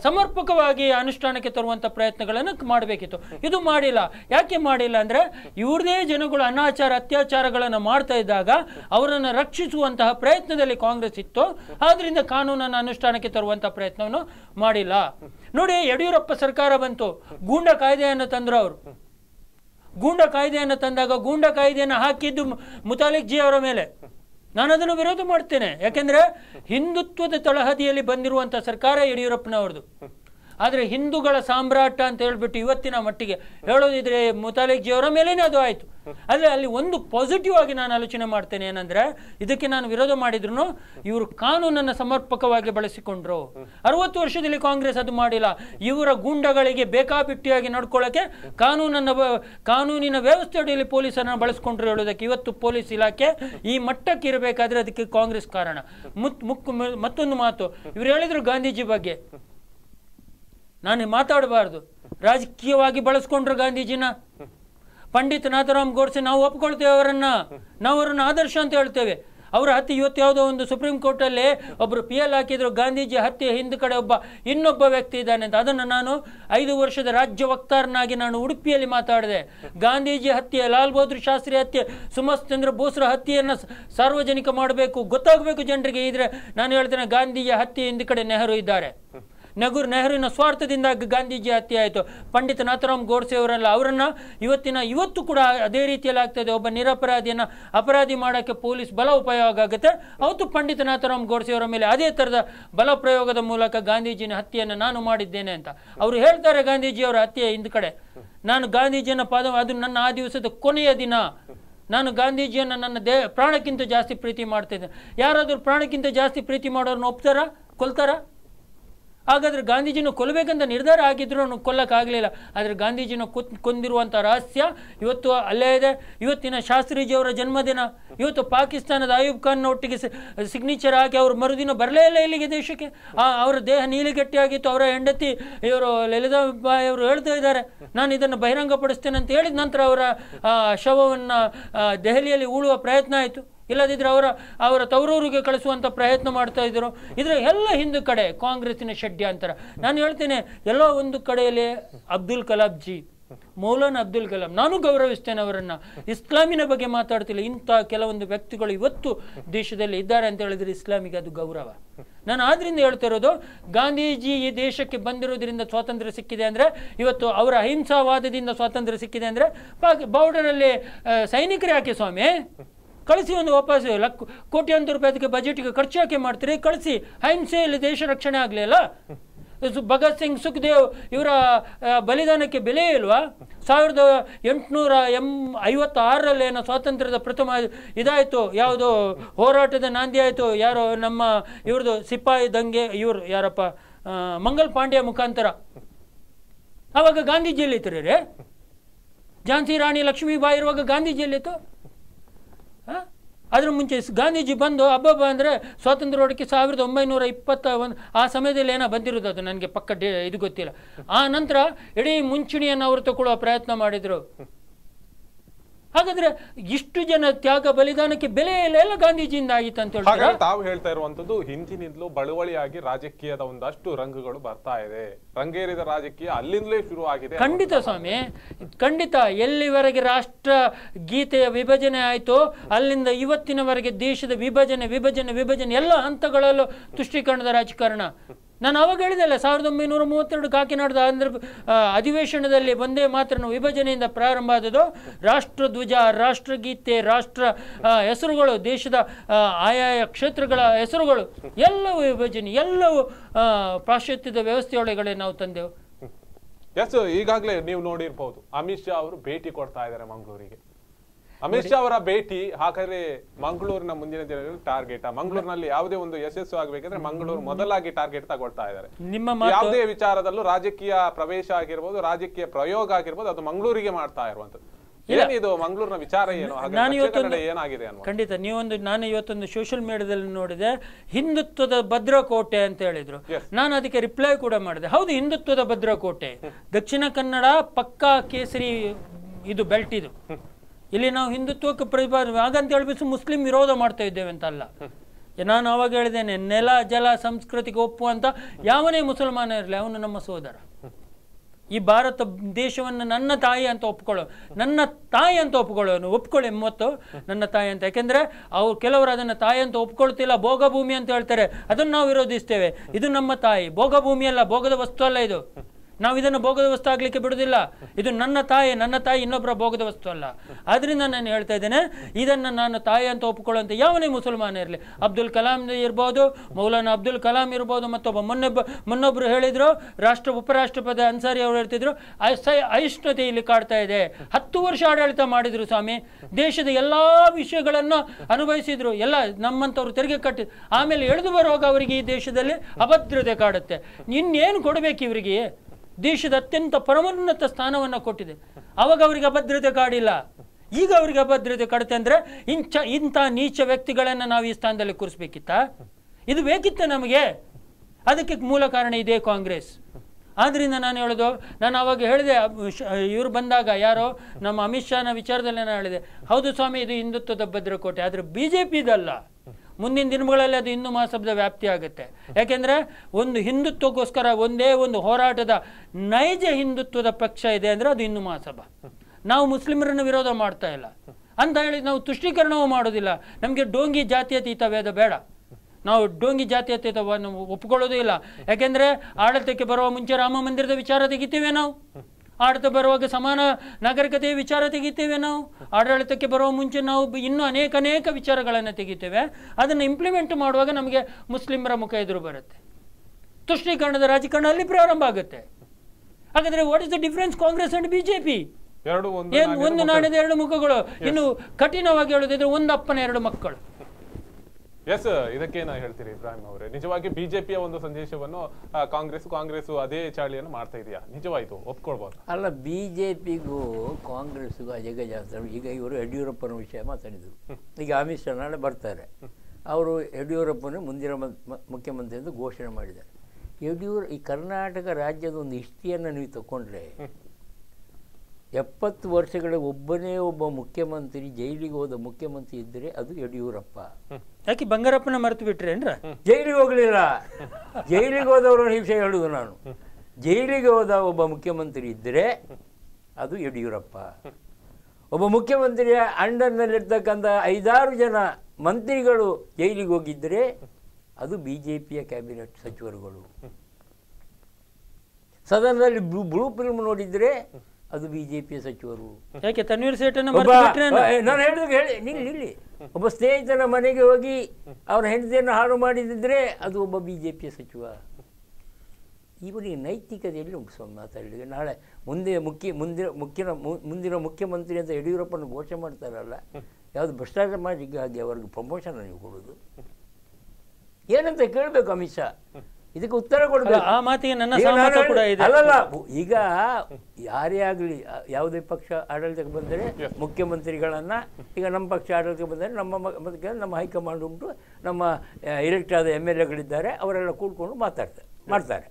ಸಮರ್ಪಕವಾಗಿ ಅನುಷ್ಠಾನಕ್ಕೆ ತರುವಂಥ ಪ್ರಯತ್ನಗಳನ್ನು ಮಾಡಬೇಕಿತ್ತು ಇದು ಮಾಡಿಲ್ಲ ಯಾಕೆ ಮಾಡಿಲ್ಲ ಅಂದರೆ ಇವ್ರದೇ ಜನಗಳು ಅನಾಚಾರ ಅತ್ಯಾಚಾರಗಳನ್ನು ಮಾಡ್ತಾ ಇದ್ದಾಗ ಅವರನ್ನು ರಕ್ಷಿಸುವಂತಹ ಪ್ರಯತ್ನದಲ್ಲಿ ಕಾಂಗ್ರೆಸ್ ಇತ್ತು ಆದ್ದರಿಂದ ಕಾನೂನನ್ನು ಅನುಷ್ಠಾನಕ್ಕೆ ತರುವಂಥ ಪ್ರಯತ್ನವನ್ನು ಮಾಡಿಲ್ಲ ನೋಡಿ ಯಡಿಯೂರಪ್ಪ ಸರ್ಕಾರ ಬಂತು ಗೂಂಡ ಕಾಯ್ದೆಯನ್ನು ತಂದರು ಅವರು ಗೂಂಡ ಕಾಯ್ದೆಯನ್ನು ತಂದಾಗ ಗೂಂಡ ಕಾಯ್ದೆಯನ್ನು ಹಾಕಿದ್ದು ಮುತಾಲಿಕ್ ಜಿ ಅವರ ಮೇಲೆ ನಾನು ಅದನ್ನು ವಿರೋಧ ಮಾಡ್ತೇನೆ ಯಾಕೆಂದ್ರೆ ಹಿಂದುತ್ವದ ತಳಹದಿಯಲ್ಲಿ ಬಂದಿರುವಂತಹ ಸರ್ಕಾರ ಯಡಿಯೂರಪ್ಪನವ್ರದು ಆದರೆ ಹಿಂದೂಗಳ ಸಾಮ್ರಾಟ ಅಂತ ಹೇಳ್ಬಿಟ್ಟು ಇವತ್ತಿನ ಮಟ್ಟಿಗೆ ಹೇಳೋದಿದ್ರೆ ಮುತಾಲಿಕ್ ಅವರ ಮೇಲೇನೆ ಅದು ಆಯಿತು ಆದರೆ ಅಲ್ಲಿ ಒಂದು ಪಾಸಿಟಿವ್ ಆಗಿ ನಾನು ಆಲೋಚನೆ ಮಾಡ್ತೇನೆ ಏನಂದರೆ ಇದಕ್ಕೆ ನಾನು ವಿರೋಧ ಮಾಡಿದ್ರು ಇವರು ಕಾನೂನನ್ನು ಸಮರ್ಪಕವಾಗಿ ಬಳಸಿಕೊಂಡ್ರು ಅರವತ್ತು ವರ್ಷದಲ್ಲಿ ಕಾಂಗ್ರೆಸ್ ಅದು ಮಾಡಿಲ್ಲ ಇವರ ಗೂಂಡಗಳಿಗೆ ಬೇಕಾಬಿಟ್ಟಿಯಾಗಿ ನಡ್ಕೊಳ್ಳೋಕೆ ಕಾನೂನನ್ನು ಕಾನೂನಿನ ವ್ಯವಸ್ಥೆ ಅಡಿಯಲ್ಲಿ ಪೊಲೀಸರನ್ನು ಬಳಸ್ಕೊಂಡ್ರು ಹೇಳೋದಕ್ಕೆ ಇವತ್ತು ಪೊಲೀಸ್ ಇಲಾಖೆ ಈ ಮಟ್ಟಕ್ಕೆ ಇರಬೇಕಾದ್ರೆ ಅದಕ್ಕೆ ಕಾಂಗ್ರೆಸ್ ಕಾರಣ ಮುತ್ ಮುಕ್ ಮತ್ತೊಂದು ಮಾತು ಇವರು ಹೇಳಿದ್ರು ಗಾಂಧೀಜಿ ಬಗ್ಗೆ ನಾನು ಮಾತಾಡಬಾರ್ದು ರಾಜಕೀಯವಾಗಿ ಬಳಸ್ಕೊಂಡ್ರು ಗಾಂಧೀಜಿನ ಪಂಡಿತ್ ನಾಥರಾಮ್ ಗೋಡ್ಸೆ ನಾವು ಒಪ್ಕೊಳ್ತೇವೆ ಅವರನ್ನು ನಾವು ಅವರನ್ನು ಆದರ್ಶ ಅಂತ ಹೇಳ್ತೇವೆ ಅವರ ಹತ್ಯೆ ಇವತ್ತು ಯಾವುದೋ ಒಂದು ಸುಪ್ರೀಂ ಕೋರ್ಟಲ್ಲಿ ಒಬ್ಬರು ಪಿ ಎಲ್ ಹಾಕಿದ್ರು ಗಾಂಧೀಜಿ ಹತ್ಯೆ ಹಿಂದ್ ಕಡೆ ಒಬ್ಬ ಇನ್ನೊಬ್ಬ ವ್ಯಕ್ತಿ ಇದ್ದಾನೆ ಅಂತ ಅದನ್ನು ನಾನು ಐದು ವರ್ಷದ ರಾಜ್ಯ ವಕ್ತಾರನಾಗಿ ನಾನು ಉಡುಪಿಯಲ್ಲಿ ಮಾತಾಡಿದೆ ಗಾಂಧೀಜಿ ಹತ್ಯೆ ಲಾಲ್ ಬಹದ್ದೂರ್ ಶಾಸ್ತ್ರಿ ಹತ್ಯೆ ಸುಮಸ್ ಚಂದ್ರ ಬೋಸ್ರ ಹತ್ಯೆಯನ್ನು ಸಾರ್ವಜನಿಕ ಮಾಡಬೇಕು ಗೊತ್ತಾಗಬೇಕು ಜನರಿಗೆ ಇದ್ರೆ ನಾನು ಹೇಳ್ತೇನೆ ಗಾಂಧೀಜಿ ಹತ್ಯೆ ಹಿಂದ್ ಕಡೆ ನೆಹರು ಇದ್ದಾರೆ ನೆಗುರ್ ನೆಹರುವಿನ ಸ್ವಾರ್ಥದಿಂದ ಗಾಂಧೀಜಿ ಹತ್ಯೆ ಆಯಿತು ಪಂಡಿತ ನಾಥರಾಮ್ ಗೋಡ್ಸೆ ಅವರೆಲ್ಲ ಅವರನ್ನು ಇವತ್ತಿನ ಇವತ್ತು ಕೂಡ ಅದೇ ರೀತಿಯಲ್ಲಿ ಆಗ್ತದೆ ಒಬ್ಬ ನಿರಪರಾಧಿಯನ್ನು ಅಪರಾಧಿ ಮಾಡೋಕ್ಕೆ ಪೊಲೀಸ್ ಬಲ ಉಪಯೋಗ ಆಗುತ್ತೆ ಅವತ್ತು ಪಂಡಿತ ನಾಥರಾಮ್ ಗೋಡ್ಸೆ ಅವರ ಮೇಲೆ ಅದೇ ಥರದ ಬಲ ಪ್ರಯೋಗದ ಮೂಲಕ ಗಾಂಧೀಜಿನ ಹತ್ಯೆಯನ್ನು ನಾನು ಮಾಡಿದ್ದೇನೆ ಅಂತ ಅವರು ಹೇಳ್ತಾರೆ ಗಾಂಧೀಜಿಯವರ ಹತ್ಯೆ ಹಿಂದ್ ಕಡೆ ನಾನು ಗಾಂಧೀಜಿಯನ್ನು ಪಾದ ಅದು ನನ್ನ ಆ ದಿವಸದ ಕೊನೆಯ ದಿನ ನಾನು ಗಾಂಧೀಜಿಯನ್ನು ನನ್ನ ದೇ ಪ್ರಾಣಕ್ಕಿಂತ ಜಾಸ್ತಿ ಪ್ರೀತಿ ಮಾಡ್ತಿದ್ದೆ ಯಾರಾದರೂ ಪ್ರಾಣಕ್ಕಿಂತ ಜಾಸ್ತಿ ಪ್ರೀತಿ ಮಾಡೋರನ್ನ ಒಪ್ತಾರಾ ಕೊಲ್ತಾರ ಹಾಗಾದರೆ ಗಾಂಧೀಜಿನ ಕೊಲ್ಲಬೇಕಂತ ನಿರ್ಧಾರ ಆಗಿದ್ರು ಕೊಲ್ಲಕ್ಕಾಗಲಿಲ್ಲ ಆದರೆ ಗಾಂಧೀಜಿನ ಕುತ್ ಕೊಂದಿರುವಂಥ ರಹಸ್ಯ ಇವತ್ತು ಅಲ್ಲೇ ಇದೆ ಇವತ್ತಿನ ಶಾಸ್ತ್ರೀಜಿಯವರ ಜನ್ಮದಿನ ಇವತ್ತು ಪಾಕಿಸ್ತಾನದ ಆಯೂಬ್ ಖಾನ್ನ ಒಟ್ಟಿಗೆ ಸಿಗ್ನೇಚರ್ ಹಾಕಿ ಅವರು ಮರುದಿನ ಬರಲೇ ಇಲ್ಲ ಇಲ್ಲಿಗೆ ದೇಶಕ್ಕೆ ಅವರ ದೇಹ ನೀಲಿಗಟ್ಟಿಯಾಗಿತ್ತು ಅವರ ಹೆಂಡತಿ ಇವರು ಲಲಿತಾಬಾಯಿ ಅವರು ಹೇಳ್ತಾ ಇದ್ದಾರೆ ನಾನು ಇದನ್ನು ಬಹಿರಂಗಪಡಿಸ್ತೇನೆ ಅಂತ ಹೇಳಿದ ನಂತರ ಅವರ ಶವವನ್ನು ದೆಹಲಿಯಲ್ಲಿ ಉಳುವ ಪ್ರಯತ್ನ ಆಯಿತು ಇಲ್ಲದಿದ್ದರೆ ಅವರ ಅವರ ತವರೂರಿಗೆ ಕಳಿಸುವಂಥ ಪ್ರಯತ್ನ ಮಾಡ್ತಾ ಇದ್ದರು ಇದರ ಎಲ್ಲ ಹಿಂದೂ ಕಡೆ ಕಾಂಗ್ರೆಸ್ಸಿನ ಷಡ್ಯಾಂತರ ನಾನು ಹೇಳ್ತೇನೆ ಎಲ್ಲ ಒಂದು ಕಡೆಯಲ್ಲಿ ಅಬ್ದುಲ್ ಕಲಾಂ ಜಿ ಮೌಲಾನ ಅಬ್ದುಲ್ ಕಲಾಂ ನಾನು ಗೌರವಿಸ್ತೇನೆ ಅವರನ್ನು ಇಸ್ಲಾಮಿನ ಬಗ್ಗೆ ಮಾತಾಡ್ತಿಲ್ಲ ಇಂಥ ಕೆಲವೊಂದು ವ್ಯಕ್ತಿಗಳು ಇವತ್ತು ದೇಶದಲ್ಲಿ ಇದ್ದಾರೆ ಅಂತ ಹೇಳಿದ್ರೆ ಇಸ್ಲಾಮಿಗೆ ಅದು ಗೌರವ ನಾನು ಆದ್ರಿಂದ ಹೇಳ್ತಾ ಇರೋದು ಗಾಂಧೀಜಿ ಈ ದೇಶಕ್ಕೆ ಬಂದಿರೋದ್ರಿಂದ ಸ್ವಾತಂತ್ರ್ಯ ಸಿಕ್ಕಿದೆ ಅಂದರೆ ಇವತ್ತು ಅವರ ಅಹಿಂಸಾವಾದದಿಂದ ಸ್ವಾತಂತ್ರ್ಯ ಸಿಕ್ಕಿದೆ ಅಂದರೆ ಬಾರ್ಡರಲ್ಲಿ ಸೈನಿಕರೇ ಯಾಕೆ ಸ್ವಾಮಿ ಕಳಿಸಿ ಒಂದು ವಾಪಸ್ ಲಕ್ ಕೋಟ್ಯಾಂತರ ರೂಪಾಯಿ ಅದಕ್ಕೆ ಬಜೆಟ್ಗೆ ಖರ್ಚು ಯಾಕೆ ಮಾಡ್ತೀರಿ ಕಳಿಸಿ ಇಲ್ಲಿ ದೇಶ ರಕ್ಷಣೆ ಆಗಲಿಲ್ಲ ಭಗತ್ ಸಿಂಗ್ ಸುಖದೇವ್ ಇವರ ಬಲಿದಾನಕ್ಕೆ ಬೆಲೆ ಇಲ್ವಾ ಸಾವಿರದ ಎಂಟುನೂರ ಎಂ ಐವತ್ತಾರರಲ್ಲಿ ಏನೋ ಸ್ವಾತಂತ್ರ್ಯದ ಪ್ರಥಮ ಇದಾಯಿತು ಯಾವುದು ಹೋರಾಟದ ನಾಂದಿ ಆಯಿತು ಯಾರೋ ನಮ್ಮ ಇವ್ರದ್ದು ಸಿಪಾಯಿ ದಂಗೆ ಇವರು ಯಾರಪ್ಪ ಮಂಗಲ್ ಪಾಂಡ್ಯ ಮುಖಾಂತರ ಆವಾಗ ಗಾಂಧೀಜಿಯಲ್ಲಿ ರೀ ಝಾನ್ಸಿ ರಾಣಿ ಲಕ್ಷ್ಮೀಬಾಯಿ ಇರುವಾಗ ಗಾಂಧೀಜಿಯಲ್ಲಿತ್ತು ಅದ್ರ ಮುಂಚೆ ಗಾಂಧೀಜಿ ಬಂದು ಅಬ್ಬಬ್ಬ ಅಂದರೆ ಸ್ವಾತಂತ್ರ್ಯ ಹೊಡಕ್ಕೆ ಸಾವಿರದ ಒಂಬೈನೂರ ಇಪ್ಪತ್ತ ಒಂದು ಆ ಸಮಯದಲ್ಲಿ ಏನೋ ಬಂದಿರೋದು ಅದು ನನಗೆ ಪಕ್ಕ ಡೇ ಇದು ಗೊತ್ತಿಲ್ಲ ಆ ನಂತರ ಇಡೀ ಮುಂಚೂಣಿಯನ್ನು ಅವರು ತಗೊಳ್ಳುವ ಪ್ರಯತ್ನ ಮಾಡಿದರು ಹಾಗಾದ್ರೆ ಇಷ್ಟು ಜನ ತ್ಯಾಗ ಬಲಿದಾನಕ್ಕೆ ಬೆಲೆ ಇಲ್ಲ ಎಲ್ಲ ಗಾಂಧೀಜಿಯಿಂದ ಆಗಿತ್ತು ಅಂತ ಹೇಳಿ
ತಾವು ಹೇಳ್ತಾ ಇರುವಂತದ್ದು ಹಿಂದಿನಿಂದಲೂ ಬಳುವಳಿಯಾಗಿ ರಾಜಕೀಯದ ಒಂದಷ್ಟು ರಂಗಗಳು ಬರ್ತಾ ಇದೆ ರಂಗೇರಿದ ರಾಜಕೀಯ ಅಲ್ಲಿಂದಲೇ ಶುರು ಆಗಿದೆ ಖಂಡಿತ
ಸ್ವಾಮಿ ಖಂಡಿತ ಎಲ್ಲಿವರೆಗೆ ರಾಷ್ಟ್ರ ಗೀತೆಯ ವಿಭಜನೆ ಆಯ್ತು ಅಲ್ಲಿಂದ ಇವತ್ತಿನವರೆಗೆ ದೇಶದ ವಿಭಜನೆ ವಿಭಜನೆ ವಿಭಜನೆ ಎಲ್ಲ ಹಂತಗಳಲ್ಲೂ ತುಷ್ಟೀಕರಣದ ರಾಜಕಾರಣ ನಾನು ಅವಾಗ ಹೇಳಿದೆಲ್ಲ ಸಾವಿರದ ಒಂಬೈನೂರ ಮೂವತ್ತೆರಡು ಕಾಕಿನಾಡದ ಆಂಧ್ರ ಅಧಿವೇಶನದಲ್ಲಿ ಒಂದೇ ಮಾತ್ರ ವಿಭಜನೆಯಿಂದ ಪ್ರಾರಂಭ ಆದದ್ದು ರಾಷ್ಟ್ರಧ್ವಜ ರಾಷ್ಟ್ರಗೀತೆ ರಾಷ್ಟ್ರ ಹೆಸರುಗಳು ದೇಶದ ಆಯಾಯ ಕ್ಷೇತ್ರಗಳ ಹೆಸರುಗಳು ಎಲ್ಲವೂ ವಿಭಜನೆ ಎಲ್ಲವೂ ಪಾಶ್ಚಾತ್ಯದ ವ್ಯವಸ್ಥೆಯೊಳಗಡೆ ನಾವು ತಂದೆವು
ಎಸ್ ಈಗಾಗಲೇ ನೀವು ನೋಡಿರ್ಬೋದು ಅಮಿತ್ ಶಾ ಅವರು ಭೇಟಿ ಕೊಡ್ತಾ ಇದ್ದಾರೆ ಮಂಗಳೂರಿಗೆ ಅಮಿತ್ ಶಾ ಅವರ ಭೇಟಿ ಹಾಗಾದ್ರೆ ಮಂಗಳೂರಿನ ಮುಂದಿನ ದಿನಗಳಲ್ಲಿ ಟಾರ್ಗೆಟ್ ಮಂಗಳೂರಿನಲ್ಲಿ ಯಾವುದೇ ಒಂದು ಯಶಸ್ಸು ಆಗಬೇಕಂದ್ರೆ ಮಂಗಳೂರು ಮೊದಲಾಗಿ ಟಾರ್ಗೆಟ್ ತಗೊಳ್ತಾ ಇದ್ದಾರೆ
ನಿಮ್ಮ ಯಾವುದೇ
ವಿಚಾರದಲ್ಲೂ ರಾಜಕೀಯ ಪ್ರವೇಶ ಆಗಿರ್ಬೋದು ರಾಜಕೀಯ ಪ್ರಯೋಗ ಆಗಿರ್ಬೋದು ಅದು ಮಂಗಳೂರಿಗೆ ಮಾಡ್ತಾ ಇರುವಂತದ್ದು ಏನಿದು ಮಂಗಳೂರಿನ ವಿಚಾರ ಏನು ನಾನು ಇವತ್ತು ಏನಾಗಿದೆ
ಖಂಡಿತ ನೀವೊಂದು ನಾನು ಇವತ್ತೊಂದು ಸೋಷಿಯಲ್ ಮೀಡಿಯಾದಲ್ಲಿ ನೋಡಿದೆ ಹಿಂದುತ್ವದ ಭದ್ರಕೋಟೆ ಅಂತ ಹೇಳಿದ್ರು ನಾನು ಅದಕ್ಕೆ ರಿಪ್ಲೈ ಕೂಡ ಮಾಡಿದೆ ಹೌದು ಹಿಂದುತ್ವದ ಭದ್ರಕೋಟೆ ದಕ್ಷಿಣ ಕನ್ನಡ ಪಕ್ಕಾ ಕೇಸರಿ ಇದು ಬೆಲ್ಟ್ ಇದು ಇಲ್ಲಿ ನಾವು ಹಿಂದುತ್ವಕ್ಕೆ ಪ್ರತಿಪಾದ ಹಾಗಂತ ಹೇಳ್ಬಿಟ್ಟು ಮುಸ್ಲಿಂ ವಿರೋಧ ಮಾಡ್ತಾ ಇದ್ದೇವೆ ಅಂತಲ್ಲ ನಾನು ಅವಾಗ ಹೇಳಿದ್ದೇನೆ ನೆಲ ಜಲ ಸಂಸ್ಕೃತಿಗೆ ಅಂತ ಯಾವನೇ ಮುಸಲ್ಮಾನ ಇರಲಿ ಅವನು ನಮ್ಮ ಸೋದರ ಈ ಭಾರತ ದೇಶವನ್ನು ನನ್ನ ತಾಯಿ ಅಂತ ಒಪ್ಕೊಳ್ಳೋ ನನ್ನ ತಾಯಿ ಅಂತ ಒಪ್ಕೊಳ್ಳೋನು ಒಪ್ಕೊಳ್ಳಿ ಮತ್ತು ನನ್ನ ತಾಯಿ ಅಂತ ಯಾಕೆಂದರೆ ಅವ್ರು ಕೆಲವರು ಅದನ್ನು ತಾಯಿ ಅಂತ ಒಪ್ಕೊಳ್ತಿಲ್ಲ ಭೋಗಭೂಮಿ ಅಂತ ಹೇಳ್ತಾರೆ ಅದನ್ನು ನಾವು ವಿರೋಧಿಸ್ತೇವೆ ಇದು ನಮ್ಮ ತಾಯಿ ಅಲ್ಲ ಭೋಗದ ವಸ್ತು ಅಲ್ಲ ಇದು ನಾವು ಇದನ್ನು ಭೋಗದ ವಸ್ತು ಆಗ್ಲಿಕ್ಕೆ ಬಿಡುದಿಲ್ಲ ಇದು ನನ್ನ ತಾಯಿ ನನ್ನ ತಾಯಿ ಇನ್ನೊಬ್ಬರ ಭೋಗದ ವಸ್ತು ಅಲ್ಲ ಆದ್ರಿಂದ ನಾನು ಹೇಳ್ತಾ ಇದ್ದೇನೆ ಇದನ್ನು ನಾನು ತಾಯಿ ಅಂತ ಒಪ್ಪಿಕೊಳ್ಳುವಂತ ಯಾವನೇ ಮುಸಲ್ಮಾನ ಇರಲಿ ಅಬ್ದುಲ್ ಕಲಾಂ ಇರ್ಬೋದು ಮೌಲಾನ ಅಬ್ದುಲ್ ಕಲಾಂ ಇರ್ಬೋದು ಮತ್ತೊಬ್ಬ ಮೊನ್ನೊಬ್ಬ ಮೊನ್ನೊಬ್ರು ಹೇಳಿದ್ರು ರಾಷ್ಟ್ರ ಉಪರಾಷ್ಟ್ರಪತಿ ಅನ್ಸಾರಿ ಅವರು ಹೇಳ್ತಿದ್ರು ಅಹಿಷ್ಣುತೆ ಇಲ್ಲಿ ಕಾಡ್ತಾ ಇದೆ ಹತ್ತು ವರ್ಷ ಆಡಳಿತ ಮಾಡಿದ್ರು ಸ್ವಾಮಿ ದೇಶದ ಎಲ್ಲಾ ವಿಷಯಗಳನ್ನು ಅನುಭವಿಸಿದ್ರು ಎಲ್ಲ ನಮ್ಮಂತವ್ರು ತೆರಿಗೆ ಕಟ್ಟಿ ಆಮೇಲೆ ಎಳೆದು ಬರುವಾಗ ಅವರಿಗೆ ಈ ದೇಶದಲ್ಲಿ ಅಭದ್ರತೆ ಕಾಡುತ್ತೆ ಇನ್ನೇನು ಕೊಡಬೇಕು ಇವರಿಗೆ ದೇಶದ ಅತ್ಯಂತ ಪರಮೋನ್ನತ ಸ್ಥಾನವನ್ನು ಕೊಟ್ಟಿದೆ ಅವಾಗ ಅವರಿಗೆ ಅಭದ್ರತೆ ಕಾಡಿಲ್ಲ ಈಗ ಅವರಿಗೆ ಅಭದ್ರತೆ ಕಡತೆ ಅಂದರೆ ಇಂಚ ಇಂಥ ನೀಚ ವ್ಯಕ್ತಿಗಳನ್ನು ನಾವು ಈ ಸ್ಥಾನದಲ್ಲಿ ಕೂರಿಸ್ಬೇಕಿತ್ತ ಇದು ಬೇಕಿತ್ತು ನಮಗೆ ಅದಕ್ಕೆ ಮೂಲ ಕಾರಣ ಇದೇ ಕಾಂಗ್ರೆಸ್ ಆದ್ದರಿಂದ ನಾನು ಹೇಳೋದು ನಾನು ಅವಾಗ ಹೇಳಿದೆ ಇವರು ಬಂದಾಗ ಯಾರೋ ನಮ್ಮ ಅಮಿತ್ ಶಾನ ವಿಚಾರದಲ್ಲಿ ನಾನು ಹೇಳಿದೆ ಹೌದು ಸ್ವಾಮಿ ಇದು ಹಿಂದುತ್ವದ ಭದ್ರಕೋಟೆ ಆದರೆ ಬಿ ಜೆ ಇದಲ್ಲ ಮುಂದಿನ ದಿನಗಳಲ್ಲಿ ಅದು ಹಿಂದೂ ಮಹಾಸಭದ ಆಗುತ್ತೆ ಯಾಕೆಂದರೆ ಒಂದು ಹಿಂದುತ್ವಕ್ಕೋಸ್ಕರ ಒಂದೇ ಒಂದು ಹೋರಾಟದ ನೈಜ ಹಿಂದುತ್ವದ ಪಕ್ಷ ಇದೆ ಅಂದರೆ ಅದು ಹಿಂದೂ ಮಹಾಸಭಾ ನಾವು ಮುಸ್ಲಿಮರನ್ನು ವಿರೋಧ ಮಾಡ್ತಾ ಇಲ್ಲ ಅಂತ ಹೇಳಿ ನಾವು ತುಷ್ಟೀಕರಣವೂ ಮಾಡೋದಿಲ್ಲ ನಮಗೆ ಡೋಂಗಿ ವೇದ ಬೇಡ ನಾವು ಡೋಂಗಿ ಜಾತ್ಯತೀತವನ್ನು ಒಪ್ಕೊಳ್ಳೋದೂ ಇಲ್ಲ ಯಾಕೆಂದರೆ ಆಡಳಿತಕ್ಕೆ ಬರುವ ಮುಂಚೆ ರಾಮ ಮಂದಿರದ ವಿಚಾರ ತೆಗಿತೀವಿ ನಾವು ಆಡಳಿತ ಬರುವಾಗ ಸಮಾನ ನಾಗರಿಕತೆಯ ವಿಚಾರ ತೆಗಿತೇವೆ ನಾವು ಆಡಳಿತಕ್ಕೆ ಬರುವ ಮುಂಚೆ ನಾವು ಇನ್ನೂ ಅನೇಕ ಅನೇಕ ವಿಚಾರಗಳನ್ನು ತೆಗಿತೇವೆ ಅದನ್ನು ಇಂಪ್ಲಿಮೆಂಟ್ ಮಾಡುವಾಗ ನಮಗೆ ಮುಸ್ಲಿಮರ ಮುಖ ಎದುರು ಬರುತ್ತೆ ತುಷ್ಟೀಕರಣದ ರಾಜಕಾರಣ ಅಲ್ಲಿ ಪ್ರಾರಂಭ ಆಗುತ್ತೆ ಹಾಗಾದರೆ what is the difference Congress and B J P ಎರಡು ಒಂದು ನಾಣ್ಯದ ಎರಡು ಮುಖಗಳು ಇನ್ನು ಕಠಿಣವಾಗಿ ಹೇಳೋದಿದ್ರೆ ಒಂದು ಅಪ್ಪನ ಎರಡು ಮಕ್ಕಳು
ಎಸ್ ಇದಕ್ಕೆ ಇದಕ್ಕೇನು ಹೇಳ್ತೀರಿ ಇಬ್ರಾಹಿಂ ಅವರೇ ನಿಜವಾಗಿ ಬಿಜೆಪಿಯ ಒಂದು ಸಂದೇಶವನ್ನು ಕಾಂಗ್ರೆಸ್ ಕಾಂಗ್ರೆಸ್ ಅದೇ ಚಾಳಿಯನ್ನು ಮಾಡ್ತಾ ಇದೆಯಾ ನಿಜವಾಯ್ತು ಒಪ್ಕೊಳ್ಬಹುದು
ಅಲ್ಲ ಬಿಜೆಪಿಗೂ ಕಾಂಗ್ರೆಸ್ಗೂ ಅಜಗ ಜಾಸ್ತಿ ಈಗ ಇವರು ಯಡಿಯೂರಪ್ಪನ ವಿಷಯ ಮಾತಾಡಿದರು ಈಗ ಅಮಿತ್ ಶಾ ನಾಳೆ ಬರ್ತಾರೆ ಅವರು ಯಡಿಯೂರಪ್ಪನ ಮುಂದಿನ ಮುಖ್ಯಮಂತ್ರಿ ಎಂದು ಘೋಷಣೆ ಮಾಡಿದ್ದಾರೆ ಯಡಿಯೂರ ಈ ಕರ್ನಾಟಕ ರಾಜ್ಯದ ಒಂದು ಇಷ್ಟಿಯನ್ನು ನೀವು ತಕೊಂಡ್ರೆ ಎಪ್ಪತ್ತು ವರ್ಷಗಳ ಒಬ್ಬನೇ ಒಬ್ಬ ಮುಖ್ಯಮಂತ್ರಿ ಜೈಲಿಗೆ ಹೋದ ಮುಖ್ಯಮಂತ್ರಿ ಇದ್ದರೆ ಅದು ಯಡಿಯೂರಪ್ಪ
ಯಾಕೆ ಬಂಗಾರಪ್ಪನ ಮರೆತು ಏನ್ರ ಜೈಲಿಗೆ ಹೋಗಲಿಲ್ಲ ಜೈಲಿಗೆ ಹೋದವರು ವಿಷಯ ಹೇಳುದು
ನಾನು ಜೈಲಿಗೆ ಹೋದ ಒಬ್ಬ ಮುಖ್ಯಮಂತ್ರಿ ಇದ್ದರೆ ಅದು ಯಡಿಯೂರಪ್ಪ ಒಬ್ಬ ಮುಖ್ಯಮಂತ್ರಿಯ ಅಂಡರ್ನಲ್ಲಿರ್ತಕ್ಕಂಥ ಐದಾರು ಜನ ಮಂತ್ರಿಗಳು ಜೈಲಿಗೆ ಹೋಗಿದ್ರೆ ಅದು ಬಿ ಜೆ ಪಿಯ ಕ್ಯಾಬಿನೆಟ್ ಸಚಿವರುಗಳು ಸದನದಲ್ಲಿ ಬ್ಲೂ ಬ್ಲೂ ಫಿಲ್ಮ್ ನೋಡಿದರೆ ಅದು ಬಿಜೆಪಿಯ ಸಚಿವರು
ಯಾಕೆ ತನ್ವೀರ್ ಸೇಠ್ ನಾನು ಹೇಳಿದ್ರು ಹೇಳಿ ನಿಲ್ಲಿ ನಿಲ್ಲಿ
ಒಬ್ಬ ಸ್ನೇಹಿತನ ಮನೆಗೆ ಹೋಗಿ ಅವರ ಹೆಂಡತಿಯನ್ನು ಹಾಳು ಮಾಡಿದ್ರೆ ಅದು ಒಬ್ಬ ಬಿಜೆಪಿಯ ಸಚಿವ ಇವರಿಗೆ ನೈತಿಕತೆಯಲ್ಲಿ ಉಂಟು ಸೋಮನಾಥ ನಾಳೆ ಮುಂದೆ ಮುಖ್ಯ ಮುಂದಿನ ಮುಖ್ಯ ಮುಂದಿನ ಮುಖ್ಯಮಂತ್ರಿ ಅಂತ ಯಡಿಯೂರಪ್ಪನ ಘೋಷಣೆ ಮಾಡ್ತಾರಲ್ಲ ಯಾವುದು ಭ್ರಷ್ಟಾಚಾರ ಮಾಡಿಗಾಗಿ ಅವ್ರಿಗೆ ಪ್ರಮೋಷನ್ ನೀವು ಕೊಡೋದು ಏನಂತ ಕೇಳಬೇಕು ಅಮಿತ್ ಶಾ ಇದಕ್ಕೆ ಉತ್ತರ ಕೊಡಬೇಕು ಅಲ್ಲಲ್ಲ ಈಗ ಯಾರೇ ಆಗಲಿ ಯಾವುದೇ ಪಕ್ಷ ಆಡಳಿತಕ್ಕೆ ಬಂದರೆ ಮುಖ್ಯಮಂತ್ರಿಗಳನ್ನು ಈಗ ನಮ್ಮ ಪಕ್ಷ ಆಡಳಿತಕ್ಕೆ ಬಂದರೆ ನಮ್ಮ ನಮ್ಮ ಹೈಕಮಾಂಡ್ ಉಂಟು ನಮ್ಮ ಎಲೆಕ್ಟ್ ಆದ ಎಮ್ ಎಲ್ ಎಗಳಿದ್ದಾರೆ ಅವರೆಲ್ಲ ಕೂಡ್ಕೊಂಡು ಮಾತಾಡ್ತಾರೆ ಮಾಡ್ತಾರೆ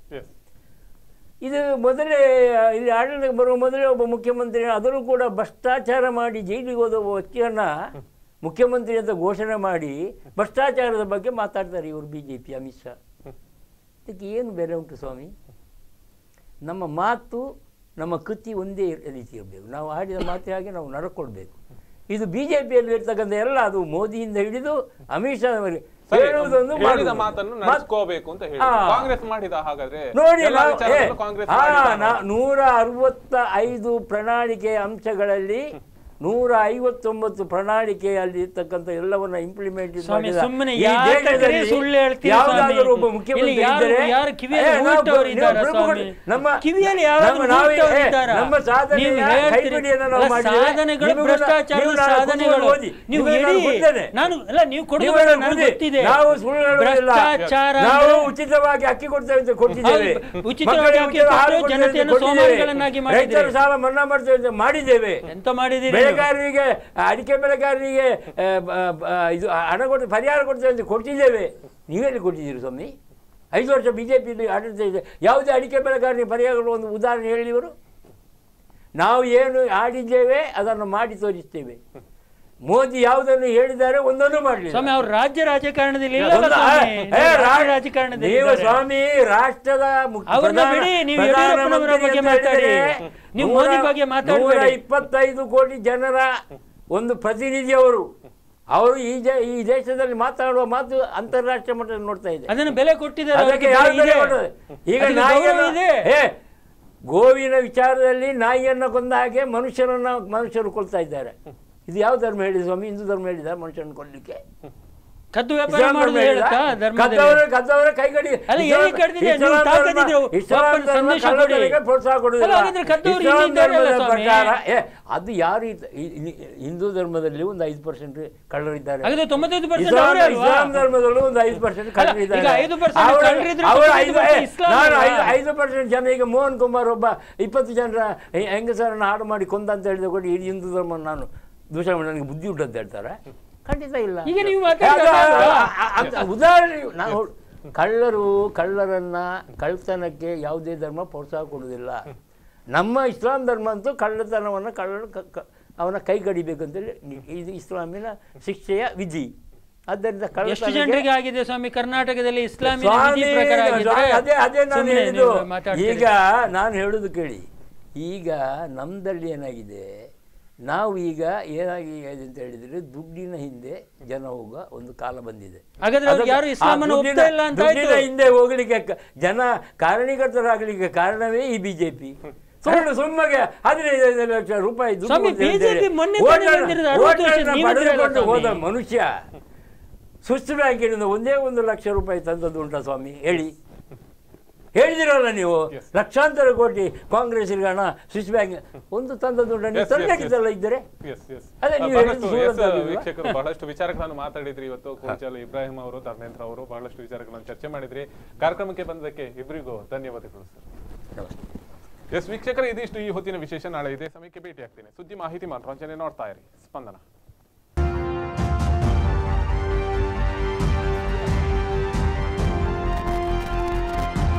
ಇದು ಮೊದಲೇ ಇಲ್ಲಿ ಆಡಳಿತಕ್ಕೆ ಬರುವ ಮೊದಲೇ ಒಬ್ಬ ಮುಖ್ಯಮಂತ್ರಿ ಆದರೂ ಕೂಡ ಭ್ರಷ್ಟಾಚಾರ ಮಾಡಿ ಜೈಲಿಗೆ ಹೋದ ವ್ಯಕ್ತಿಯನ್ನು ಮುಖ್ಯಮಂತ್ರಿ ಅಂತ ಘೋಷಣೆ ಮಾಡಿ ಭ್ರಷ್ಟಾಚಾರದ ಬಗ್ಗೆ ಮಾತಾಡ್ತಾರೆ ಇವರು B J P Amit Shah ಪುಸ್ತಕ ಏನು ಬೇರೆ ಉಂಟು ಸ್ವಾಮಿ ನಮ್ಮ ಮಾತು ನಮ್ಮ ಕೃತಿ ಒಂದೇ ರೀತಿ ಇರಬೇಕು ನಾವು ಆಡಿದ ಮಾತೇ ಹಾಗೆ ನಾವು ನಡ್ಕೊಳ್ಬೇಕು ಇದು ಬಿ ಜೆ ಪಿಯಲ್ಲಿ ಇರ್ತಕ್ಕಂಥ ಎಲ್ಲ ಅದು ಮೋದಿಯಿಂದ ಹಿಡಿದು ಅಮಿತ್ ಶಾ ನೋಡಿ ನೂರ ಅರವತ್ತ ಐದು ಪ್ರಣಾಳಿಕೆ ಅಂಶಗಳಲ್ಲಿ ನೂರ ಐವತ್ತೊಂಬತ್ತು ಪ್ರಣಾಳಿಕೆ ಅಲ್ಲಿ ಇರ್ತಕ್ಕಂಥ ಎಲ್ಲವನ್ನ ಇಂಪ್ಲಿಮೆಂಟ್ ನಾವು ಉಚಿತವಾಗಿ ಅಕ್ಕಿ ಕೊಡ್ತೇವೆ ಕೊಟ್ಟಿದ್ದೇವೆ ಸಾಲ ಮನ್ನಾ ಮಾಡ್ತೇವೆ ಮಾಡಿದ್ದೇವೆ ಎಂತ ಬೆಳೆಗಾರರಿಗೆ ಅಡಿಕೆ ಬೆಳೆಗಾರರಿಗೆ ಇದು ಹಣ ಕೊಟ್ಟು ಪರಿಹಾರ ಕೊಡ್ತೇವೆ ಅಂತ ಕೊಟ್ಟಿದ್ದೇವೆ ನೀವೆಲ್ಲಿ ಕೊಟ್ಟಿದ್ದೀರಿ ಸ್ವಾಮಿ ಐದು ವರ್ಷ ಬಿ ಜೆ ಪಿ ಆಡಳಿತ ಇದೆ ಯಾವುದೇ ಅಡಿಕೆ ಬೆಳೆಗಾರರಿಗೆ ಪರಿಹಾರಗಳು ಒಂದು ಉದಾಹರಣೆ ಹೇಳಿವರು ನಾವು ಏನು ಆಡಿದ್ದೇವೆ ಅದನ್ನು ಮಾಡಿ ತೋರಿಸ್ತೇವೆ
ಮೋದಿ ಯಾವುದನ್ನು ಹೇಳಿದ್ದಾರೆ ಒಂದನ್ನು ಮಾಡಲಿ ಸ್ವಾಮಿ ಅವ್ರು ರಾಜ್ಯ ರಾಜಕಾರಣದಲ್ಲಿ ರಾಜಕಾರಣದಲ್ಲಿ ನೀವು ಸ್ವಾಮಿ ರಾಷ್ಟ್ರದ ಬಗ್ಗೆ ಮಾತಾಡಿ ಇಪ್ಪತ್ತೈದು
ಕೋಟಿ ಜನರ ಒಂದು ಪ್ರತಿನಿಧಿ ಅವರು ಅವರು ಈ ಈ ದೇಶದಲ್ಲಿ ಮಾತಾಡುವ ಮಾತು ಅಂತಾರಾಷ್ಟ್ರೀಯ ಮಟ್ಟದಲ್ಲಿ ನೋಡ್ತಾ ಇದೆ
ಅದನ್ನು ಬೆಲೆ ಕೊಟ್ಟಿದ್ದಾರೆ ಈಗ
ಗೋವಿನ ವಿಚಾರದಲ್ಲಿ ನಾಯಿಯನ್ನು ಕೊಂದ ಹಾಗೆ ಮನುಷ್ಯರನ್ನ ಮನುಷ್ಯರು ಕೊಳ್ತಾ ಇದ್ದಾರೆ ಇದು ಯಾವ ಧರ್ಮ ಹೇಳಿ ಸ್ವಾಮಿ ಹಿಂದೂ ಧರ್ಮ ಹೇಳಿದ ಮನುಷ್ಯನ ಕೊಡ್ಲಿಕ್ಕೆ ಕದ್ದು ವ್ಯಾಪಾರ ಕದ್ದವರ ಅದು ಯಾರು ಹಿಂದೂ ಧರ್ಮದಲ್ಲಿ ಒಂದು ಐದು ಪರ್ಸೆಂಟ್ ಕಳ್ಳರಿದ್ದಾರೆ ಐದು ಪರ್ಸೆಂಟ್ ಜನ ಈಗ ಮೋಹನ್ ಕುಮಾರ್ ಒಬ್ಬ ಇಪ್ಪತ್ತು ಜನರ ಹೆಂಗಸರನ್ನು ಹಾಡು ಮಾಡಿ ಅಂತ ಹೇಳಿದ ಕೊಡಿ ಹಿಂದೂ ಧರ್ಮ ನಾನು ದೂಷಣೆ ಮಾಡಿ ನನಗೆ ಬುದ್ಧಿ ಉಂಟು ಅಂತ ಹೇಳ್ತಾರೆ ಖಂಡಿತ ಇಲ್ಲ ಈಗ ನೀವು ಉದಾಹರಣೆ ನಾನು ಕಳ್ಳರು ಕಳ್ಳರನ್ನ ಕಳ್ಳತನಕ್ಕೆ ಯಾವುದೇ ಧರ್ಮ ಪ್ರೋತ್ಸಾಹ ಕೊಡುವುದಿಲ್ಲ ನಮ್ಮ ಇಸ್ಲಾಂ ಧರ್ಮ ಅಂತೂ ಕಳ್ಳತನವನ್ನು ಕಳ್ಳರು ಅವನ ಕೈ ಗಡಿಬೇಕಂತೇಳಿ ಇದು ಇಸ್ಲಾಮಿನ ಶಿಕ್ಷೆಯ ವಿಧಿ ಆದ್ದರಿಂದ ಎಷ್ಟು ಜನರಿಗೆ
ಆಗಿದೆ ಸ್ವಾಮಿ ಕರ್ನಾಟಕದಲ್ಲಿ ಇಸ್ಲಾಮಿ ಈಗ
ನಾನು ಹೇಳೋದು ಕೇಳಿ ಈಗ ನಮ್ಮದಲ್ಲಿ ಏನಾಗಿದೆ ನಾವು ಈಗ ಏನಾಗಿ ಅಂತ ಹೇಳಿದ್ರೆ ದುಡ್ಡಿನ ಹಿಂದೆ ಜನ ಹೋಗುವ ಒಂದು ಕಾಲ ಬಂದಿದೆ ಹಿಂದೆ ಹೋಗ್ಲಿಕ್ಕೆ ಜನ ಕಾರಣೀಕರ್ತರಾಗಲಿಕ್ಕೆ ಕಾರಣವೇ ಈ ಬಿಜೆಪಿ ಸುಮ್ಮನೆ ಸುಮ್ಮಗೆ ಹದಿನೈದು ಲಕ್ಷ ರೂಪಾಯಿ ಹೋದ ಮನುಷ್ಯ ಸುಸ್ಥಿರ ಬ್ಯಾಂಕಿನಿಂದ ಒಂದೇ ಒಂದು ಲಕ್ಷ ರೂಪಾಯಿ ತಂದದ್ದು ಉಂಟ ಸ್ವಾಮಿ ಹೇಳಿ ಹೇಳಿದಿರಲ್ಲ ನೀವು ಲಕ್ಷಾಂತರ ಕೋಟಿ ಕಾಂಗ್ರೆಸ್ ಹಣ ಸ್ವಿಸ್ ಬ್ಯಾಂಕ್ ಒಂದು ತಂದ ಇದ್ದರೆ ವೀಕ್ಷಕರು ಬಹಳಷ್ಟು
ವಿಚಾರಗಳನ್ನು ಮಾತಾಡಿದ್ರಿ ಇವತ್ತು ಕೋಚಾಲ ಇಬ್ರಾಹಿಂ ಅವರು ಧರ್ಮೇಂದ್ರ ಅವರು ಬಹಳಷ್ಟು ವಿಚಾರಗಳನ್ನು ಚರ್ಚೆ ಮಾಡಿದ್ರಿ ಕಾರ್ಯಕ್ರಮಕ್ಕೆ ಬಂದಕ್ಕೆ ಇಬ್ಬರಿಗೂ ಧನ್ಯವಾದಗಳು ಸರ್ ಎಸ್ ವೀಕ್ಷಕರೇ ಇದಿಷ್ಟು ಈ ಹೊತ್ತಿನ ವಿಶೇಷ ನಾಳೆ ಇದೇ ಸಮಯಕ್ಕೆ ಭೇಟಿ ಆಗ್ತೀನಿ ಸುದ್ದಿ ಮಾಹಿತಿ ಮನೋರಂಜನೆ ನೋಡ್ತಾ ಇರಿ ಸ್ಪಂದನ